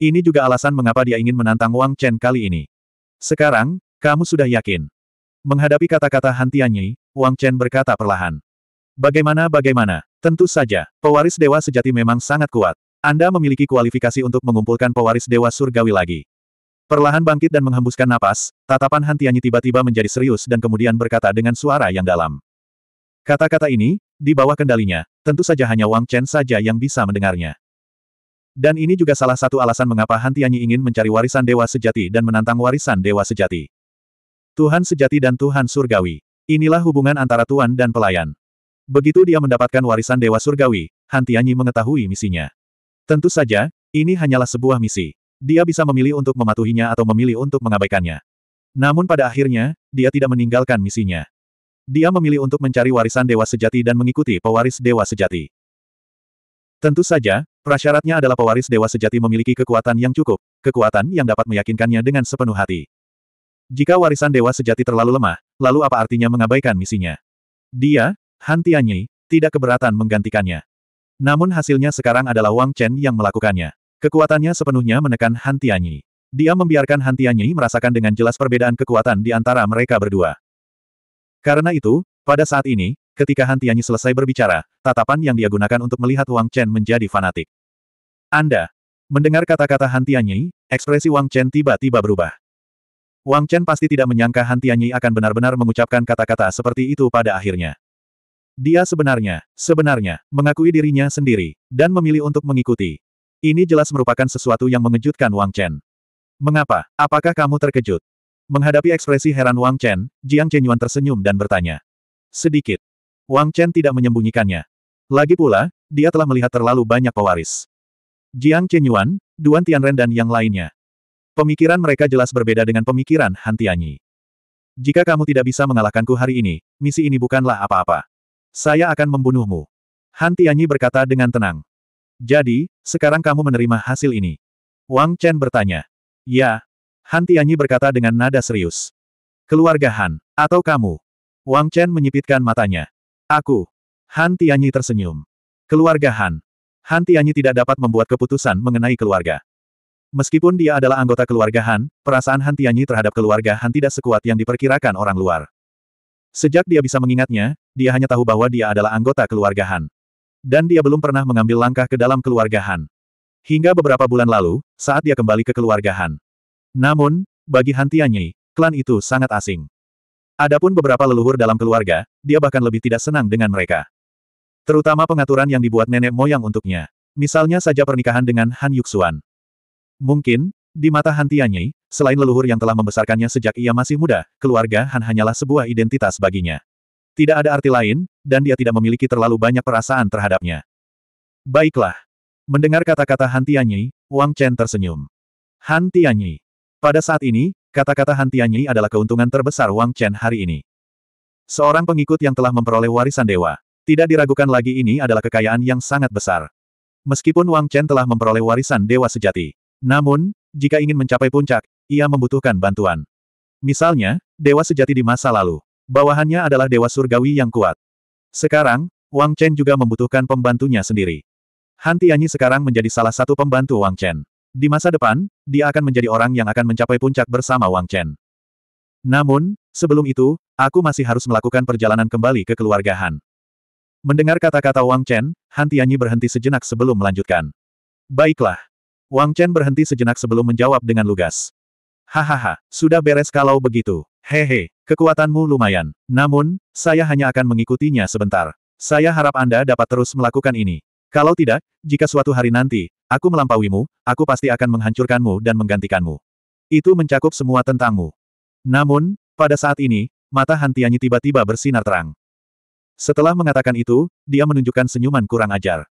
Ini juga alasan mengapa dia ingin menantang Wang Chen kali ini. Sekarang, kamu sudah yakin. Menghadapi kata-kata Hantianyi, Wang Chen berkata perlahan. Bagaimana bagaimana, tentu saja, pewaris dewa sejati memang sangat kuat. Anda memiliki kualifikasi untuk mengumpulkan pewaris dewa surgawi lagi. Perlahan bangkit dan menghembuskan napas, tatapan Hantianyi tiba-tiba menjadi serius dan kemudian berkata dengan suara yang dalam. Kata-kata ini, di bawah kendalinya, tentu saja hanya Wang Chen saja yang bisa mendengarnya. Dan ini juga salah satu alasan mengapa Han Tianyi ingin mencari warisan dewa sejati dan menantang warisan dewa sejati. Tuhan sejati dan Tuhan surgawi. Inilah hubungan antara tuan dan pelayan. Begitu dia mendapatkan warisan dewa surgawi, Han Tianyi mengetahui misinya. Tentu saja, ini hanyalah sebuah misi. Dia bisa memilih untuk mematuhinya atau memilih untuk mengabaikannya. Namun pada akhirnya, dia tidak meninggalkan misinya. Dia memilih untuk mencari warisan dewa sejati dan mengikuti pewaris dewa sejati. Tentu saja, prasyaratnya adalah pewaris dewa sejati memiliki kekuatan yang cukup, kekuatan yang dapat meyakinkannya dengan sepenuh hati. Jika warisan dewa sejati terlalu lemah, lalu apa artinya mengabaikan misinya? Dia, Han Tianyi, tidak keberatan menggantikannya. Namun hasilnya sekarang adalah Wang Chen yang melakukannya. Kekuatannya sepenuhnya menekan Han Tianyi. Dia membiarkan Han Tianyi merasakan dengan jelas perbedaan kekuatan di antara mereka berdua. Karena itu, pada saat ini, ketika Han Tianyi selesai berbicara, tatapan yang dia gunakan untuk melihat Wang Chen menjadi fanatik. Anda. Mendengar kata-kata Han Tianyi, ekspresi Wang Chen tiba-tiba berubah. Wang Chen pasti tidak menyangka Han Tianyi akan benar-benar mengucapkan kata-kata seperti itu pada akhirnya. Dia sebenarnya, sebenarnya, mengakui dirinya sendiri, dan memilih untuk mengikuti. Ini jelas merupakan sesuatu yang mengejutkan Wang Chen. Mengapa? Apakah kamu terkejut? Menghadapi ekspresi heran Wang Chen, Jiang Chen Yuan tersenyum dan bertanya. Sedikit. Wang Chen tidak menyembunyikannya. Lagi pula, dia telah melihat terlalu banyak pewaris. Jiang Chen Yuan, Duan Tianren dan yang lainnya. Pemikiran mereka jelas berbeda dengan pemikiran Han Tianyi. Jika kamu tidak bisa mengalahkanku hari ini, misi ini bukanlah apa-apa. Saya akan membunuhmu. Han Tianyi berkata dengan tenang. Jadi, sekarang kamu menerima hasil ini. Wang Chen bertanya. Ya, Han Tianyi berkata dengan nada serius. Keluarga Han, atau kamu? Wang Chen menyipitkan matanya. Aku. Han Tianyi tersenyum. Keluarga Han. Han Tianyi tidak dapat membuat keputusan mengenai keluarga. Meskipun dia adalah anggota keluarga Han, perasaan Han Tianyi terhadap keluarga Han tidak sekuat yang diperkirakan orang luar. Sejak dia bisa mengingatnya, dia hanya tahu bahwa dia adalah anggota keluarga Han. Dan dia belum pernah mengambil langkah ke dalam keluarga Han. Hingga beberapa bulan lalu, saat dia kembali ke keluarga Han. Namun, bagi Han Tianyi, klan itu sangat asing. Adapun beberapa leluhur dalam keluarga, dia bahkan lebih tidak senang dengan mereka. Terutama pengaturan yang dibuat nenek moyang untuknya. Misalnya saja pernikahan dengan Han Yuxuan. Mungkin, di mata Han Tianyi, selain leluhur yang telah membesarkannya sejak ia masih muda, keluarga Han hanyalah sebuah identitas baginya. Tidak ada arti lain, dan dia tidak memiliki terlalu banyak perasaan terhadapnya. Baiklah. Mendengar kata-kata Han Tianyi, Wang Chen tersenyum. Han Tianyi, pada saat ini, kata-kata Han Tianyi adalah keuntungan terbesar Wang Chen hari ini. Seorang pengikut yang telah memperoleh warisan dewa. Tidak diragukan lagi ini adalah kekayaan yang sangat besar. Meskipun Wang Chen telah memperoleh warisan dewa sejati. Namun, jika ingin mencapai puncak, ia membutuhkan bantuan. Misalnya, dewa sejati di masa lalu. Bawahannya adalah dewa surgawi yang kuat. Sekarang, Wang Chen juga membutuhkan pembantunya sendiri. Han Tianyi sekarang menjadi salah satu pembantu Wang Chen. Di masa depan, dia akan menjadi orang yang akan mencapai puncak bersama Wang Chen. Namun, sebelum itu, aku masih harus melakukan perjalanan kembali ke keluarga Han. Mendengar kata-kata Wang Chen, Han Tianyi berhenti sejenak sebelum melanjutkan. Baiklah. Wang Chen berhenti sejenak sebelum menjawab dengan lugas. Hahaha, sudah beres kalau begitu. Hehe, kekuatanmu lumayan. Namun, saya hanya akan mengikutinya sebentar. Saya harap Anda dapat terus melakukan ini. Kalau tidak, jika suatu hari nanti, Aku melampauimu, aku pasti akan menghancurkanmu dan menggantikanmu. Itu mencakup semua tentangmu. Namun, pada saat ini, mata Hantianyi tiba-tiba bersinar terang. Setelah mengatakan itu, dia menunjukkan senyuman kurang ajar.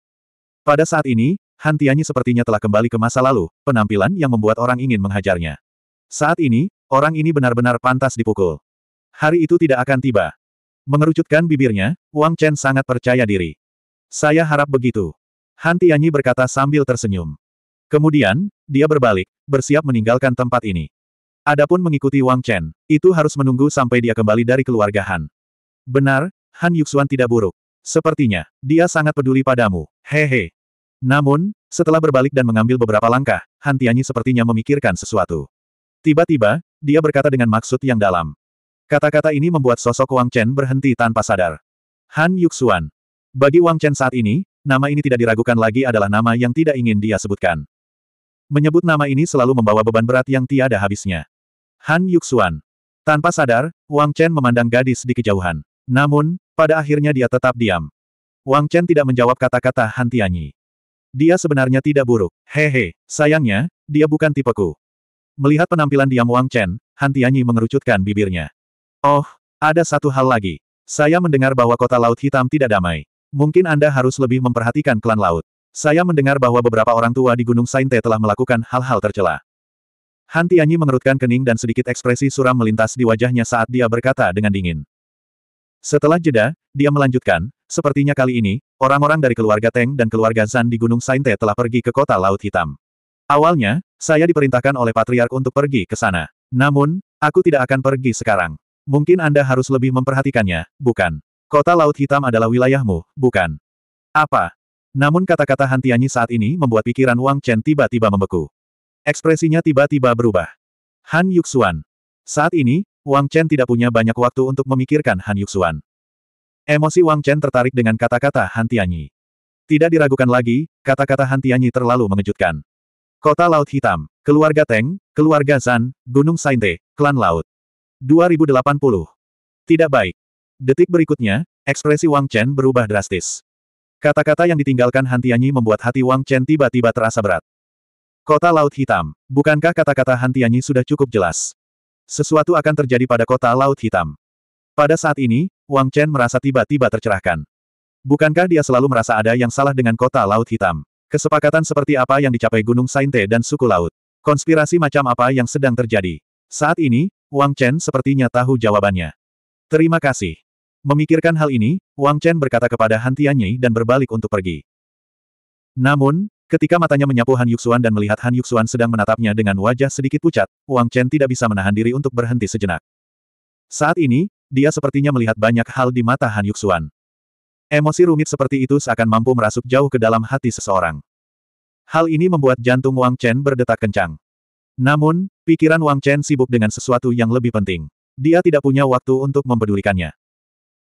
Pada saat ini, Hantianyi sepertinya telah kembali ke masa lalu, penampilan yang membuat orang ingin menghajarnya. Saat ini, orang ini benar-benar pantas dipukul. Hari itu tidak akan tiba. Mengerucutkan bibirnya, Wang Chen sangat percaya diri. Saya harap begitu. Han Tianyi berkata sambil tersenyum. Kemudian, dia berbalik, bersiap meninggalkan tempat ini. Adapun mengikuti Wang Chen, itu harus menunggu sampai dia kembali dari keluarga Han. Benar, Han Yuxuan tidak buruk. Sepertinya, dia sangat peduli padamu, hehe. Namun, setelah berbalik dan mengambil beberapa langkah, Han Tianyi sepertinya memikirkan sesuatu. Tiba-tiba, dia berkata dengan maksud yang dalam. Kata-kata ini membuat sosok Wang Chen berhenti tanpa sadar. Han Yuxuan. Bagi Wang Chen saat ini, Nama ini tidak diragukan lagi adalah nama yang tidak ingin dia sebutkan. Menyebut nama ini selalu membawa beban berat yang tiada habisnya. Han Yuxuan. Tanpa sadar, Wang Chen memandang gadis di kejauhan. Namun, pada akhirnya dia tetap diam. Wang Chen tidak menjawab kata-kata Han Tianyi. Dia sebenarnya tidak buruk. Hehe, sayangnya, dia bukan tipeku. Melihat penampilan diam Wang Chen, Han Tianyi mengerucutkan bibirnya. Oh, ada satu hal lagi. Saya mendengar bahwa kota Laut Hitam tidak damai. Mungkin Anda harus lebih memperhatikan klan laut. Saya mendengar bahwa beberapa orang tua di Gunung Sainte telah melakukan hal-hal tercela. Han Tianyi mengerutkan kening dan sedikit ekspresi suram melintas di wajahnya saat dia berkata dengan dingin. Setelah jeda, dia melanjutkan, sepertinya kali ini, orang-orang dari keluarga Teng dan keluarga Zan di Gunung Sainte telah pergi ke kota Laut Hitam. Awalnya, saya diperintahkan oleh Patriark untuk pergi ke sana. Namun, aku tidak akan pergi sekarang. Mungkin Anda harus lebih memperhatikannya, bukan? Kota Laut Hitam adalah wilayahmu, bukan? Apa? Namun kata-kata Han saat ini membuat pikiran Wang Chen tiba-tiba membeku. Ekspresinya tiba-tiba berubah. Han Yuxuan. Saat ini, Wang Chen tidak punya banyak waktu untuk memikirkan Han Yuxuan. Emosi Wang Chen tertarik dengan kata-kata Han Tidak diragukan lagi, kata-kata Han terlalu mengejutkan. Kota Laut Hitam, Keluarga Teng, Keluarga Zan, Gunung Sainte, Klan Laut. 2080. Tidak baik. Detik berikutnya, ekspresi Wang Chen berubah drastis. Kata-kata yang ditinggalkan Hantianyi membuat hati Wang Chen tiba-tiba terasa berat. Kota Laut Hitam. Bukankah kata-kata Hantianyi sudah cukup jelas? Sesuatu akan terjadi pada kota Laut Hitam. Pada saat ini, Wang Chen merasa tiba-tiba tercerahkan. Bukankah dia selalu merasa ada yang salah dengan kota Laut Hitam? Kesepakatan seperti apa yang dicapai Gunung Sainte dan suku laut? Konspirasi macam apa yang sedang terjadi? Saat ini, Wang Chen sepertinya tahu jawabannya. Terima kasih. Memikirkan hal ini, Wang Chen berkata kepada Han Tianyi dan berbalik untuk pergi. Namun, ketika matanya menyapu Han Yuxuan dan melihat Han Yuxuan sedang menatapnya dengan wajah sedikit pucat, Wang Chen tidak bisa menahan diri untuk berhenti sejenak. Saat ini, dia sepertinya melihat banyak hal di mata Han Yuxuan. Emosi rumit seperti itu seakan mampu merasuk jauh ke dalam hati seseorang. Hal ini membuat jantung Wang Chen berdetak kencang. Namun, pikiran Wang Chen sibuk dengan sesuatu yang lebih penting. Dia tidak punya waktu untuk mempedulikannya.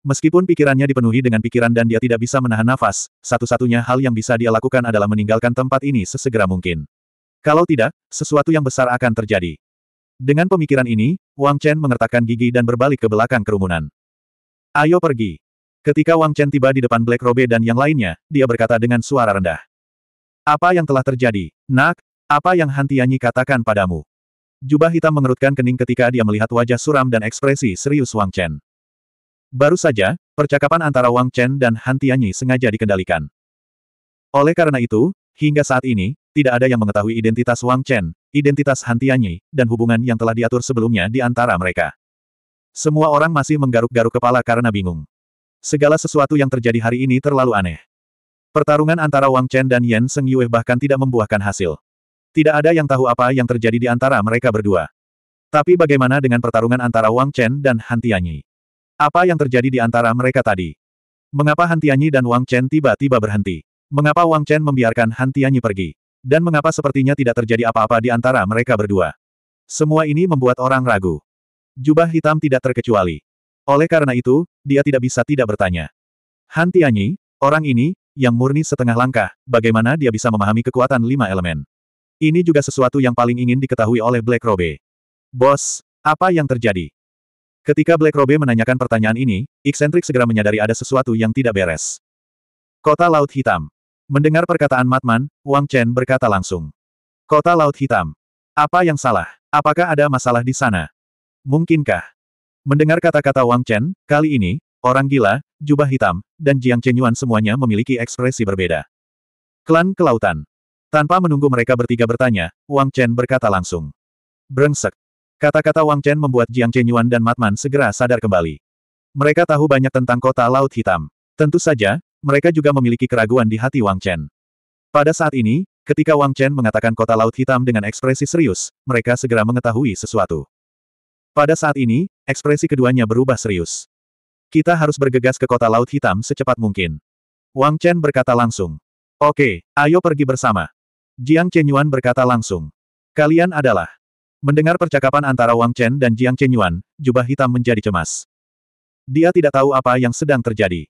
Meskipun pikirannya dipenuhi dengan pikiran dan dia tidak bisa menahan nafas, satu-satunya hal yang bisa dia lakukan adalah meninggalkan tempat ini sesegera mungkin. Kalau tidak, sesuatu yang besar akan terjadi. Dengan pemikiran ini, Wang Chen mengertakkan gigi dan berbalik ke belakang kerumunan. Ayo pergi. Ketika Wang Chen tiba di depan Black Robe dan yang lainnya, dia berkata dengan suara rendah. Apa yang telah terjadi, nak? Apa yang Hantianyi katakan padamu? Jubah hitam mengerutkan kening ketika dia melihat wajah suram dan ekspresi serius Wang Chen. Baru saja, percakapan antara Wang Chen dan Han Tianyi sengaja dikendalikan. Oleh karena itu, hingga saat ini, tidak ada yang mengetahui identitas Wang Chen, identitas Han Tianyi, dan hubungan yang telah diatur sebelumnya di antara mereka. Semua orang masih menggaruk-garuk kepala karena bingung. Segala sesuatu yang terjadi hari ini terlalu aneh. Pertarungan antara Wang Chen dan Yan Seng Yue bahkan tidak membuahkan hasil. Tidak ada yang tahu apa yang terjadi di antara mereka berdua. Tapi bagaimana dengan pertarungan antara Wang Chen dan Han Tianyi? Apa yang terjadi di antara mereka tadi? Mengapa Han Tianyi dan Wang Chen tiba-tiba berhenti? Mengapa Wang Chen membiarkan Han Tianyi pergi? Dan mengapa sepertinya tidak terjadi apa-apa di antara mereka berdua? Semua ini membuat orang ragu. Jubah hitam tidak terkecuali. Oleh karena itu, dia tidak bisa tidak bertanya. Han Tianyi, orang ini, yang murni setengah langkah, bagaimana dia bisa memahami kekuatan lima elemen. Ini juga sesuatu yang paling ingin diketahui oleh Black Robe. Bos, apa yang terjadi? Ketika Black Robe menanyakan pertanyaan ini, Iksentrik segera menyadari ada sesuatu yang tidak beres. Kota Laut Hitam. Mendengar perkataan Matman, Wang Chen berkata langsung. Kota Laut Hitam. Apa yang salah? Apakah ada masalah di sana? Mungkinkah? Mendengar kata-kata Wang Chen, kali ini, orang gila, jubah hitam, dan Jiang Chenyuan semuanya memiliki ekspresi berbeda. Klan Kelautan. Tanpa menunggu mereka bertiga bertanya, Wang Chen berkata langsung. Brengsek. Kata-kata Wang Chen membuat Jiang Chenyuan dan Matman segera sadar kembali. Mereka tahu banyak tentang kota Laut Hitam. Tentu saja, mereka juga memiliki keraguan di hati Wang Chen. Pada saat ini, ketika Wang Chen mengatakan kota Laut Hitam dengan ekspresi serius, mereka segera mengetahui sesuatu. Pada saat ini, ekspresi keduanya berubah serius. Kita harus bergegas ke kota Laut Hitam secepat mungkin. Wang Chen berkata langsung. Oke, ayo pergi bersama. Jiang Chenyuan berkata langsung. Kalian adalah Mendengar percakapan antara Wang Chen dan Jiang Chenyuan, jubah hitam menjadi cemas. Dia tidak tahu apa yang sedang terjadi.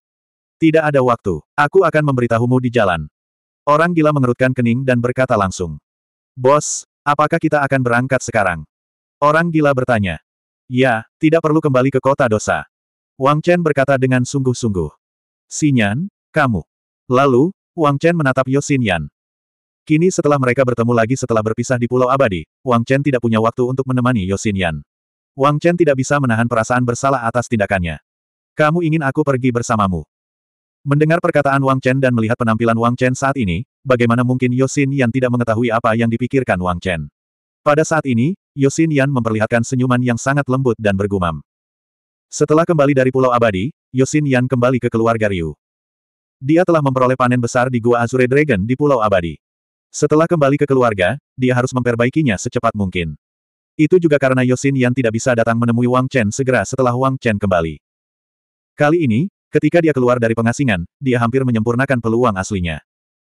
Tidak ada waktu. Aku akan memberitahumu di jalan. Orang gila mengerutkan kening dan berkata langsung. Bos, apakah kita akan berangkat sekarang? Orang gila bertanya. Ya, tidak perlu kembali ke kota dosa. Wang Chen berkata dengan sungguh-sungguh. Sinyan, kamu. Lalu, Wang Chen menatap Yosin Yan. Kini setelah mereka bertemu lagi setelah berpisah di Pulau Abadi, Wang Chen tidak punya waktu untuk menemani Yosin Yan. Wang Chen tidak bisa menahan perasaan bersalah atas tindakannya. Kamu ingin aku pergi bersamamu. Mendengar perkataan Wang Chen dan melihat penampilan Wang Chen saat ini, bagaimana mungkin Yosin Yan tidak mengetahui apa yang dipikirkan Wang Chen. Pada saat ini, Yosin Yan memperlihatkan senyuman yang sangat lembut dan bergumam. Setelah kembali dari Pulau Abadi, Yosin Yan kembali ke keluarga Ryu. Dia telah memperoleh panen besar di Gua Azure Dragon di Pulau Abadi. Setelah kembali ke keluarga, dia harus memperbaikinya secepat mungkin. Itu juga karena Yosin Yan tidak bisa datang menemui Wang Chen segera setelah Wang Chen kembali. Kali ini, ketika dia keluar dari pengasingan, dia hampir menyempurnakan peluang aslinya.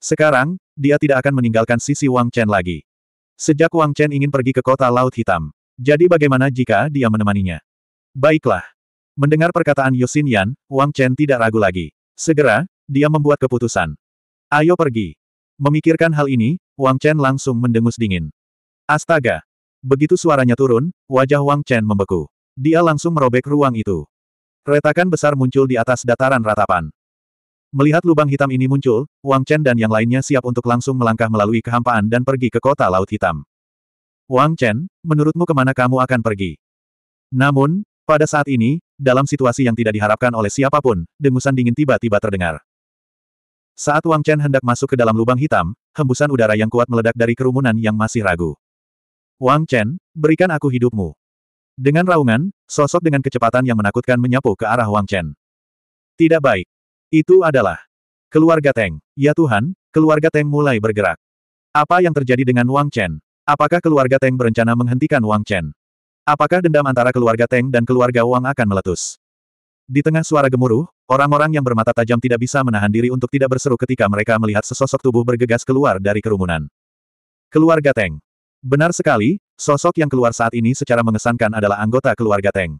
Sekarang, dia tidak akan meninggalkan sisi Wang Chen lagi. Sejak Wang Chen ingin pergi ke kota Laut Hitam. Jadi bagaimana jika dia menemaninya? Baiklah. Mendengar perkataan Yosin Yan, Wang Chen tidak ragu lagi. Segera, dia membuat keputusan. Ayo pergi. Memikirkan hal ini, Wang Chen langsung mendengus dingin. Astaga! Begitu suaranya turun, wajah Wang Chen membeku. Dia langsung merobek ruang itu. Retakan besar muncul di atas dataran ratapan. Melihat lubang hitam ini muncul, Wang Chen dan yang lainnya siap untuk langsung melangkah melalui kehampaan dan pergi ke kota Laut Hitam. Wang Chen, menurutmu kemana kamu akan pergi? Namun, pada saat ini, dalam situasi yang tidak diharapkan oleh siapapun, dengusan dingin tiba-tiba terdengar. Saat Wang Chen hendak masuk ke dalam lubang hitam, hembusan udara yang kuat meledak dari kerumunan yang masih ragu. Wang Chen, berikan aku hidupmu. Dengan raungan, sosok dengan kecepatan yang menakutkan menyapu ke arah Wang Chen. Tidak baik. Itu adalah keluarga Teng. Ya Tuhan, keluarga Teng mulai bergerak. Apa yang terjadi dengan Wang Chen? Apakah keluarga Teng berencana menghentikan Wang Chen? Apakah dendam antara keluarga Teng dan keluarga Wang akan meletus? Di tengah suara gemuruh, orang-orang yang bermata tajam tidak bisa menahan diri untuk tidak berseru ketika mereka melihat sesosok tubuh bergegas keluar dari kerumunan. Keluarga Teng. Benar sekali, sosok yang keluar saat ini secara mengesankan adalah anggota keluarga Teng.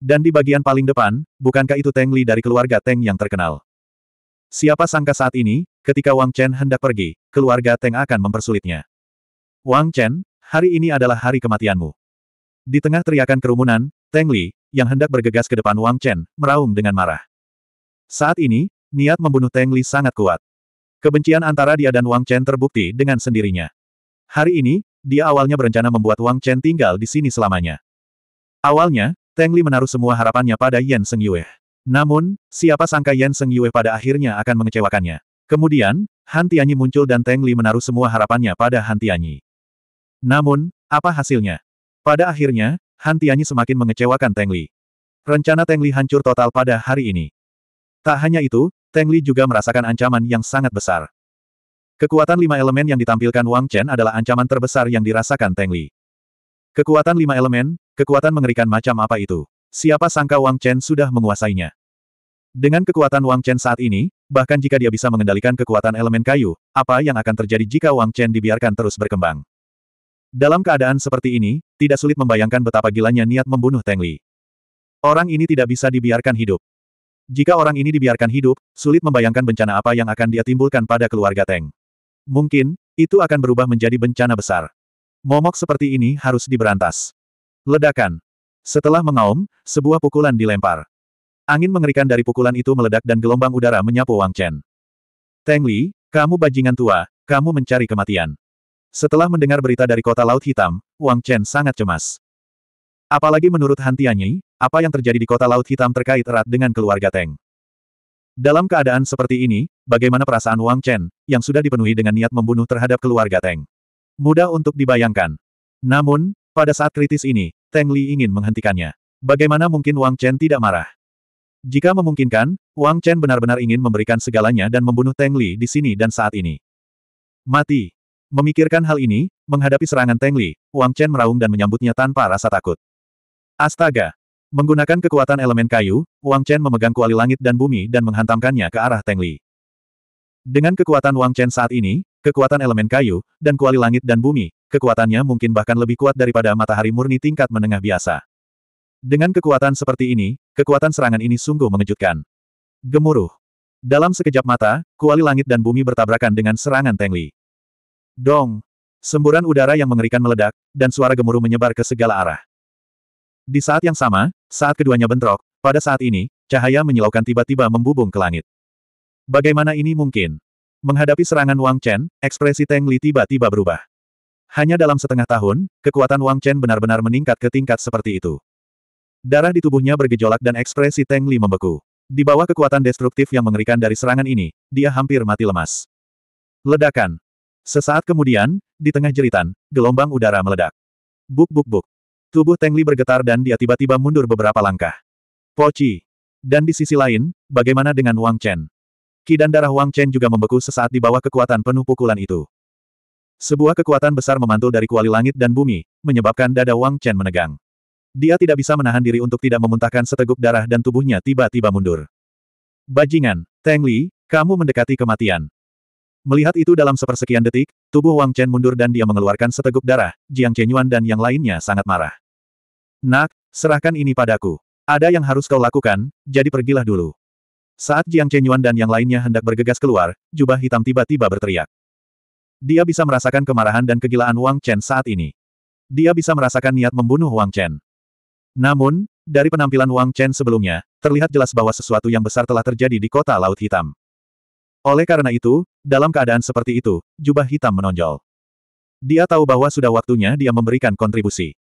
Dan di bagian paling depan, bukankah itu Teng Li dari keluarga Teng yang terkenal? Siapa sangka saat ini, ketika Wang Chen hendak pergi, keluarga Teng akan mempersulitnya. Wang Chen, hari ini adalah hari kematianmu. Di tengah teriakan kerumunan, Teng Li, yang hendak bergegas ke depan Wang Chen, meraung dengan marah. Saat ini, niat membunuh Teng Li sangat kuat. Kebencian antara dia dan Wang Chen terbukti dengan sendirinya. Hari ini, dia awalnya berencana membuat Wang Chen tinggal di sini selamanya. Awalnya, Teng Li menaruh semua harapannya pada Yan Seng Yue. Namun, siapa sangka Yan Seng Yue pada akhirnya akan mengecewakannya. Kemudian, Han Tianyi muncul dan Teng Li menaruh semua harapannya pada Han Tianyi. Namun, apa hasilnya? Pada akhirnya, Han Tianyi semakin mengecewakan Teng Li. Rencana Teng Li hancur total pada hari ini. Tak hanya itu, Teng Li juga merasakan ancaman yang sangat besar. Kekuatan lima elemen yang ditampilkan Wang Chen adalah ancaman terbesar yang dirasakan Teng Li. Kekuatan lima elemen, kekuatan mengerikan macam apa itu? Siapa sangka Wang Chen sudah menguasainya? Dengan kekuatan Wang Chen saat ini, bahkan jika dia bisa mengendalikan kekuatan elemen kayu, apa yang akan terjadi jika Wang Chen dibiarkan terus berkembang? Dalam keadaan seperti ini, tidak sulit membayangkan betapa gilanya niat membunuh Teng Li. Orang ini tidak bisa dibiarkan hidup. Jika orang ini dibiarkan hidup, sulit membayangkan bencana apa yang akan dia timbulkan pada keluarga Teng. Mungkin, itu akan berubah menjadi bencana besar. Momok seperti ini harus diberantas. Ledakan. Setelah mengaum, sebuah pukulan dilempar. Angin mengerikan dari pukulan itu meledak dan gelombang udara menyapu Wang Chen. Teng Li, kamu bajingan tua, kamu mencari kematian. Setelah mendengar berita dari kota Laut Hitam, Wang Chen sangat cemas. Apalagi menurut Han Tianyi, apa yang terjadi di kota Laut Hitam terkait erat dengan keluarga Teng. Dalam keadaan seperti ini, bagaimana perasaan Wang Chen, yang sudah dipenuhi dengan niat membunuh terhadap keluarga Teng? Mudah untuk dibayangkan. Namun, pada saat kritis ini, Teng Li ingin menghentikannya. Bagaimana mungkin Wang Chen tidak marah? Jika memungkinkan, Wang Chen benar-benar ingin memberikan segalanya dan membunuh Teng Li di sini dan saat ini. Mati. Memikirkan hal ini, menghadapi serangan Teng Li, Wang Chen meraung dan menyambutnya tanpa rasa takut. Astaga! Menggunakan kekuatan elemen kayu, Wang Chen memegang kuali langit dan bumi dan menghantamkannya ke arah Teng Li. Dengan kekuatan Wang Chen saat ini, kekuatan elemen kayu, dan kuali langit dan bumi, kekuatannya mungkin bahkan lebih kuat daripada matahari murni tingkat menengah biasa. Dengan kekuatan seperti ini, kekuatan serangan ini sungguh mengejutkan. Gemuruh. Dalam sekejap mata, kuali langit dan bumi bertabrakan dengan serangan Teng Li. Dong! Semburan udara yang mengerikan meledak, dan suara gemuruh menyebar ke segala arah. Di saat yang sama, saat keduanya bentrok, pada saat ini, cahaya menyilaukan tiba-tiba membubung ke langit. Bagaimana ini mungkin? Menghadapi serangan Wang Chen, ekspresi Teng Li tiba-tiba berubah. Hanya dalam setengah tahun, kekuatan Wang Chen benar-benar meningkat ke tingkat seperti itu. Darah di tubuhnya bergejolak dan ekspresi Teng Li membeku. Di bawah kekuatan destruktif yang mengerikan dari serangan ini, dia hampir mati lemas. Ledakan. Sesaat kemudian, di tengah jeritan, gelombang udara meledak. Buk buk buk. Tubuh Tengli bergetar dan dia tiba-tiba mundur beberapa langkah. Poci. Dan di sisi lain, bagaimana dengan Wang Chen? Ki dan darah Wang Chen juga membeku sesaat di bawah kekuatan penuh pukulan itu. Sebuah kekuatan besar memantul dari kuali langit dan bumi, menyebabkan dada Wang Chen menegang. Dia tidak bisa menahan diri untuk tidak memuntahkan seteguk darah dan tubuhnya tiba-tiba mundur. Bajingan, Tengli, kamu mendekati kematian. Melihat itu dalam sepersekian detik, tubuh Wang Chen mundur dan dia mengeluarkan seteguk darah, Jiang Chenyuan dan yang lainnya sangat marah. Nak, serahkan ini padaku. Ada yang harus kau lakukan, jadi pergilah dulu. Saat Jiang Chenyuan dan yang lainnya hendak bergegas keluar, jubah hitam tiba-tiba berteriak. Dia bisa merasakan kemarahan dan kegilaan Wang Chen saat ini. Dia bisa merasakan niat membunuh Wang Chen. Namun, dari penampilan Wang Chen sebelumnya, terlihat jelas bahwa sesuatu yang besar telah terjadi di kota Laut Hitam. Oleh karena itu, dalam keadaan seperti itu, jubah hitam menonjol. Dia tahu bahwa sudah waktunya dia memberikan kontribusi.